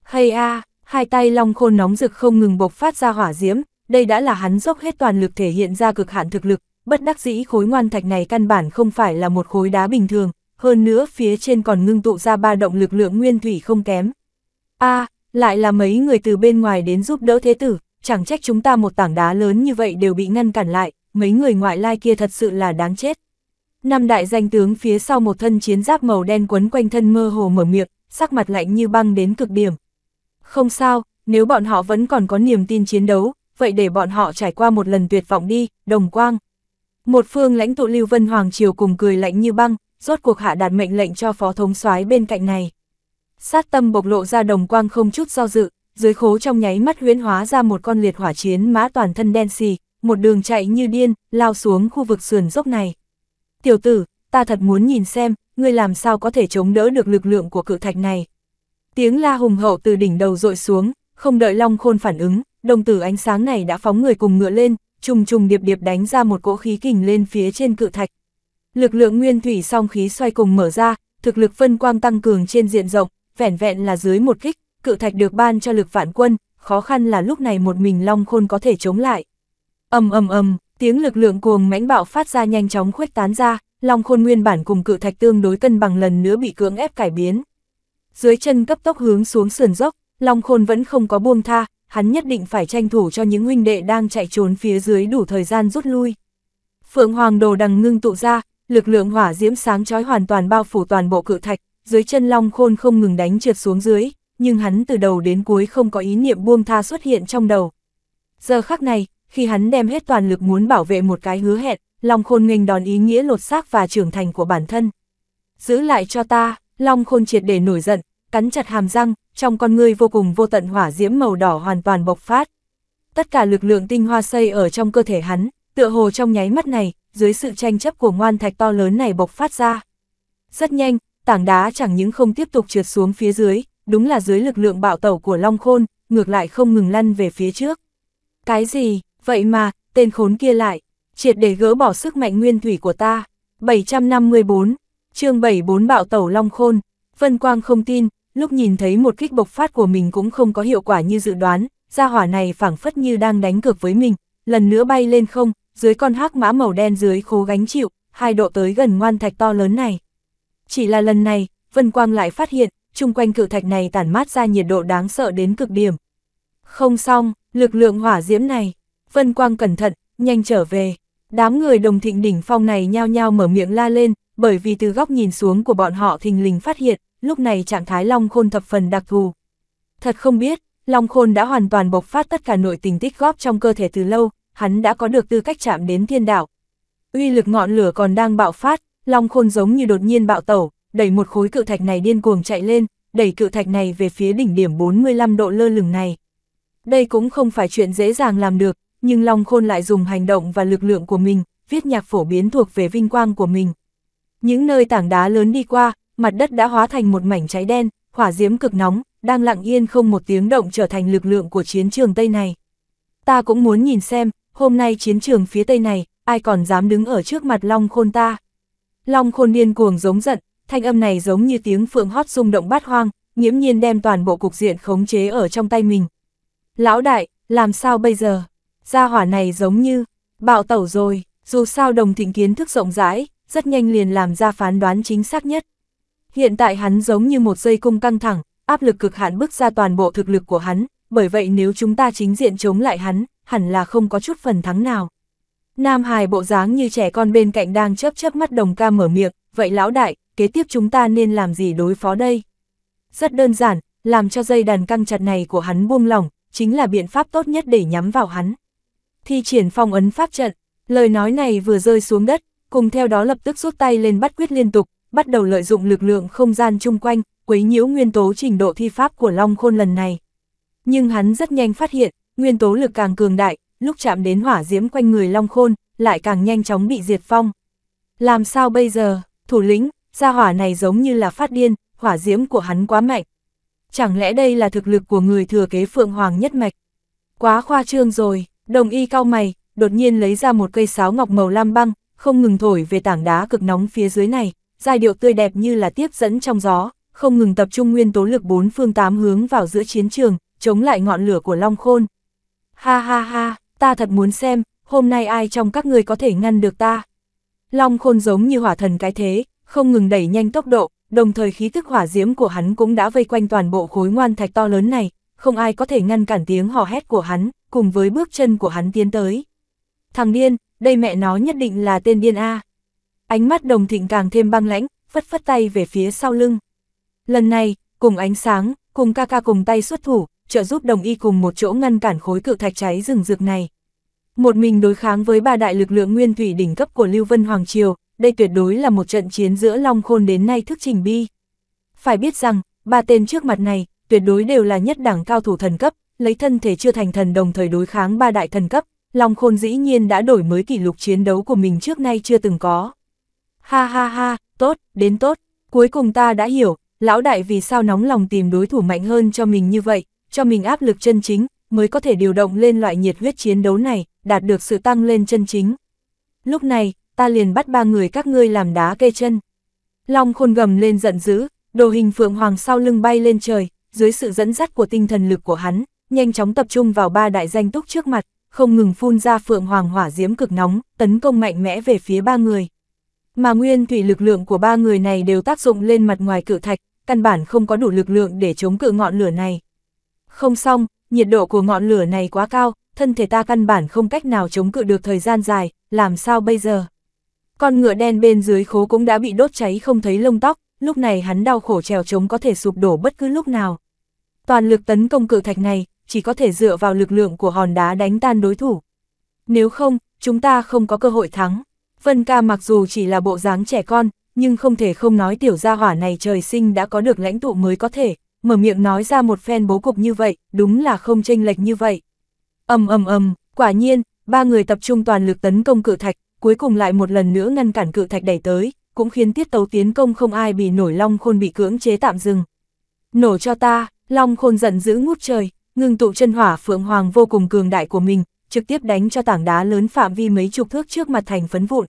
Hay a, hai tay Long Khôn nóng rực không ngừng bộc phát ra hỏa diễm, đây đã là hắn dốc hết toàn lực thể hiện ra cực hạn thực lực, bất đắc dĩ khối ngoan thạch này căn bản không phải là một khối đá bình thường, hơn nữa phía trên còn ngưng tụ ra ba động lực lượng nguyên thủy không kém. A, lại là mấy người từ bên ngoài đến giúp đỡ thế tử, chẳng trách chúng ta một tảng đá lớn như vậy đều bị ngăn cản lại, mấy người ngoại lai kia thật sự là đáng chết. Năm đại danh tướng phía sau một thân chiến giáp màu đen quấn quanh thân mơ hồ mở miệng, sắc mặt lạnh như băng đến cực điểm. Không sao, nếu bọn họ vẫn còn có niềm tin chiến đấu, vậy để bọn họ trải qua một lần tuyệt vọng đi, đồng quang. Một phương lãnh tụ Lưu Vân Hoàng Triều cùng cười lạnh như băng, rốt cuộc hạ đạt mệnh lệnh cho phó thống soái bên cạnh này. Sát tâm bộc lộ ra đồng quang không chút do dự, dưới khố trong nháy mắt huyễn hóa ra một con liệt hỏa chiến mã toàn thân đen xì, một đường chạy như điên, lao xuống khu vực sườn dốc này. Tiểu tử, ta thật muốn nhìn xem, ngươi làm sao có thể chống đỡ được lực lượng của cự thạch này. Tiếng la hùng hậu từ đỉnh đầu dội xuống, không đợi Long Khôn phản ứng, đồng tử ánh sáng này đã phóng người cùng ngựa lên, trùng trùng điệp điệp đánh ra một cỗ khí kình lên phía trên cự thạch. Lực lượng nguyên thủy song khí xoay cùng mở ra, thực lực phân quang tăng cường trên diện rộng, vẻn vẹn là dưới một kích, cự thạch được ban cho lực vạn quân, khó khăn là lúc này một mình Long Khôn có thể chống lại. ầm ầm ầm, tiếng lực lượng cuồng mãnh bạo phát ra nhanh chóng khuếch tán ra, Long Khôn nguyên bản cùng cự thạch tương đối cân bằng lần nữa bị cưỡng ép cải biến. Dưới chân cấp tốc hướng xuống sườn dốc, Long Khôn vẫn không có buông tha, hắn nhất định phải tranh thủ cho những huynh đệ đang chạy trốn phía dưới đủ thời gian rút lui. Phượng Hoàng Đồ đằng ngưng tụ ra, lực lượng hỏa diễm sáng chói hoàn toàn bao phủ toàn bộ cự thạch, dưới chân Long Khôn không ngừng đánh trượt xuống dưới, nhưng hắn từ đầu đến cuối không có ý niệm buông tha xuất hiện trong đầu. Giờ khắc này, khi hắn đem hết toàn lực muốn bảo vệ một cái hứa hẹn, Long Khôn nghênh đón ý nghĩa lột xác và trưởng thành của bản thân. Giữ lại cho ta, Long Khôn triệt để nổi giận, cắn chặt hàm răng, trong con ngươi vô cùng vô tận hỏa diễm màu đỏ hoàn toàn bộc phát. Tất cả lực lượng tinh hoa xây ở trong cơ thể hắn, tựa hồ trong nháy mắt này, dưới sự tranh chấp của ngoan thạch to lớn này bộc phát ra. Rất nhanh, tảng đá chẳng những không tiếp tục trượt xuống phía dưới, đúng là dưới lực lượng bạo tẩu của Long Khôn, ngược lại không ngừng lăn về phía trước. Cái gì, vậy mà, tên khốn kia lại, triệt để gỡ bỏ sức mạnh nguyên thủy của ta. 754, chương 74 bạo tẩu Long Khôn, Vân Quang không tin, lúc nhìn thấy một kích bộc phát của mình cũng không có hiệu quả như dự đoán, gia hỏa này phảng phất như đang đánh cược với mình, lần nữa bay lên không, dưới con hắc mã màu đen dưới khố gánh chịu, hai độ tới gần ngoan thạch to lớn này. Chỉ là lần này, Vân Quang lại phát hiện, chung quanh cự thạch này tản mát ra nhiệt độ đáng sợ đến cực điểm. Không xong, lực lượng hỏa diễm này, Vân Quang cẩn thận, nhanh trở về. Đám người đồng thịnh đỉnh phong này nhao nhao mở miệng la lên, bởi vì từ góc nhìn xuống của bọn họ thình lình phát hiện, lúc này trạng thái Long Khôn thập phần đặc thù. Thật không biết, Long Khôn đã hoàn toàn bộc phát tất cả nội tình tích góp trong cơ thể từ lâu, hắn đã có được tư cách chạm đến thiên đạo. Uy lực ngọn lửa còn đang bạo phát, Long Khôn giống như đột nhiên bạo tẩu, đẩy một khối cự thạch này điên cuồng chạy lên, đẩy cự thạch này về phía đỉnh điểm 45 độ lơ lửng này. Đây cũng không phải chuyện dễ dàng làm được, nhưng Long Khôn lại dùng hành động và lực lượng của mình, viết nhạc phổ biến thuộc về vinh quang của mình. Những nơi tảng đá lớn đi qua, mặt đất đã hóa thành một mảnh cháy đen, hỏa diễm cực nóng, đang lặng yên không một tiếng động trở thành lực lượng của chiến trường Tây này. Ta cũng muốn nhìn xem, hôm nay chiến trường phía Tây này, ai còn dám đứng ở trước mặt Long Khôn ta. Long Khôn điên cuồng giống giận, thanh âm này giống như tiếng phượng hót rung động bát hoang, nghiễm nhiên đem toàn bộ cục diện khống chế ở trong tay mình. Lão đại, làm sao bây giờ? Gia hỏa này giống như, bạo tẩu rồi, dù sao đồng thịnh kiến thức rộng rãi, rất nhanh liền làm ra phán đoán chính xác nhất. Hiện tại hắn giống như một dây cung căng thẳng, áp lực cực hạn bức ra toàn bộ thực lực của hắn, bởi vậy nếu chúng ta chính diện chống lại hắn, hẳn là không có chút phần thắng nào. Nam Hải bộ dáng như trẻ con bên cạnh đang chớp chớp mắt đồng ca mở miệng, vậy lão đại, kế tiếp chúng ta nên làm gì đối phó đây? Rất đơn giản, làm cho dây đàn căng chặt này của hắn buông lỏng, chính là biện pháp tốt nhất để nhắm vào hắn. Thi triển phong ấn pháp trận, lời nói này vừa rơi xuống đất, cùng theo đó lập tức rút tay lên bắt quyết liên tục, bắt đầu lợi dụng lực lượng không gian chung quanh, quấy nhiễu nguyên tố trình độ thi pháp của Long Khôn lần này. Nhưng hắn rất nhanh phát hiện, nguyên tố lực càng cường đại, lúc chạm đến hỏa diễm quanh người Long Khôn, lại càng nhanh chóng bị diệt phong. Làm sao bây giờ, thủ lĩnh, gia hỏa này giống như là phát điên, hỏa diễm của hắn quá mạnh. Chẳng lẽ đây là thực lực của người thừa kế Phượng Hoàng nhất mạch? Quá khoa trương rồi, đồng y cao mày, đột nhiên lấy ra một cây sáo ngọc màu lam băng, không ngừng thổi về tảng đá cực nóng phía dưới này, giai điệu tươi đẹp như là tiếp dẫn trong gió, không ngừng tập trung nguyên tố lực bốn phương tám hướng vào giữa chiến trường, chống lại ngọn lửa của Long Khôn. Ha ha ha, ta thật muốn xem, hôm nay ai trong các người có thể ngăn được ta. Long Khôn giống như hỏa thần cái thế, không ngừng đẩy nhanh tốc độ, đồng thời khí thức hỏa diễm của hắn cũng đã vây quanh toàn bộ khối ngoan thạch to lớn này, không ai có thể ngăn cản tiếng hò hét của hắn, cùng với bước chân của hắn tiến tới. Thằng điên, đây mẹ nó nhất định là tên điên A. Ánh mắt đồng thịnh càng thêm băng lãnh, phất phất tay về phía sau lưng. Lần này, cùng ánh sáng, cùng ca ca cùng tay xuất thủ, trợ giúp đồng y cùng một chỗ ngăn cản khối cự thạch cháy rừng rực này. Một mình đối kháng với ba đại lực lượng nguyên thủy đỉnh cấp của Lưu Vân Hoàng Triều, đây tuyệt đối là một trận chiến giữa Long Khôn đến nay thức trình bi. Phải biết rằng, ba tên trước mặt này, tuyệt đối đều là nhất đẳng cao thủ thần cấp, lấy thân thể chưa thành thần đồng thời đối kháng ba đại thần cấp, Long Khôn dĩ nhiên đã đổi mới kỷ lục chiến đấu của mình trước nay chưa từng có. Ha ha ha, tốt, đến tốt, cuối cùng ta đã hiểu, lão đại vì sao nóng lòng tìm đối thủ mạnh hơn cho mình như vậy, cho mình áp lực chân chính, mới có thể điều động lên loại nhiệt huyết chiến đấu này, đạt được sự tăng lên chân chính. Lúc này, ta liền bắt ba người các ngươi làm đá cây chân. Long khôn gầm lên giận dữ, đồ hình phượng hoàng sau lưng bay lên trời, dưới sự dẫn dắt của tinh thần lực của hắn, nhanh chóng tập trung vào ba đại danh túc trước mặt, không ngừng phun ra phượng hoàng hỏa diễm cực nóng, tấn công mạnh mẽ về phía ba người. Mà nguyên thủy lực lượng của ba người này đều tác dụng lên mặt ngoài cự thạch, căn bản không có đủ lực lượng để chống cự ngọn lửa này. Không xong, nhiệt độ của ngọn lửa này quá cao, thân thể ta căn bản không cách nào chống cự được thời gian dài, làm sao bây giờ? Con ngựa đen bên dưới khố cũng đã bị đốt cháy không thấy lông tóc, lúc này hắn đau khổ trèo trống có thể sụp đổ bất cứ lúc nào. Toàn lực tấn công cự thạch này, chỉ có thể dựa vào lực lượng của hòn đá đánh tan đối thủ. Nếu không, chúng ta không có cơ hội thắng. Vân ca mặc dù chỉ là bộ dáng trẻ con, nhưng không thể không nói tiểu gia hỏa này trời sinh đã có được lãnh tụ mới có thể, mở miệng nói ra một phen bố cục như vậy, đúng là không chênh lệch như vậy. ầm ầm ầm, quả nhiên, ba người tập trung toàn lực tấn công cự thạch, cuối cùng lại một lần nữa ngăn cản cự thạch đẩy tới, cũng khiến tiết tấu tiến công không ai bị nổi Long Khôn bị cưỡng chế tạm dừng. Nổ cho ta, Long Khôn giận dữ ngút trời, ngừng tụ chân hỏa Phượng Hoàng vô cùng cường đại của mình, trực tiếp đánh cho tảng đá lớn phạm vi mấy chục thước trước mặt thành phấn vụn.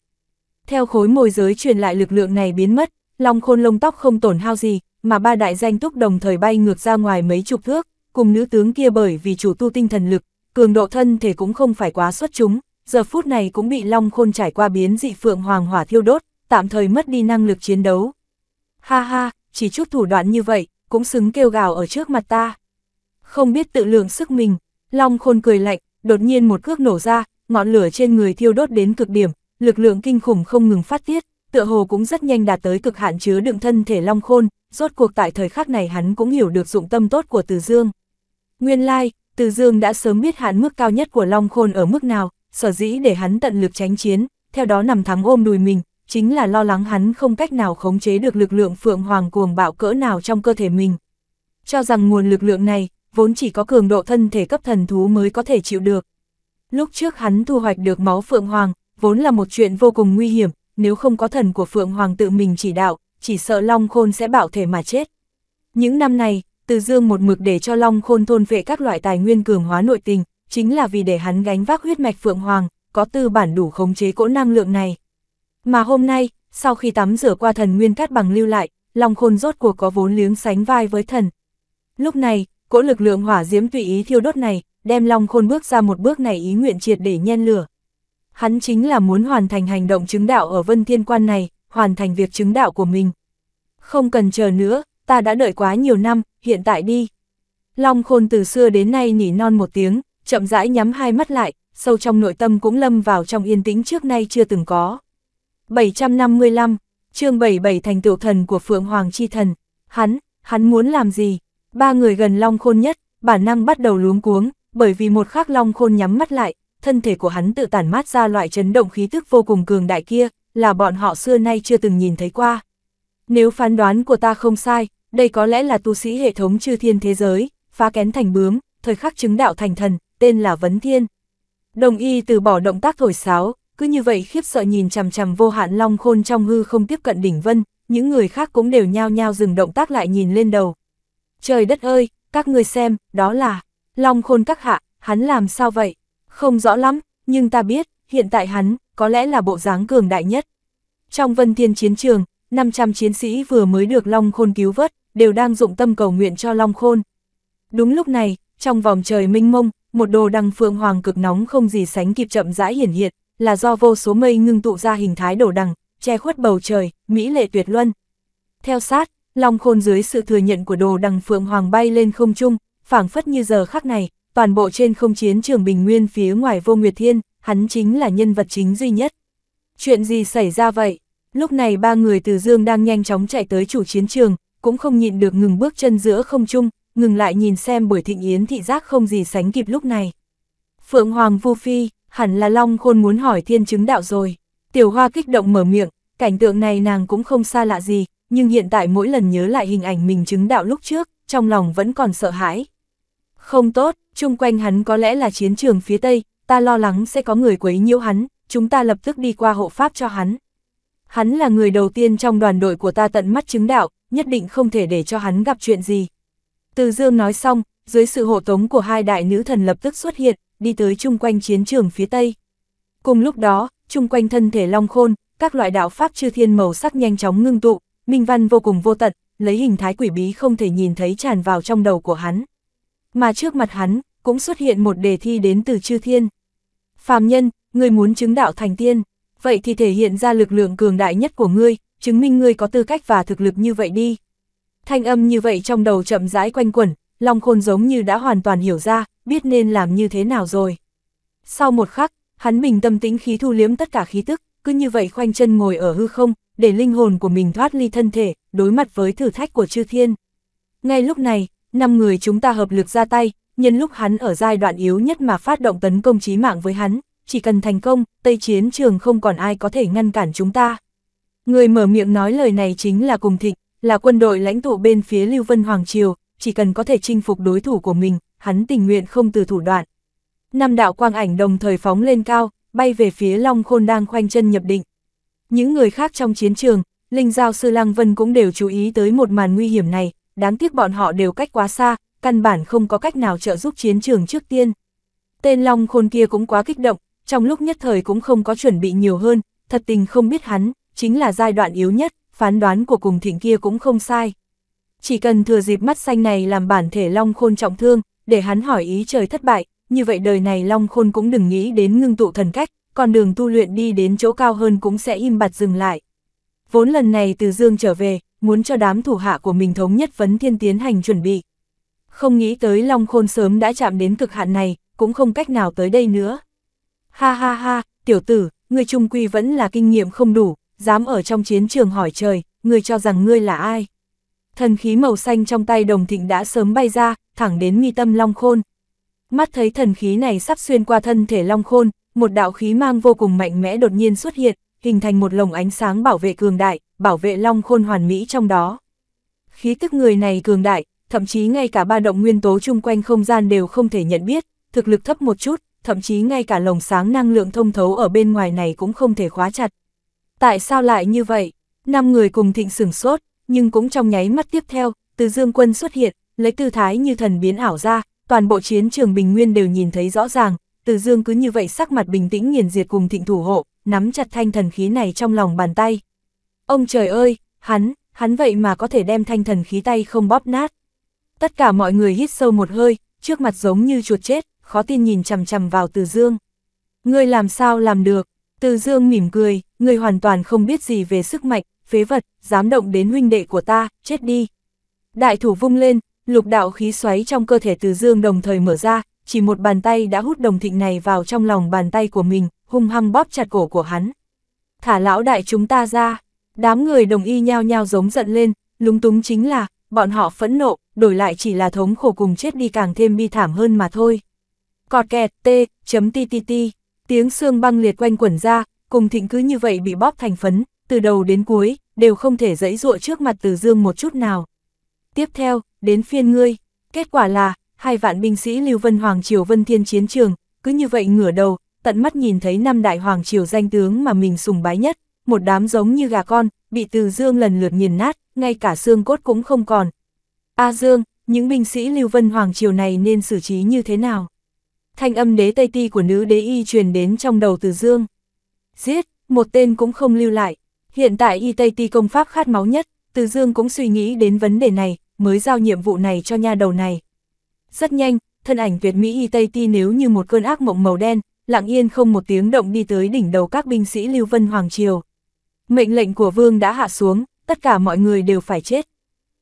Theo khối môi giới truyền lại lực lượng này biến mất, Long Khôn lông tóc không tổn hao gì, mà ba đại danh túc đồng thời bay ngược ra ngoài mấy chục thước, cùng nữ tướng kia bởi vì chủ tu tinh thần lực, cường độ thân thể cũng không phải quá xuất chúng, giờ phút này cũng bị Long Khôn trải qua biến dị phượng hoàng hỏa thiêu đốt, tạm thời mất đi năng lực chiến đấu. Ha ha, chỉ chút thủ đoạn như vậy, cũng xứng kêu gào ở trước mặt ta. Không biết tự lượng sức mình, Long Khôn cười lạnh, đột nhiên một cước nổ ra, ngọn lửa trên người thiêu đốt đến cực điểm, lực lượng kinh khủng không ngừng phát tiết, tựa hồ cũng rất nhanh đạt tới cực hạn chứa đựng thân thể Long Khôn, rốt cuộc tại thời khắc này hắn cũng hiểu được dụng tâm tốt của Từ Dương. Nguyên lai, like, Từ Dương đã sớm biết hạn mức cao nhất của Long Khôn ở mức nào, sở dĩ để hắn tận lực tránh chiến, theo đó nằm thắng ôm đùi mình, chính là lo lắng hắn không cách nào khống chế được lực lượng phượng hoàng cuồng bạo cỡ nào trong cơ thể mình. Cho rằng nguồn lực lượng này, vốn chỉ có cường độ thân thể cấp thần thú mới có thể chịu được. Lúc trước hắn thu hoạch được máu phượng hoàng, vốn là một chuyện vô cùng nguy hiểm, nếu không có thần của phượng hoàng tự mình chỉ đạo, chỉ sợ long khôn sẽ bảo thể mà chết. Những năm này, từ dương một mực để cho long khôn thôn vệ các loại tài nguyên cường hóa nội tình, chính là vì để hắn gánh vác huyết mạch Phượng Hoàng, có tư bản đủ khống chế cỗ năng lượng này. Mà hôm nay, sau khi tắm rửa qua thần nguyên cát bằng lưu lại, Long Khôn rốt cuộc có vốn liếng sánh vai với thần. Lúc này, cỗ lực lượng hỏa diễm tùy ý thiêu đốt này, đem Long Khôn bước ra một bước này ý nguyện triệt để nhen lửa. Hắn chính là muốn hoàn thành hành động chứng đạo ở Vân Thiên Quan này, hoàn thành việc chứng đạo của mình. Không cần chờ nữa, ta đã đợi quá nhiều năm, hiện tại đi. Long Khôn từ xưa đến nay nỉ non một tiếng, chậm rãi nhắm hai mắt lại, sâu trong nội tâm cũng lâm vào trong yên tĩnh trước nay chưa từng có. 755, chương 77 thành tiểu thần của Phượng Hoàng Chi Thần, hắn, hắn muốn làm gì? Ba người gần Long Khôn nhất, bản năng bắt đầu luống cuống, bởi vì một khắc Long Khôn nhắm mắt lại, thân thể của hắn tự tản mát ra loại chấn động khí tức vô cùng cường đại kia, là bọn họ xưa nay chưa từng nhìn thấy qua. Nếu phán đoán của ta không sai, đây có lẽ là tu sĩ hệ thống chư thiên thế giới, phá kén thành bướm, thời khắc chứng đạo thành thần, tên là Vấn Thiên. Đồng y từ bỏ động tác thổi sáo, cứ như vậy khiếp sợ nhìn chằm chằm vô hạn long khôn trong hư không tiếp cận đỉnh vân, những người khác cũng đều nhao nhao dừng động tác lại nhìn lên đầu. Trời đất ơi, các người xem, đó là, long khôn các hạ, hắn làm sao vậy? Không rõ lắm, nhưng ta biết, hiện tại hắn, có lẽ là bộ dáng cường đại nhất. Trong vân thiên chiến trường, 500 chiến sĩ vừa mới được long khôn cứu vớt, đều đang dụng tâm cầu nguyện cho long khôn. Đúng lúc này, trong vòng trời minh mông, một đồ đằng phượng hoàng cực nóng không gì sánh kịp chậm rãi hiển hiện, là do vô số mây ngưng tụ ra hình thái đồ đằng, che khuất bầu trời, mỹ lệ tuyệt luân. Theo sát, Long Khôn dưới sự thừa nhận của đồ đằng phượng hoàng bay lên không trung, phảng phất như giờ khắc này, toàn bộ trên không chiến trường bình nguyên phía ngoài Vô Nguyệt Thiên, hắn chính là nhân vật chính duy nhất. Chuyện gì xảy ra vậy? Lúc này ba người từ Dương đang nhanh chóng chạy tới chủ chiến trường, cũng không nhịn được ngừng bước chân giữa không trung, ngừng lại nhìn xem buổi thịnh yến thị giác không gì sánh kịp lúc này. Phượng Hoàng Vu Phi, hẳn là Long Khôn muốn hỏi thiên chứng đạo rồi. Tiểu Hoa kích động mở miệng, cảnh tượng này nàng cũng không xa lạ gì, nhưng hiện tại mỗi lần nhớ lại hình ảnh mình chứng đạo lúc trước, trong lòng vẫn còn sợ hãi. Không tốt, chung quanh hắn có lẽ là chiến trường phía Tây, ta lo lắng sẽ có người quấy nhiễu hắn, chúng ta lập tức đi qua hộ pháp cho hắn. Hắn là người đầu tiên trong đoàn đội của ta tận mắt chứng đạo, nhất định không thể để cho hắn gặp chuyện gì, từ dương nói xong, dưới sự hộ tống của hai đại nữ thần lập tức xuất hiện, đi tới chung quanh chiến trường phía Tây. Cùng lúc đó, chung quanh thân thể long khôn, các loại đạo pháp chư thiên màu sắc nhanh chóng ngưng tụ, minh văn vô cùng vô tận, lấy hình thái quỷ bí không thể nhìn thấy tràn vào trong đầu của hắn. Mà trước mặt hắn, cũng xuất hiện một đề thi đến từ chư thiên. Phàm nhân, ngươi muốn chứng đạo thành tiên, vậy thì thể hiện ra lực lượng cường đại nhất của ngươi, chứng minh ngươi có tư cách và thực lực như vậy đi. Thanh âm như vậy trong đầu chậm rãi quanh quẩn, Long Khôn giống như đã hoàn toàn hiểu ra, biết nên làm như thế nào rồi. Sau một khắc, hắn bình tâm tĩnh khí thu liếm tất cả khí tức, cứ như vậy khoanh chân ngồi ở hư không, để linh hồn của mình thoát ly thân thể, đối mặt với thử thách của chư thiên. Ngay lúc này, năm người chúng ta hợp lực ra tay, nhân lúc hắn ở giai đoạn yếu nhất mà phát động tấn công chí mạng với hắn, chỉ cần thành công, Tây Chiến Trường không còn ai có thể ngăn cản chúng ta. Người mở miệng nói lời này chính là Cùng Thịnh, là quân đội lãnh tụ bên phía Lưu Vân Hoàng Triều, chỉ cần có thể chinh phục đối thủ của mình, hắn tình nguyện không từ thủ đoạn. Năm đạo quang ảnh đồng thời phóng lên cao, bay về phía Long Khôn đang khoanh chân nhập định. Những người khác trong chiến trường, Linh Giao Sư Lăng Vân cũng đều chú ý tới một màn nguy hiểm này, đáng tiếc bọn họ đều cách quá xa, căn bản không có cách nào trợ giúp chiến trường trước tiên. Tên Long Khôn kia cũng quá kích động, trong lúc nhất thời cũng không có chuẩn bị nhiều hơn, thật tình không biết hắn, chính là giai đoạn yếu nhất, phán đoán của cùng thịnh kia cũng không sai. Chỉ cần thừa dịp mắt xanh này làm bản thể Long Khôn trọng thương, để hắn hỏi ý trời thất bại, như vậy đời này Long Khôn cũng đừng nghĩ đến ngưng tụ thần cách, còn đường tu luyện đi đến chỗ cao hơn cũng sẽ im bặt dừng lại. Vốn lần này từ Dương trở về, muốn cho đám thủ hạ của mình thống nhất vấn thiên tiến hành chuẩn bị. Không nghĩ tới Long Khôn sớm đã chạm đến cực hạn này, cũng không cách nào tới đây nữa. Ha ha ha, tiểu tử, người trung quy vẫn là kinh nghiệm không đủ, dám ở trong chiến trường hỏi trời, ngươi cho rằng ngươi là ai. Thần khí màu xanh trong tay đồng thịnh đã sớm bay ra, thẳng đến mi tâm long khôn. Mắt thấy thần khí này sắp xuyên qua thân thể long khôn, một đạo khí mang vô cùng mạnh mẽ đột nhiên xuất hiện, hình thành một lồng ánh sáng bảo vệ cường đại, bảo vệ long khôn hoàn mỹ trong đó. Khí tức người này cường đại, thậm chí ngay cả ba động nguyên tố chung quanh không gian đều không thể nhận biết, thực lực thấp một chút, thậm chí ngay cả lồng sáng năng lượng thông thấu ở bên ngoài này cũng không thể khóa chặt, Tại sao lại như vậy? Năm người cùng thịnh sửng sốt, nhưng cũng trong nháy mắt tiếp theo, từ dương quân xuất hiện, lấy tư thái như thần biến ảo ra, toàn bộ chiến trường bình nguyên đều nhìn thấy rõ ràng, từ dương cứ như vậy sắc mặt bình tĩnh nghiền diệt cùng thịnh thủ hộ, nắm chặt thanh thần khí này trong lòng bàn tay. Ông trời ơi, hắn, hắn vậy mà có thể đem thanh thần khí tay không bóp nát. Tất cả mọi người hít sâu một hơi, trước mặt giống như chuột chết, khó tin nhìn chằm chằm vào từ dương. người làm sao làm được, từ dương mỉm cười, người hoàn toàn không biết gì về sức mạnh, phế vật, dám động đến huynh đệ của ta, chết đi. Đại thủ vung lên, lục đạo khí xoáy trong cơ thể từ dương đồng thời mở ra, chỉ một bàn tay đã hút đồng thịnh này vào trong lòng bàn tay của mình, hung hăng bóp chặt cổ của hắn. Thả lão đại chúng ta ra, đám người đồng y nhao nhao giống giận lên, lúng túng chính là, bọn họ phẫn nộ, đổi lại chỉ là thống khổ cùng chết đi càng thêm bi thảm hơn mà thôi. Cọt kẹt, t, chấm ti ti ti. Tiếng xương băng liệt quanh quẩn ra, cùng thịnh cứ như vậy bị bóp thành phấn, từ đầu đến cuối, đều không thể dẫy dụa trước mặt từ dương một chút nào. Tiếp theo, đến phiên ngươi, kết quả là, hai vạn binh sĩ Lưu Vân Hoàng Triều Vân Thiên Chiến Trường, cứ như vậy ngửa đầu, tận mắt nhìn thấy năm đại Hoàng Triều danh tướng mà mình sùng bái nhất, một đám giống như gà con, bị từ dương lần lượt nghiền nát, ngay cả xương cốt cũng không còn. A Dương, những binh sĩ Lưu Vân Hoàng Triều này nên xử trí như thế nào? thanh âm đế Tây Ti của nữ đế y truyền đến trong đầu Từ Dương. Giết, một tên cũng không lưu lại. Hiện tại y Tây Ti công pháp khát máu nhất, Từ Dương cũng suy nghĩ đến vấn đề này, mới giao nhiệm vụ này cho nha đầu này. Rất nhanh, thân ảnh Việt Mỹ y Tây Ti nếu như một cơn ác mộng màu đen, lặng yên không một tiếng động đi tới đỉnh đầu các binh sĩ Lưu Vân Hoàng Triều. Mệnh lệnh của vương đã hạ xuống, tất cả mọi người đều phải chết.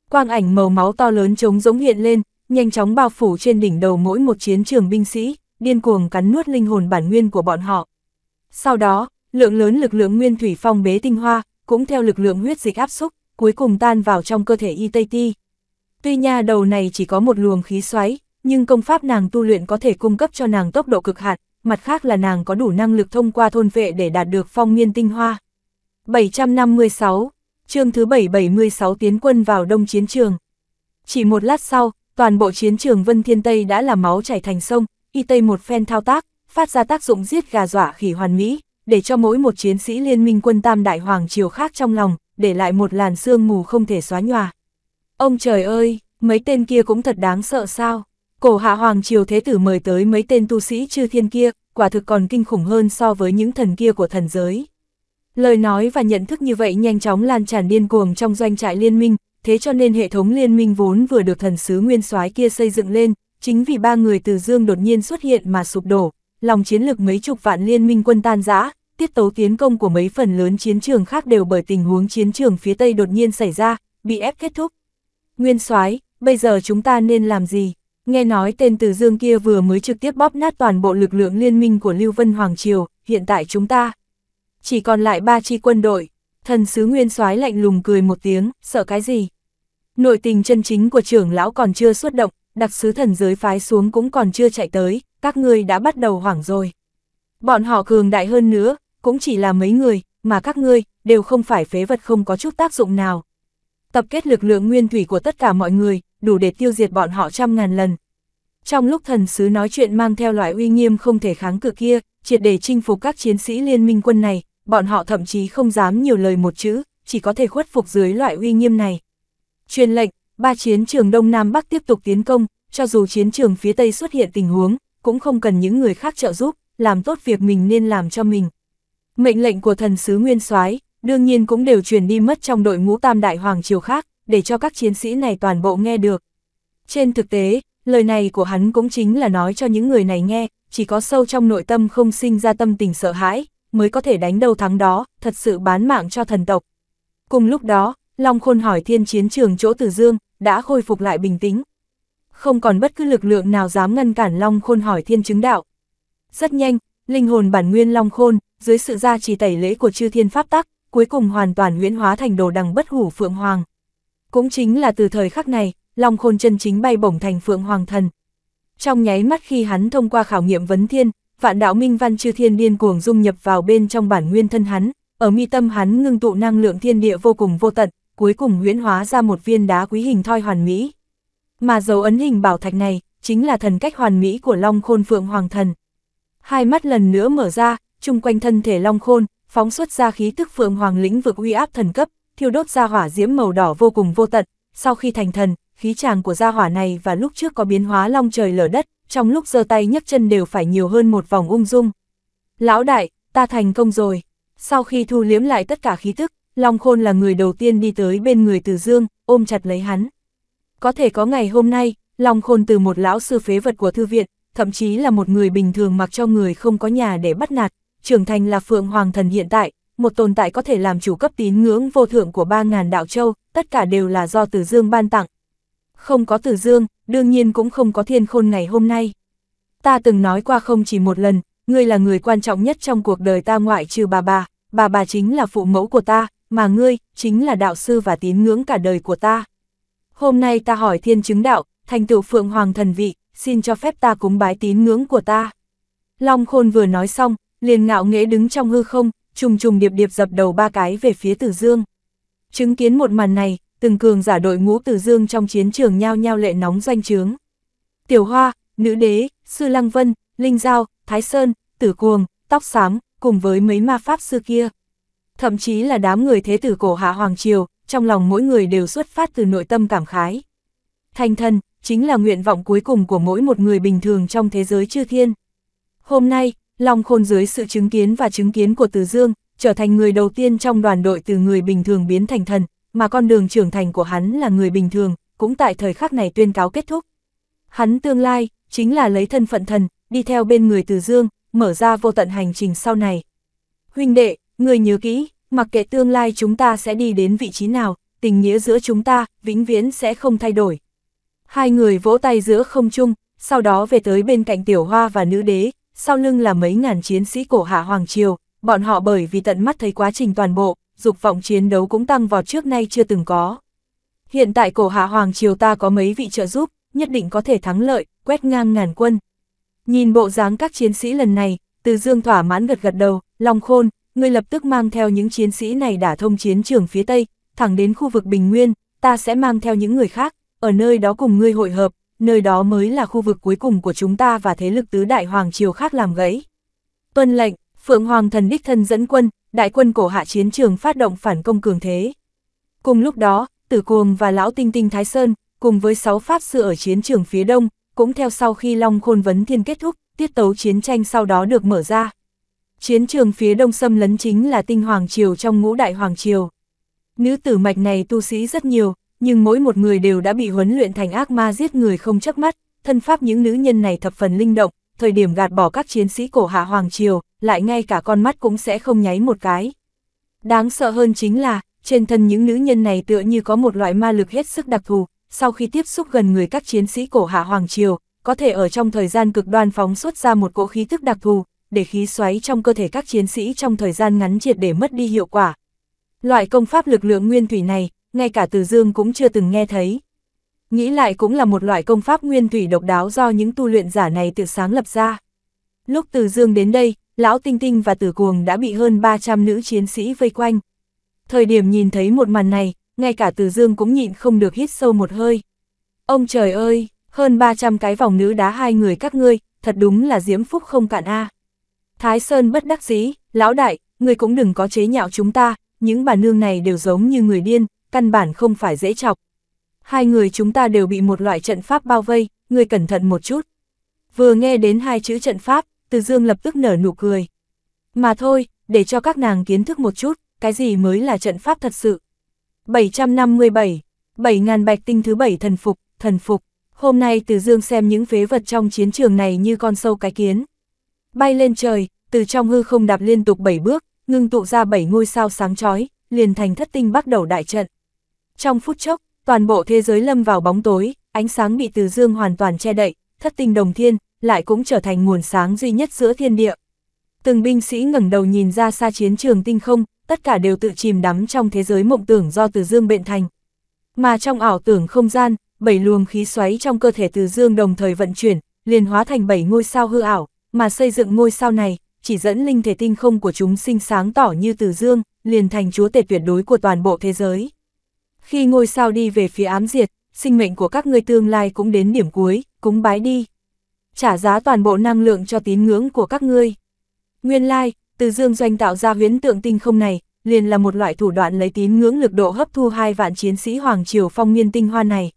Quang ảnh màu máu to lớn trống giống hiện lên, nhanh chóng bao phủ trên đỉnh đầu mỗi một chiến trường binh sĩ điên cuồng cắn nuốt linh hồn bản nguyên của bọn họ. Sau đó, lượng lớn lực lượng nguyên thủy phong bế tinh hoa, cũng theo lực lượng huyết dịch áp xúc, cuối cùng tan vào trong cơ thể Y Tây Ti. Tuy nha đầu này chỉ có một luồng khí xoáy, nhưng công pháp nàng tu luyện có thể cung cấp cho nàng tốc độ cực hạn, mặt khác là nàng có đủ năng lực thông qua thôn vệ để đạt được phong nguyên tinh hoa. 756, chương thứ 776 tiến quân vào đông chiến trường. Chỉ một lát sau, toàn bộ chiến trường Vân Thiên Tây đã là máu chảy thành sông, y tây một phen thao tác, phát ra tác dụng giết gà dọa khỉ hoàn mỹ, để cho mỗi một chiến sĩ liên minh quân tam đại hoàng triều khác trong lòng, để lại một làn sương mù không thể xóa nhòa. Ông trời ơi, mấy tên kia cũng thật đáng sợ sao? Cổ hạ hoàng triều thế tử mời tới mấy tên tu sĩ chư thiên kia, quả thực còn kinh khủng hơn so với những thần kia của thần giới. Lời nói và nhận thức như vậy nhanh chóng lan tràn điên cuồng trong doanh trại liên minh, thế cho nên hệ thống liên minh vốn vừa được thần sứ nguyên soái kia xây dựng lên, Chính vì ba người từ dương đột nhiên xuất hiện mà sụp đổ, lòng chiến lược mấy chục vạn liên minh quân tan rã, tiết tấu tiến công của mấy phần lớn chiến trường khác đều bởi tình huống chiến trường phía Tây đột nhiên xảy ra, bị ép kết thúc. Nguyên soái bây giờ chúng ta nên làm gì? Nghe nói tên từ dương kia vừa mới trực tiếp bóp nát toàn bộ lực lượng liên minh của Lưu Vân Hoàng Triều, hiện tại chúng ta chỉ còn lại ba chi quân đội. Thần sứ Nguyên soái lạnh lùng cười một tiếng, sợ cái gì? Nội tình chân chính của trưởng lão còn chưa xuất động, đặc sứ thần giới phái xuống cũng còn chưa chạy tới, các ngươi đã bắt đầu hoảng rồi. Bọn họ cường đại hơn nữa, cũng chỉ là mấy người, mà các ngươi, đều không phải phế vật không có chút tác dụng nào. Tập kết lực lượng nguyên thủy của tất cả mọi người, đủ để tiêu diệt bọn họ trăm ngàn lần. Trong lúc thần sứ nói chuyện mang theo loại uy nghiêm không thể kháng cự kia, triệt để chinh phục các chiến sĩ liên minh quân này, bọn họ thậm chí không dám nhiều lời một chữ, chỉ có thể khuất phục dưới loại uy nghiêm này. Truyền lệnh, Ba chiến trường Đông Nam Bắc tiếp tục tiến công, cho dù chiến trường phía Tây xuất hiện tình huống, cũng không cần những người khác trợ giúp, làm tốt việc mình nên làm cho mình. Mệnh lệnh của thần sứ Nguyên soái đương nhiên cũng đều truyền đi mất trong đội ngũ tam đại hoàng triều khác, để cho các chiến sĩ này toàn bộ nghe được. Trên thực tế, lời này của hắn cũng chính là nói cho những người này nghe, chỉ có sâu trong nội tâm không sinh ra tâm tình sợ hãi, mới có thể đánh đầu thắng đó, thật sự bán mạng cho thần tộc. Cùng lúc đó, Long Khôn hỏi thiên chiến trường chỗ Tử Dương, đã khôi phục lại bình tĩnh. Không còn bất cứ lực lượng nào dám ngăn cản Long Khôn hỏi thiên chứng đạo. Rất nhanh, linh hồn bản nguyên Long Khôn, dưới sự gia trì tẩy lễ của chư thiên pháp tắc, cuối cùng hoàn toàn huyễn hóa thành đồ đằng bất hủ Phượng Hoàng. Cũng chính là từ thời khắc này, Long Khôn chân chính bay bổng thành Phượng Hoàng thần. Trong nháy mắt khi hắn thông qua khảo nghiệm vấn thiên, vạn đạo minh văn chư thiên điên cuồng dung nhập vào bên trong bản nguyên thân hắn, ở mi tâm hắn ngưng tụ năng lượng thiên địa vô cùng vô tận, cuối cùng huyễn hóa ra một viên đá quý hình thoi hoàn mỹ. Mà dấu ấn hình bảo thạch này, chính là thần cách hoàn mỹ của Long Khôn Phượng Hoàng Thần. Hai mắt lần nữa mở ra, chung quanh thân thể Long Khôn, phóng xuất ra khí tức Phượng Hoàng lĩnh vực uy áp thần cấp, thiêu đốt ra hỏa diễm màu đỏ vô cùng vô tận, sau khi thành thần, khí tràng của gia hỏa này và lúc trước có biến hóa long trời lở đất, trong lúc giơ tay nhấc chân đều phải nhiều hơn một vòng ung dung. Lão đại, ta thành công rồi. Sau khi thu liếm lại tất cả khí tức, Long Khôn là người đầu tiên đi tới bên người Từ Dương, ôm chặt lấy hắn. Có thể có ngày hôm nay, Long Khôn từ một lão sư phế vật của thư viện, thậm chí là một người bình thường mặc cho người không có nhà để bắt nạt, trưởng thành là Phượng Hoàng Thần hiện tại, một tồn tại có thể làm chủ cấp tín ngưỡng vô thượng của 3.000 đạo châu, tất cả đều là do Từ Dương ban tặng. Không có Từ Dương, đương nhiên cũng không có thiên khôn ngày hôm nay. Ta từng nói qua không chỉ một lần, ngươi là người quan trọng nhất trong cuộc đời ta ngoại trừ bà bà, bà bà chính là phụ mẫu của ta, mà ngươi, chính là đạo sư và tín ngưỡng cả đời của ta. Hôm nay ta hỏi thiên chứng đạo, thành tựu phượng hoàng thần vị, xin cho phép ta cúng bái tín ngưỡng của ta. Long khôn vừa nói xong, liền ngạo nghễ đứng trong hư không, trùng trùng điệp điệp dập đầu ba cái về phía tử dương. Chứng kiến một màn này, từng cường giả đội ngũ tử dương trong chiến trường nhao nhao lệ nóng doanh trướng. Tiểu Hoa, Nữ Đế, Sư Lăng Vân, Linh Giao, Thái Sơn, Tử Cuồng, Tóc Xám, cùng với mấy ma pháp sư kia, thậm chí là đám người thế tử cổ hạ Hoàng Triều, trong lòng mỗi người đều xuất phát từ nội tâm cảm khái. Thành thân, chính là nguyện vọng cuối cùng của mỗi một người bình thường trong thế giới chư thiên. Hôm nay, Long Khôn dưới sự chứng kiến và chứng kiến của Từ Dương, trở thành người đầu tiên trong đoàn đội từ người bình thường biến thành thần, mà con đường trưởng thành của hắn là người bình thường, cũng tại thời khắc này tuyên cáo kết thúc. Hắn tương lai, chính là lấy thân phận thần, đi theo bên người Từ Dương, mở ra vô tận hành trình sau này. Huynh đệ, người nhớ kỹ, mặc kệ tương lai chúng ta sẽ đi đến vị trí nào, tình nghĩa giữa chúng ta, vĩnh viễn sẽ không thay đổi. Hai người vỗ tay giữa không trung, sau đó về tới bên cạnh tiểu hoa và nữ đế, sau lưng là mấy ngàn chiến sĩ cổ hạ Hoàng Triều, bọn họ bởi vì tận mắt thấy quá trình toàn bộ, dục vọng chiến đấu cũng tăng vọt trước nay chưa từng có. Hiện tại cổ hạ Hoàng Triều ta có mấy vị trợ giúp, nhất định có thể thắng lợi, quét ngang ngàn quân. Nhìn bộ dáng các chiến sĩ lần này, từ dương thỏa mãn gật gật đầu, lòng khôn, ngươi lập tức mang theo những chiến sĩ này đả thông chiến trường phía Tây, thẳng đến khu vực Bình Nguyên, ta sẽ mang theo những người khác, ở nơi đó cùng ngươi hội hợp, nơi đó mới là khu vực cuối cùng của chúng ta và thế lực tứ đại hoàng triều khác làm gãy. Tuân lệnh, Phượng Hoàng thần đích thân dẫn quân, đại quân cổ hạ chiến trường phát động phản công cường thế. Cùng lúc đó, Tử Cuồng và Lão Tinh Tinh Thái Sơn, cùng với sáu pháp sư ở chiến trường phía đông, cũng theo sau khi Long Khôn Vấn Thiên kết thúc, tiết tấu chiến tranh sau đó được mở ra, Chiến trường phía đông xâm lấn chính là tinh hoàng triều trong ngũ đại hoàng triều. Nữ tử mạch này tu sĩ rất nhiều, nhưng mỗi một người đều đã bị huấn luyện thành ác ma giết người không chớp mắt, thân pháp những nữ nhân này thập phần linh động, thời điểm gạt bỏ các chiến sĩ cổ hạ hoàng triều, lại ngay cả con mắt cũng sẽ không nháy một cái. Đáng sợ hơn chính là, trên thân những nữ nhân này tựa như có một loại ma lực hết sức đặc thù, sau khi tiếp xúc gần người các chiến sĩ cổ hạ hoàng triều, có thể ở trong thời gian cực đoan phóng xuất ra một cỗ khí tức đặc thù, để khí xoáy trong cơ thể các chiến sĩ trong thời gian ngắn triệt để mất đi hiệu quả. Loại công pháp lực lượng nguyên thủy này, ngay cả Từ Dương cũng chưa từng nghe thấy. Nghĩ lại cũng là một loại công pháp nguyên thủy độc đáo do những tu luyện giả này tự sáng lập ra. Lúc Từ Dương đến đây, Lão Tinh Tinh và Tử Cuồng đã bị hơn 300 nữ chiến sĩ vây quanh. Thời điểm nhìn thấy một màn này, ngay cả Từ Dương cũng nhịn không được hít sâu một hơi. Ông trời ơi, hơn 300 cái vòng nữ đá hai người các ngươi, thật đúng là diễm phúc không cạn a. À. Thái Sơn bất đắc dĩ, lão đại, người cũng đừng có chế nhạo chúng ta, những bà nương này đều giống như người điên, căn bản không phải dễ chọc. Hai người chúng ta đều bị một loại trận pháp bao vây, người cẩn thận một chút. Vừa nghe đến hai chữ trận pháp, Từ Dương lập tức nở nụ cười. Mà thôi, để cho các nàng kiến thức một chút, cái gì mới là trận pháp thật sự. 757, 7.000 bạch tinh thứ 7 thần phục, thần phục. Hôm nay Từ Dương xem những phế vật trong chiến trường này như con sâu cái kiến bay lên trời, từ trong hư không đạp liên tục 7 bước, ngưng tụ ra 7 ngôi sao sáng chói, liền thành thất tinh bắt đầu đại trận. Trong phút chốc, toàn bộ thế giới lâm vào bóng tối, ánh sáng bị từ dương hoàn toàn che đậy, thất tinh đồng thiên, lại cũng trở thành nguồn sáng duy nhất giữa thiên địa. Từng binh sĩ ngẩng đầu nhìn ra xa chiến trường tinh không, tất cả đều tự chìm đắm trong thế giới mộng tưởng do từ dương bệnh thành. Mà trong ảo tưởng không gian, bảy luồng khí xoáy trong cơ thể từ dương đồng thời vận chuyển, liền hóa thành bảy ngôi sao hư ảo, mà xây dựng ngôi sao này, chỉ dẫn linh thể tinh không của chúng sinh sáng tỏ như từ dương, liền thành chúa tể tuyệt đối của toàn bộ thế giới. Khi ngôi sao đi về phía ám diệt, sinh mệnh của các ngươi tương lai cũng đến điểm cuối, cúng bái đi. Trả giá toàn bộ năng lượng cho tín ngưỡng của các ngươi. Nguyên lai, từ dương doanh tạo ra huyễn tượng tinh không này, liền là một loại thủ đoạn lấy tín ngưỡng lực độ hấp thu hai vạn chiến sĩ Hoàng Triều phong Nguyên tinh hoa này.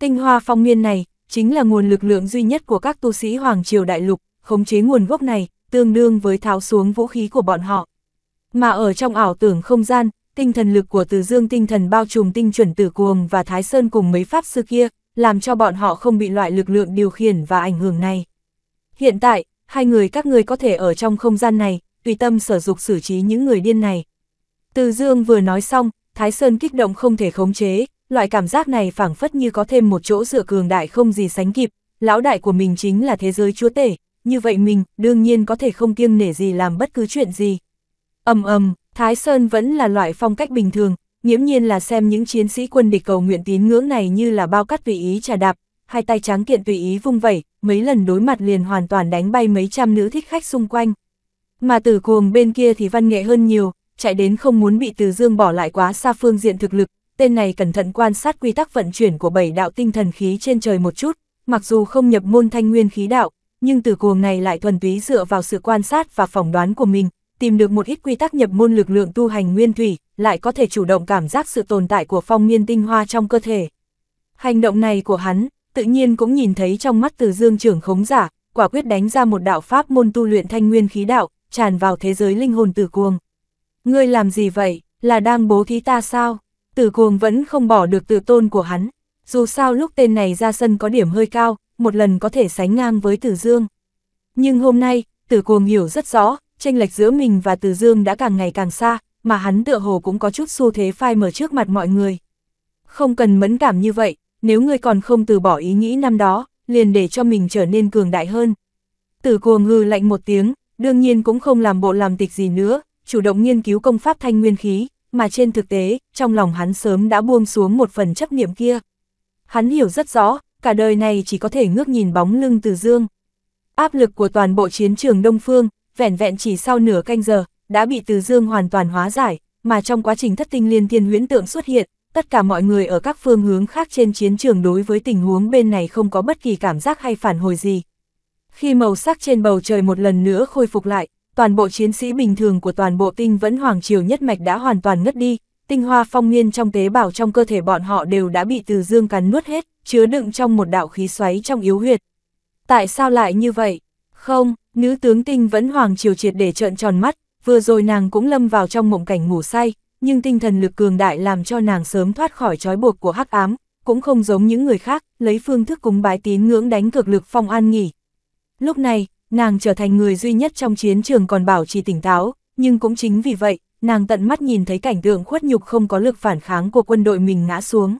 Tinh hoa phong Nguyên này, chính là nguồn lực lượng duy nhất của các tu sĩ Hoàng Triều Đại Lục, khống chế nguồn gốc này, tương đương với tháo xuống vũ khí của bọn họ. Mà ở trong ảo tưởng không gian, tinh thần lực của Từ Dương tinh thần bao trùm tinh chuẩn tử cuồng và Thái Sơn cùng mấy pháp sư kia, làm cho bọn họ không bị loại lực lượng điều khiển và ảnh hưởng này. Hiện tại, hai người các người có thể ở trong không gian này, tùy tâm sở dục xử trí những người điên này. Từ Dương vừa nói xong, Thái Sơn kích động không thể khống chế, loại cảm giác này phảng phất như có thêm một chỗ dựa cường đại không gì sánh kịp, lão đại của mình chính là thế giới chúa tể, như vậy mình đương nhiên có thể không kiêng nể gì làm bất cứ chuyện gì. ầm ầm, Thái Sơn vẫn là loại phong cách bình thường, nghiễm nhiên là xem những chiến sĩ quân địch cầu nguyện tín ngưỡng này như là bao cắt tùy ý trà đạp, hai tay trắng kiện tùy ý vung vẩy, mấy lần đối mặt liền hoàn toàn đánh bay mấy trăm nữ thích khách xung quanh. Mà tử cuồng bên kia thì văn nghệ hơn nhiều, chạy đến không muốn bị từ dương bỏ lại quá xa phương diện thực lực, tên này cẩn thận quan sát quy tắc vận chuyển của bảy đạo tinh thần khí trên trời một chút, mặc dù không nhập môn thanh nguyên khí đạo, nhưng từ cuồng này lại thuần túy dựa vào sự quan sát và phỏng đoán của mình, tìm được một ít quy tắc nhập môn lực lượng tu hành nguyên thủy, lại có thể chủ động cảm giác sự tồn tại của phong miên tinh hoa trong cơ thể. Hành động này của hắn, tự nhiên cũng nhìn thấy trong mắt từ dương trưởng khống giả, quả quyết đánh ra một đạo pháp môn tu luyện thanh nguyên khí đạo, tràn vào thế giới linh hồn tử cuồng. Ngươi làm gì vậy, là đang bố thí ta sao? Tử cuồng vẫn không bỏ được tự tôn của hắn. Dù sao lúc tên này ra sân có điểm hơi cao, một lần có thể sánh ngang với Từ Dương. Nhưng hôm nay, Tử Cuồng hiểu rất rõ, tranh lệch giữa mình và Từ Dương đã càng ngày càng xa, mà hắn tựa hồ cũng có chút xu thế phai mở trước mặt mọi người. Không cần mẫn cảm như vậy, nếu ngươi còn không từ bỏ ý nghĩ năm đó, liền để cho mình trở nên cường đại hơn. Tử Cuồng ngư lạnh một tiếng, đương nhiên cũng không làm bộ làm tịch gì nữa, chủ động nghiên cứu công pháp thanh nguyên khí, mà trên thực tế, trong lòng hắn sớm đã buông xuống một phần chấp niệm kia. Hắn hiểu rất rõ, cả đời này chỉ có thể ngước nhìn bóng lưng Từ Dương. Áp lực của toàn bộ chiến trường Đông Phương, vẻn vẹn chỉ sau nửa canh giờ, đã bị Từ Dương hoàn toàn hóa giải, mà trong quá trình thất tinh liên thiên huyễn tượng xuất hiện, tất cả mọi người ở các phương hướng khác trên chiến trường đối với tình huống bên này không có bất kỳ cảm giác hay phản hồi gì. Khi màu sắc trên bầu trời một lần nữa khôi phục lại, toàn bộ chiến sĩ bình thường của toàn bộ tinh vẫn hoàng triều nhất mạch đã hoàn toàn ngất đi, tinh hoa phong nguyên trong tế bào trong cơ thể bọn họ đều đã bị từ dương cắn nuốt hết, chứa đựng trong một đạo khí xoáy trong yếu huyệt. Tại sao lại như vậy? Không, nữ tướng tinh vẫn hoàng triều triệt để trợn tròn mắt, vừa rồi nàng cũng lâm vào trong mộng cảnh ngủ say, nhưng tinh thần lực cường đại làm cho nàng sớm thoát khỏi trói buộc của hắc ám, cũng không giống những người khác, lấy phương thức cúng bái tín ngưỡng đánh cực lực phong an nghỉ. Lúc này, nàng trở thành người duy nhất trong chiến trường còn bảo trì tỉnh táo, nhưng cũng chính vì vậy, nàng tận mắt nhìn thấy cảnh tượng khuất nhục không có lực phản kháng của quân đội mình ngã xuống.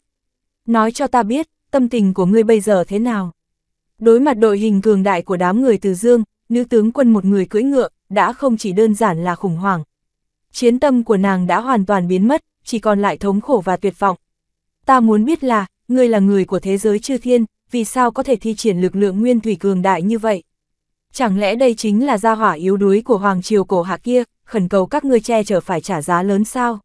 Nói cho ta biết, tâm tình của ngươi bây giờ thế nào? Đối mặt đội hình cường đại của đám người từ dương, nữ tướng quân một người cưỡi ngựa, đã không chỉ đơn giản là khủng hoảng. Chiến tâm của nàng đã hoàn toàn biến mất, chỉ còn lại thống khổ và tuyệt vọng. Ta muốn biết là, ngươi là người của thế giới chư thiên, vì sao có thể thi triển lực lượng nguyên thủy cường đại như vậy? Chẳng lẽ đây chính là gia hỏa yếu đuối của Hoàng Triều cổ hạ kia? khẩn cầu các ngươi che chở phải trả giá lớn sao.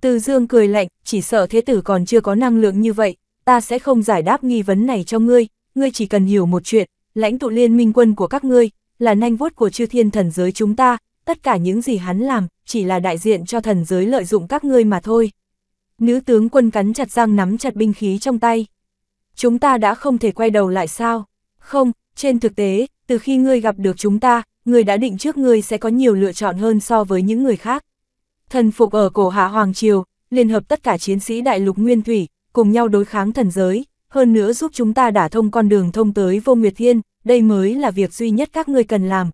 Từ dương cười lạnh, chỉ sợ thế tử còn chưa có năng lượng như vậy, ta sẽ không giải đáp nghi vấn này cho ngươi, ngươi chỉ cần hiểu một chuyện, lãnh tụ liên minh quân của các ngươi, là nanh vuốt của chư thiên thần giới chúng ta, tất cả những gì hắn làm, chỉ là đại diện cho thần giới lợi dụng các ngươi mà thôi. Nữ tướng quân cắn chặt răng nắm chặt binh khí trong tay. Chúng ta đã không thể quay đầu lại sao? Không, trên thực tế, từ khi ngươi gặp được chúng ta, người đã định trước ngươi sẽ có nhiều lựa chọn hơn so với những người khác. Thần phục ở cổ hạ Hoàng Triều, liên hợp tất cả chiến sĩ đại lục Nguyên Thủy, cùng nhau đối kháng thần giới, hơn nữa giúp chúng ta đả thông con đường thông tới vô nguyệt thiên, đây mới là việc duy nhất các ngươi cần làm.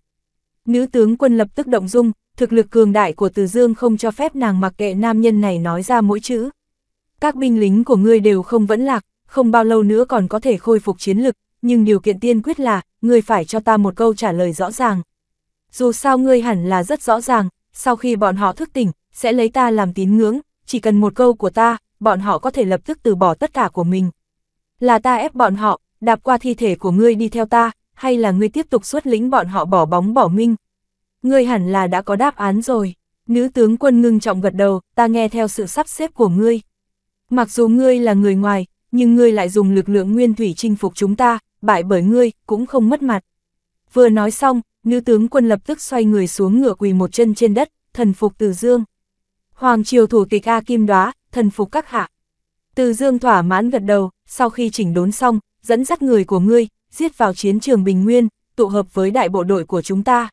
Nữ tướng quân lập tức động dung, thực lực cường đại của Từ Dương không cho phép nàng mặc kệ nam nhân này nói ra mỗi chữ. Các binh lính của ngươi đều không vẫn lạc, không bao lâu nữa còn có thể khôi phục chiến lực, nhưng điều kiện tiên quyết là, ngươi phải cho ta một câu trả lời rõ ràng dù sao ngươi hẳn là rất rõ ràng, sau khi bọn họ thức tỉnh, sẽ lấy ta làm tín ngưỡng, chỉ cần một câu của ta, bọn họ có thể lập tức từ bỏ tất cả của mình. Là ta ép bọn họ, đạp qua thi thể của ngươi đi theo ta, hay là ngươi tiếp tục xuất lĩnh bọn họ bỏ bóng bỏ minh. Ngươi hẳn là đã có đáp án rồi. Nữ tướng quân ngưng trọng gật đầu, ta nghe theo sự sắp xếp của ngươi. Mặc dù ngươi là người ngoài, nhưng ngươi lại dùng lực lượng nguyên thủy chinh phục chúng ta, bại bởi ngươi, cũng không mất mặt. Vừa nói xong, nữ tướng quân lập tức xoay người xuống ngựa quỳ một chân trên đất, thần phục Từ Dương. Hoàng triều thủ tịch A Kim Đoá, thần phục các hạ. Từ Dương thỏa mãn gật đầu, sau khi chỉnh đốn xong, dẫn dắt người của ngươi, giết vào chiến trường Bình Nguyên, tụ hợp với đại bộ đội của chúng ta.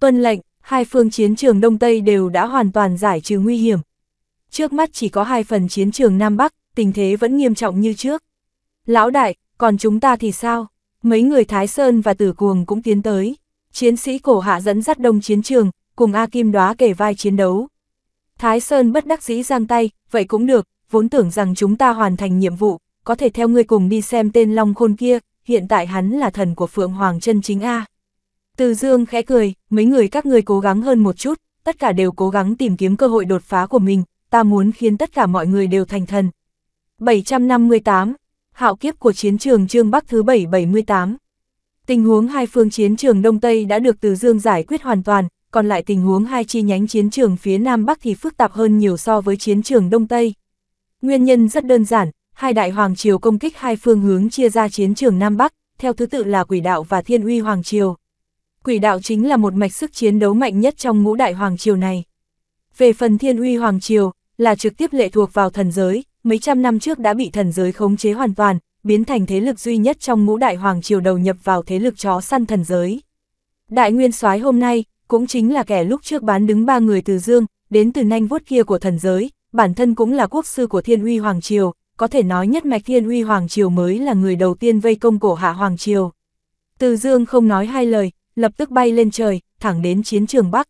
Tuân lệnh, hai phương chiến trường Đông Tây đều đã hoàn toàn giải trừ nguy hiểm. Trước mắt chỉ có hai phần chiến trường Nam Bắc, tình thế vẫn nghiêm trọng như trước. Lão đại, còn chúng ta thì sao? Mấy người Thái Sơn và Tử Cuồng cũng tiến tới chiến sĩ cổ hạ dẫn dắt đông chiến trường, cùng A Kim Đóa kể vai chiến đấu. Thái Sơn bất đắc dĩ giang tay, vậy cũng được, vốn tưởng rằng chúng ta hoàn thành nhiệm vụ, có thể theo ngươi cùng đi xem tên Long Khôn kia, hiện tại hắn là thần của Phượng Hoàng chân chính A. Từ Dương khẽ cười, mấy người các ngươi cố gắng hơn một chút, tất cả đều cố gắng tìm kiếm cơ hội đột phá của mình, ta muốn khiến tất cả mọi người đều thành thần. 758, Hạo kiếp của chiến trường Trương Bắc thứ 778 Tình huống hai phương chiến trường Đông Tây đã được Từ Dương giải quyết hoàn toàn, còn lại tình huống hai chi nhánh chiến trường phía Nam Bắc thì phức tạp hơn nhiều so với chiến trường Đông Tây. Nguyên nhân rất đơn giản, hai đại hoàng triều công kích hai phương hướng chia ra chiến trường Nam Bắc, theo thứ tự là Quỷ Đạo và Thiên Uy Hoàng Triều. Quỷ Đạo chính là một mạch sức chiến đấu mạnh nhất trong ngũ đại hoàng triều này. Về phần Thiên Uy Hoàng Triều, là trực tiếp lệ thuộc vào thần giới, mấy trăm năm trước đã bị thần giới khống chế hoàn toàn, biến thành thế lực duy nhất trong ngũ đại hoàng triều đầu nhập vào thế lực chó săn thần giới. Đại nguyên soái hôm nay, cũng chính là kẻ lúc trước bán đứng ba người từ dương, đến từ nanh vuốt kia của thần giới, bản thân cũng là quốc sư của thiên uy hoàng triều, có thể nói nhất mạch thiên uy hoàng triều mới là người đầu tiên vây công cổ hạ hoàng triều. Từ dương không nói hai lời, lập tức bay lên trời, thẳng đến chiến trường Bắc.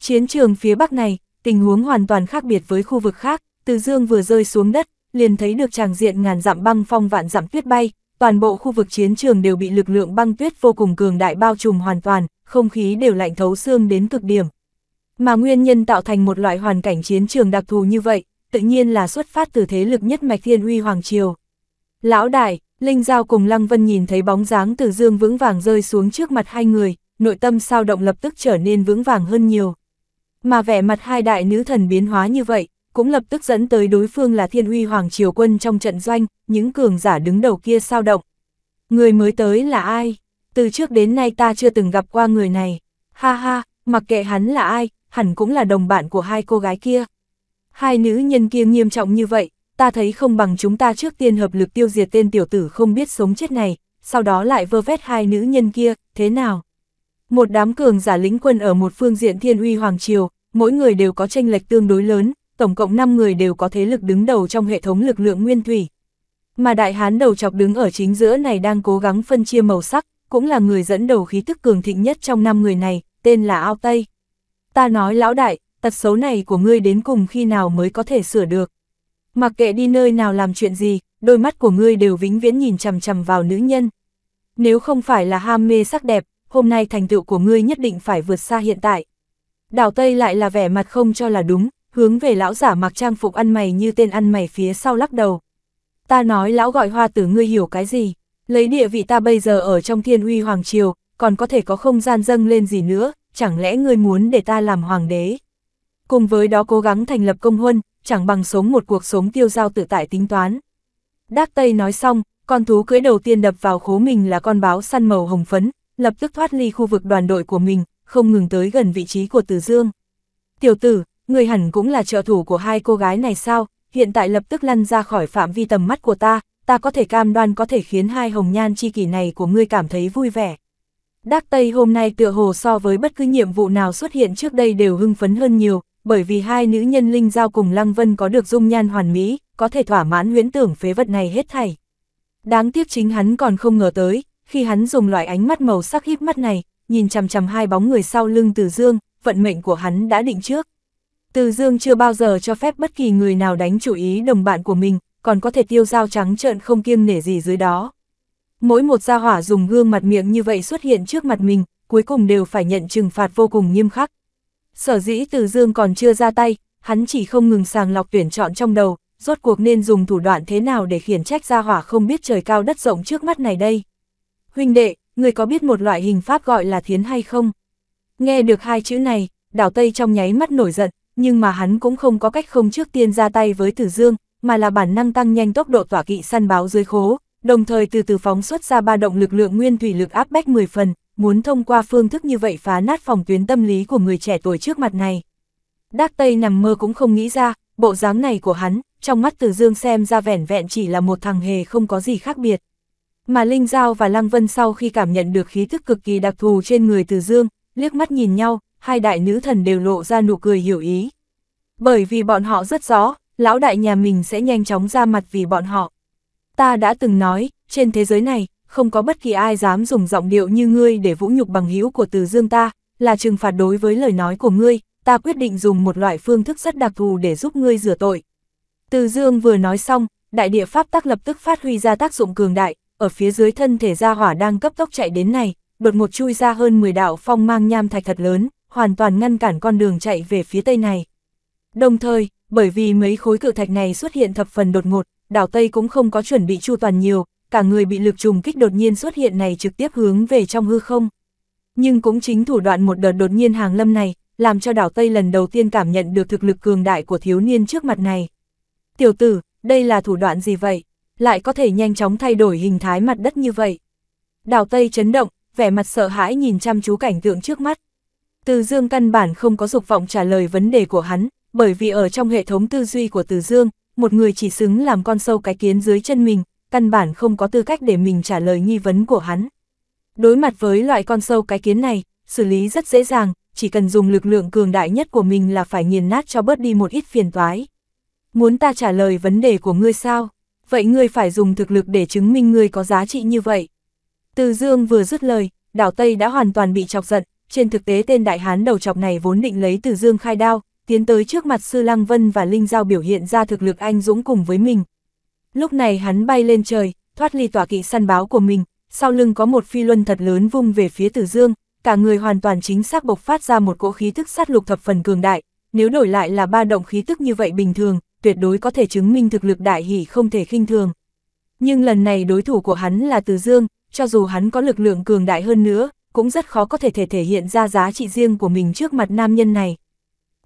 Chiến trường phía Bắc này, tình huống hoàn toàn khác biệt với khu vực khác, từ dương vừa rơi xuống đất, liền thấy được tràng diện ngàn dặm băng phong vạn dặm tuyết bay, toàn bộ khu vực chiến trường đều bị lực lượng băng tuyết vô cùng cường đại bao trùm hoàn toàn, không khí đều lạnh thấu xương đến cực điểm. Mà nguyên nhân tạo thành một loại hoàn cảnh chiến trường đặc thù như vậy, tự nhiên là xuất phát từ thế lực nhất mạch thiên uy hoàng triều. Lão đại, Linh Giao cùng Lăng Vân nhìn thấy bóng dáng từ dương vững vàng rơi xuống trước mặt hai người, nội tâm sao động lập tức trở nên vững vàng hơn nhiều. Mà vẻ mặt hai đại nữ thần biến hóa như vậy, cũng lập tức dẫn tới đối phương là thiên huy hoàng triều quân trong trận doanh, những cường giả đứng đầu kia sao động. Người mới tới là ai? Từ trước đến nay ta chưa từng gặp qua người này. Ha ha, mặc kệ hắn là ai, hẳn cũng là đồng bạn của hai cô gái kia. Hai nữ nhân kia nghiêm trọng như vậy, ta thấy không bằng chúng ta trước tiên hợp lực tiêu diệt tên tiểu tử không biết sống chết này, sau đó lại vơ vét hai nữ nhân kia, thế nào? Một đám cường giả lĩnh quân ở một phương diện thiên uy hoàng triều, mỗi người đều có tranh lệch tương đối lớn, tổng cộng 5 người đều có thế lực đứng đầu trong hệ thống lực lượng nguyên thủy. Mà đại hán đầu chọc đứng ở chính giữa này đang cố gắng phân chia màu sắc, cũng là người dẫn đầu khí thức cường thịnh nhất trong 5 người này, tên là Ao Tây. Ta nói lão đại, tật xấu này của ngươi đến cùng khi nào mới có thể sửa được. Mặc kệ đi nơi nào làm chuyện gì, đôi mắt của ngươi đều vĩnh viễn nhìn chằm chằm vào nữ nhân. Nếu không phải là ham mê sắc đẹp, hôm nay thành tựu của ngươi nhất định phải vượt xa hiện tại. Đào Tây lại là vẻ mặt không cho là đúng, hướng về lão giả mặc trang phục ăn mày như tên ăn mày phía sau lắc đầu. Ta nói lão gọi hoa tử ngươi hiểu cái gì, lấy địa vị ta bây giờ ở trong thiên uy hoàng triều, còn có thể có không gian dâng lên gì nữa, chẳng lẽ ngươi muốn để ta làm hoàng đế. Cùng với đó cố gắng thành lập công huân, chẳng bằng sống một cuộc sống tiêu giao tự tại tính toán. Đác Tây nói xong, con thú cưỡi đầu tiên đập vào khố mình là con báo săn màu hồng phấn, lập tức thoát ly khu vực đoàn đội của mình, không ngừng tới gần vị trí của Từ Dương. Tiểu tử, người hẳn cũng là trợ thủ của hai cô gái này sao, hiện tại lập tức lăn ra khỏi phạm vi tầm mắt của ta, ta có thể cam đoan có thể khiến hai hồng nhan chi kỷ này của ngươi cảm thấy vui vẻ. Đác Tây hôm nay tựa hồ so với bất cứ nhiệm vụ nào xuất hiện trước đây đều hưng phấn hơn nhiều, bởi vì hai nữ nhân linh giao cùng Lăng Vân có được dung nhan hoàn mỹ, có thể thỏa mãn huyễn tưởng phế vật này hết thảy. Đáng tiếc chính hắn còn không ngờ tới, khi hắn dùng loại ánh mắt màu sắc híp mắt này, nhìn chằm chằm hai bóng người sau lưng Từ Dương, vận mệnh của hắn đã định trước. Từ Dương chưa bao giờ cho phép bất kỳ người nào đánh chủ ý đồng bạn của mình, còn có thể tiêu dao trắng trợn không kiêng nể gì dưới đó. Mỗi một gia hỏa dùng gương mặt miệng như vậy xuất hiện trước mặt mình, cuối cùng đều phải nhận trừng phạt vô cùng nghiêm khắc. Sở dĩ Từ Dương còn chưa ra tay, hắn chỉ không ngừng sàng lọc tuyển chọn trong đầu, rốt cuộc nên dùng thủ đoạn thế nào để khiển trách gia hỏa không biết trời cao đất rộng trước mắt này đây. Huynh đệ, người có biết một loại hình pháp gọi là thiến hay không? Nghe được hai chữ này, đảo Tây trong nháy mắt nổi giận, nhưng mà hắn cũng không có cách không trước tiên ra tay với Tử Dương, mà là bản năng tăng nhanh tốc độ tỏa kỵ săn báo dưới khố, đồng thời từ từ phóng xuất ra ba động lực lượng nguyên thủy lực áp bách 10 phần, muốn thông qua phương thức như vậy phá nát phòng tuyến tâm lý của người trẻ tuổi trước mặt này. Đác Tây nằm mơ cũng không nghĩ ra, bộ dáng này của hắn, trong mắt Từ Dương xem ra vẻn vẹn chỉ là một thằng hề không có gì khác biệt. Mà Linh Giao và Lăng Vân sau khi cảm nhận được khí thức cực kỳ đặc thù trên người Từ Dương, liếc mắt nhìn nhau, hai đại nữ thần đều lộ ra nụ cười hiểu ý. Bởi vì bọn họ rất rõ, lão đại nhà mình sẽ nhanh chóng ra mặt vì bọn họ. Ta đã từng nói, trên thế giới này, không có bất kỳ ai dám dùng giọng điệu như ngươi để vũ nhục bằng hữu của từ dương ta, là trừng phạt đối với lời nói của ngươi, ta quyết định dùng một loại phương thức rất đặc thù để giúp ngươi rửa tội. Từ dương vừa nói xong, đại địa pháp tác lập tức phát huy ra tác dụng cường đại, ở phía dưới thân thể gia hỏa đang cấp tốc chạy đến này, đột một chui ra hơn 10 đạo phong mang nham thạch thật lớn, hoàn toàn ngăn cản con đường chạy về phía tây này. Đồng thời, bởi vì mấy khối cự thạch này xuất hiện thập phần đột ngột, đảo Tây cũng không có chuẩn bị chu toàn nhiều, cả người bị lực trùng kích đột nhiên xuất hiện này trực tiếp hướng về trong hư không. Nhưng cũng chính thủ đoạn một đợt đột nhiên hàng lâm này, làm cho đảo Tây lần đầu tiên cảm nhận được thực lực cường đại của thiếu niên trước mặt này. Tiểu tử, đây là thủ đoạn gì vậy? Lại có thể nhanh chóng thay đổi hình thái mặt đất như vậy? Đảo Tây chấn động, vẻ mặt sợ hãi nhìn chăm chú cảnh tượng trước mắt, từ Dương căn bản không có dục vọng trả lời vấn đề của hắn, bởi vì ở trong hệ thống tư duy của Từ Dương, một người chỉ xứng làm con sâu cái kiến dưới chân mình, căn bản không có tư cách để mình trả lời nghi vấn của hắn. Đối mặt với loại con sâu cái kiến này, xử lý rất dễ dàng, chỉ cần dùng lực lượng cường đại nhất của mình là phải nghiền nát cho bớt đi một ít phiền toái. Muốn ta trả lời vấn đề của ngươi sao? Vậy ngươi phải dùng thực lực để chứng minh ngươi có giá trị như vậy. Từ Dương vừa dứt lời, đảo Tây đã hoàn toàn bị chọc giận, trên thực tế tên đại hán đầu chọc này vốn định lấy từ dương khai đao, tiến tới trước mặt Sư Lăng Vân và Linh Giao biểu hiện ra thực lực anh dũng cùng với mình. Lúc này hắn bay lên trời, thoát ly tỏa kỵ săn báo của mình, sau lưng có một phi luân thật lớn vung về phía tử dương, cả người hoàn toàn chính xác bộc phát ra một cỗ khí tức sát lục thập phần cường đại, nếu đổi lại là ba động khí tức như vậy bình thường, tuyệt đối có thể chứng minh thực lực đại hỷ không thể khinh thường. Nhưng lần này đối thủ của hắn là tử dương, cho dù hắn có lực lượng cường đại hơn nữa, cũng rất khó có thể thể thể hiện ra giá trị riêng của mình trước mặt nam nhân này.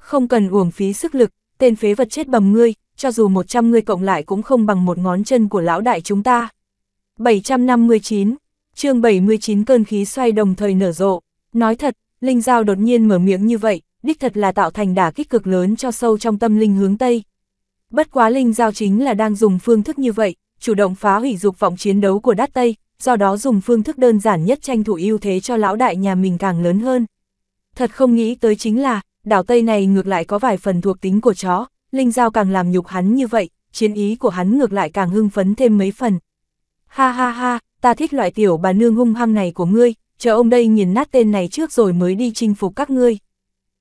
Không cần uổng phí sức lực, tên phế vật chết bầm ngươi, cho dù 100 ngươi cộng lại cũng không bằng một ngón chân của lão đại chúng ta. 759, chương 79 cơn khí xoay đồng thời nở rộ, nói thật, Linh Giao đột nhiên mở miệng như vậy, đích thật là tạo thành đả kích cực lớn cho sâu trong tâm linh hướng Tây. Bất quá Linh Giao chính là đang dùng phương thức như vậy, chủ động phá hủy dục vọng chiến đấu của Đát Tây, do đó dùng phương thức đơn giản nhất tranh thủ ưu thế cho lão đại nhà mình càng lớn hơn. Thật không nghĩ tới chính là, đảo Tây này ngược lại có vài phần thuộc tính của chó, Linh Giao càng làm nhục hắn như vậy, chiến ý của hắn ngược lại càng hưng phấn thêm mấy phần. Ha ha ha, ta thích loại tiểu bà nương hung hăng này của ngươi, chờ ông đây nhìn nát tên này trước rồi mới đi chinh phục các ngươi.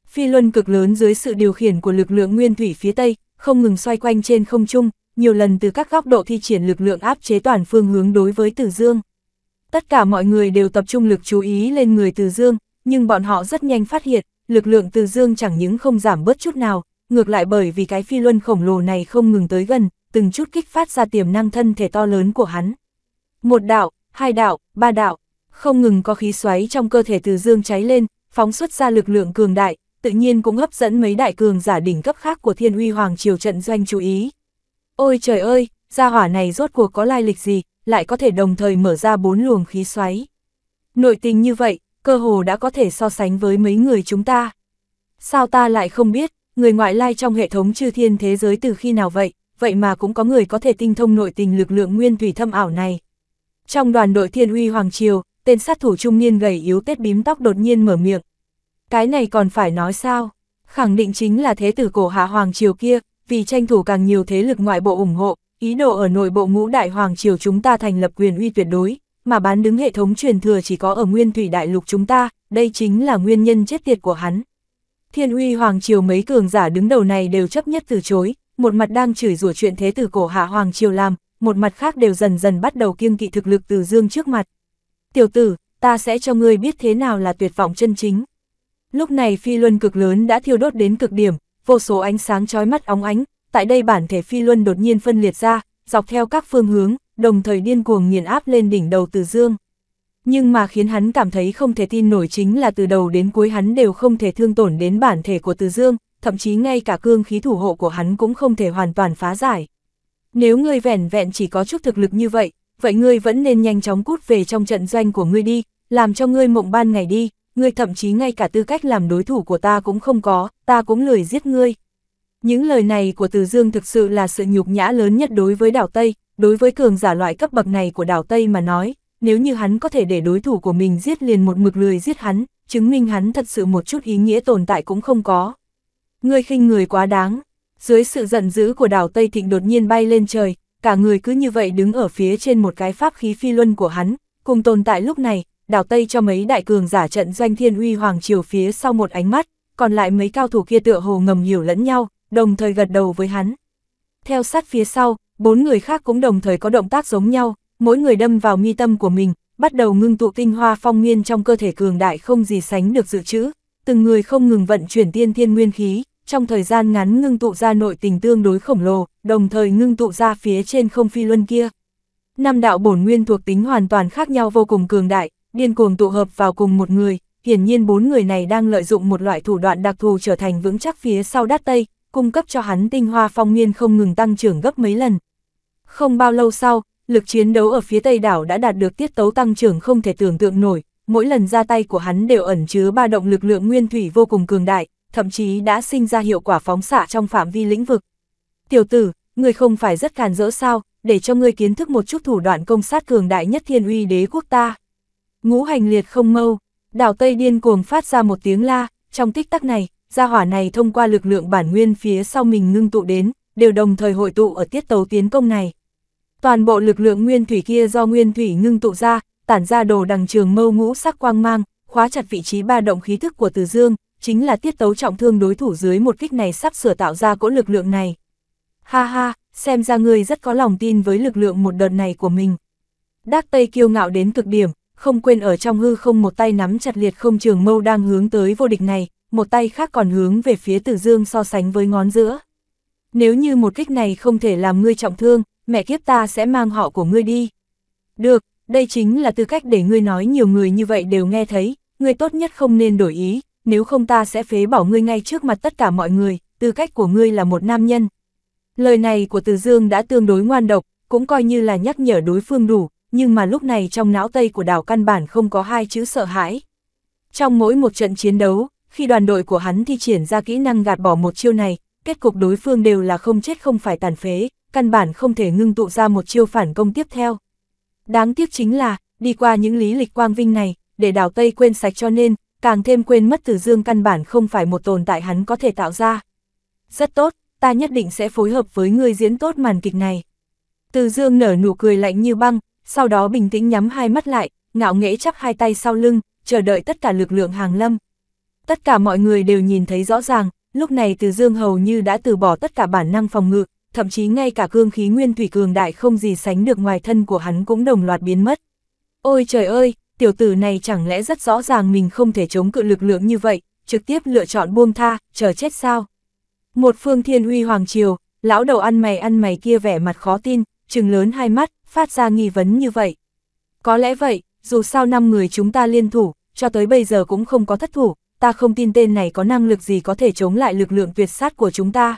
Phi luân cực lớn dưới sự điều khiển của lực lượng nguyên thủy phía Tây, không ngừng xoay quanh trên không trung, nhiều lần từ các góc độ thi triển lực lượng áp chế toàn phương hướng đối với Từ Dương. Tất cả mọi người đều tập trung lực chú ý lên người Từ Dương, nhưng bọn họ rất nhanh phát hiện, lực lượng Từ Dương chẳng những không giảm bớt chút nào, ngược lại bởi vì cái phi luân khổng lồ này không ngừng tới gần, từng chút kích phát ra tiềm năng thân thể to lớn của hắn. Một đạo, hai đạo, ba đạo, không ngừng có khí xoáy trong cơ thể Từ Dương cháy lên, phóng xuất ra lực lượng cường đại, tự nhiên cũng hấp dẫn mấy đại cường giả đỉnh cấp khác của Thiên Uy Hoàng Triều trận doanh chú ý, Ôi trời ơi, gia hỏa này rốt cuộc có lai lịch gì, lại có thể đồng thời mở ra bốn luồng khí xoáy. Nội tình như vậy, cơ hồ đã có thể so sánh với mấy người chúng ta. Sao ta lại không biết, người ngoại lai trong hệ thống chư thiên thế giới từ khi nào vậy, vậy mà cũng có người có thể tinh thông nội tình lực lượng nguyên thủy thâm ảo này. Trong đoàn đội thiên uy Hoàng Triều, tên sát thủ trung niên gầy yếu tết bím tóc đột nhiên mở miệng. Cái này còn phải nói sao? Khẳng định chính là thế tử cổ hạ Hoàng Triều kia, vì tranh thủ càng nhiều thế lực ngoại bộ ủng hộ, ý đồ ở nội bộ ngũ đại hoàng triều chúng ta thành lập quyền uy tuyệt đối, mà bán đứng hệ thống truyền thừa chỉ có ở nguyên thủy đại lục chúng ta, đây chính là nguyên nhân chết tiệt của hắn. Thiên uy hoàng triều mấy cường giả đứng đầu này đều chấp nhất từ chối, một mặt đang chửi rủa chuyện thế tử cổ hạ hoàng triều làm, một mặt khác đều dần dần bắt đầu kiêng kỵ thực lực từ dương trước mặt. Tiểu tử, ta sẽ cho ngươi biết thế nào là tuyệt vọng chân chính. Lúc này phi luân cực lớn đã thiêu đốt đến cực điểm, vô số ánh sáng chói mắt óng ánh, tại đây bản thể phi luân đột nhiên phân liệt ra, dọc theo các phương hướng, đồng thời điên cuồng nghiền áp lên đỉnh đầu Từ Dương. Nhưng mà khiến hắn cảm thấy không thể tin nổi chính là từ đầu đến cuối hắn đều không thể thương tổn đến bản thể của Từ Dương, thậm chí ngay cả cương khí thủ hộ của hắn cũng không thể hoàn toàn phá giải. Nếu ngươi vẻn vẹn chỉ có chút thực lực như vậy, vậy ngươi vẫn nên nhanh chóng cút về trong trận doanh của ngươi đi, làm cho ngươi mộng ban ngày đi, ngươi thậm chí ngay cả tư cách làm đối thủ của ta cũng không có, ta cũng lười giết ngươi. Những lời này của Từ Dương thực sự là sự nhục nhã lớn nhất đối với đảo Tây, đối với cường giả loại cấp bậc này của đảo Tây mà nói, nếu như hắn có thể để đối thủ của mình giết liền một mực lười giết hắn, chứng minh hắn thật sự một chút ý nghĩa tồn tại cũng không có. Ngươi khinh người quá đáng, dưới sự giận dữ của đảo Tây Thịnh đột nhiên bay lên trời, cả người cứ như vậy đứng ở phía trên một cái pháp khí phi luân của hắn, cùng tồn tại lúc này, đảo Tây cho mấy đại cường giả trận doanh thiên uy hoàng triều phía sau một ánh mắt, còn lại mấy cao thủ kia tựa hồ ngầm hiểu lẫn nhau, đồng thời gật đầu với hắn. Theo sát phía sau, bốn người khác cũng đồng thời có động tác giống nhau, mỗi người đâm vào mi tâm của mình, bắt đầu ngưng tụ tinh hoa phong nguyên trong cơ thể cường đại không gì sánh được dự trữ, từng người không ngừng vận chuyển tiên thiên nguyên khí, trong thời gian ngắn ngưng tụ ra nội tình tương đối khổng lồ, đồng thời ngưng tụ ra phía trên không phi luân kia. Năm đạo bổn nguyên thuộc tính hoàn toàn khác nhau vô cùng cường đại, điên cuồng tụ hợp vào cùng một người, hiển nhiên bốn người này đang lợi dụng một loại thủ đoạn đặc thù trở thành vững chắc phía sau đát tây, cung cấp cho hắn tinh hoa phong nguyên không ngừng tăng trưởng gấp mấy lần. Không bao lâu sau, lực chiến đấu ở phía tây đảo đã đạt được tiết tấu tăng trưởng không thể tưởng tượng nổi, mỗi lần ra tay của hắn đều ẩn chứa ba động lực lượng nguyên thủy vô cùng cường đại, thậm chí đã sinh ra hiệu quả phóng xạ trong phạm vi lĩnh vực. Tiểu tử, người không phải rất càn rỡ sao, để cho ngươi kiến thức một chút thủ đoạn công sát cường đại nhất thiên uy đế quốc ta. Ngũ hành liệt không mâu, đảo Tây điên cuồng phát ra một tiếng la, trong tích tắc này, gia hỏa này thông qua lực lượng bản nguyên phía sau mình ngưng tụ đến, đều đồng thời hội tụ ở tiết tấu tiến công này. Toàn bộ lực lượng nguyên thủy kia do nguyên thủy ngưng tụ ra, tản ra đồ đằng trường mâu ngũ sắc quang mang, khóa chặt vị trí ba động khí thức của Từ Dương, chính là tiết tấu trọng thương đối thủ dưới một kích này sắp sửa tạo ra cỗ lực lượng này. Ha ha, xem ra ngươi rất có lòng tin với lực lượng một đợt này của mình. Đác Tây kiêu ngạo đến cực điểm, không quên ở trong hư không một tay nắm chặt liệt không trường mâu đang hướng tới vô địch này, một tay khác còn hướng về phía tử dương so sánh với ngón giữa. Nếu như một kích này không thể làm ngươi trọng thương, mẹ kiếp ta sẽ mang họ của ngươi đi. Được, đây chính là tư cách để ngươi nói nhiều người như vậy đều nghe thấy, ngươi tốt nhất không nên đổi ý, nếu không ta sẽ phế bỏ ngươi ngay trước mặt tất cả mọi người, tư cách của ngươi là một nam nhân. Lời này của Từ Dương đã tương đối ngoan độc, cũng coi như là nhắc nhở đối phương đủ, nhưng mà lúc này trong não Tây của đảo căn bản không có hai chữ sợ hãi. Trong mỗi một trận chiến đấu, khi đoàn đội của hắn thi triển ra kỹ năng gạt bỏ một chiêu này, kết cục đối phương đều là không chết không phải tàn phế, căn bản không thể ngưng tụ ra một chiêu phản công tiếp theo. Đáng tiếc chính là, đi qua những lý lịch quang vinh này, để đảo Tây quên sạch cho nên, càng thêm quên mất Từ Dương căn bản không phải một tồn tại hắn có thể tạo ra. Rất tốt, ta nhất định sẽ phối hợp với người diễn tốt màn kịch này. Từ Dương nở nụ cười lạnh như băng, sau đó bình tĩnh nhắm hai mắt lại, ngạo nghễ chắp hai tay sau lưng, chờ đợi tất cả lực lượng hàng lâm. Tất cả mọi người đều nhìn thấy rõ ràng, lúc này Từ Dương hầu như đã từ bỏ tất cả bản năng phòng ngự, thậm chí ngay cả cương khí nguyên thủy cường đại không gì sánh được ngoài thân của hắn cũng đồng loạt biến mất. Ôi trời ơi, tiểu tử này chẳng lẽ rất rõ ràng mình không thể chống cự lực lượng như vậy, trực tiếp lựa chọn buông tha, chờ chết sao? Một phương thiên huy hoàng triều, lão đầu ăn mày ăn mày kia vẻ mặt khó tin, trừng lớn hai mắt, phát ra nghi vấn như vậy. Có lẽ vậy, dù sao năm người chúng ta liên thủ, cho tới bây giờ cũng không có thất thủ, ta không tin tên này có năng lực gì có thể chống lại lực lượng tuyệt sát của chúng ta.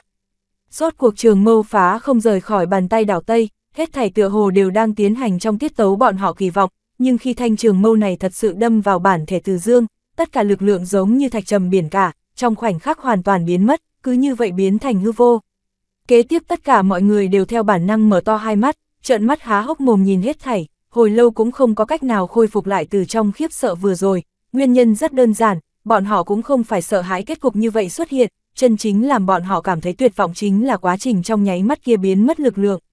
Rốt cuộc trường mâu phá không rời khỏi bàn tay đảo Tây, hết thảy tựa hồ đều đang tiến hành trong tiết tấu bọn họ kỳ vọng, nhưng khi thanh trường mâu này thật sự đâm vào bản thể từ dương, tất cả lực lượng giống như thạch trầm biển cả, trong khoảnh khắc hoàn toàn biến mất, cứ như vậy biến thành hư vô. Kế tiếp tất cả mọi người đều theo bản năng mở to hai mắt, trợn mắt há hốc mồm nhìn hết thảy, hồi lâu cũng không có cách nào khôi phục lại từ trong khiếp sợ vừa rồi. Nguyên nhân rất đơn giản, bọn họ cũng không phải sợ hãi kết cục như vậy xuất hiện, chân chính làm bọn họ cảm thấy tuyệt vọng chính là quá trình trong nháy mắt kia biến mất lực lượng,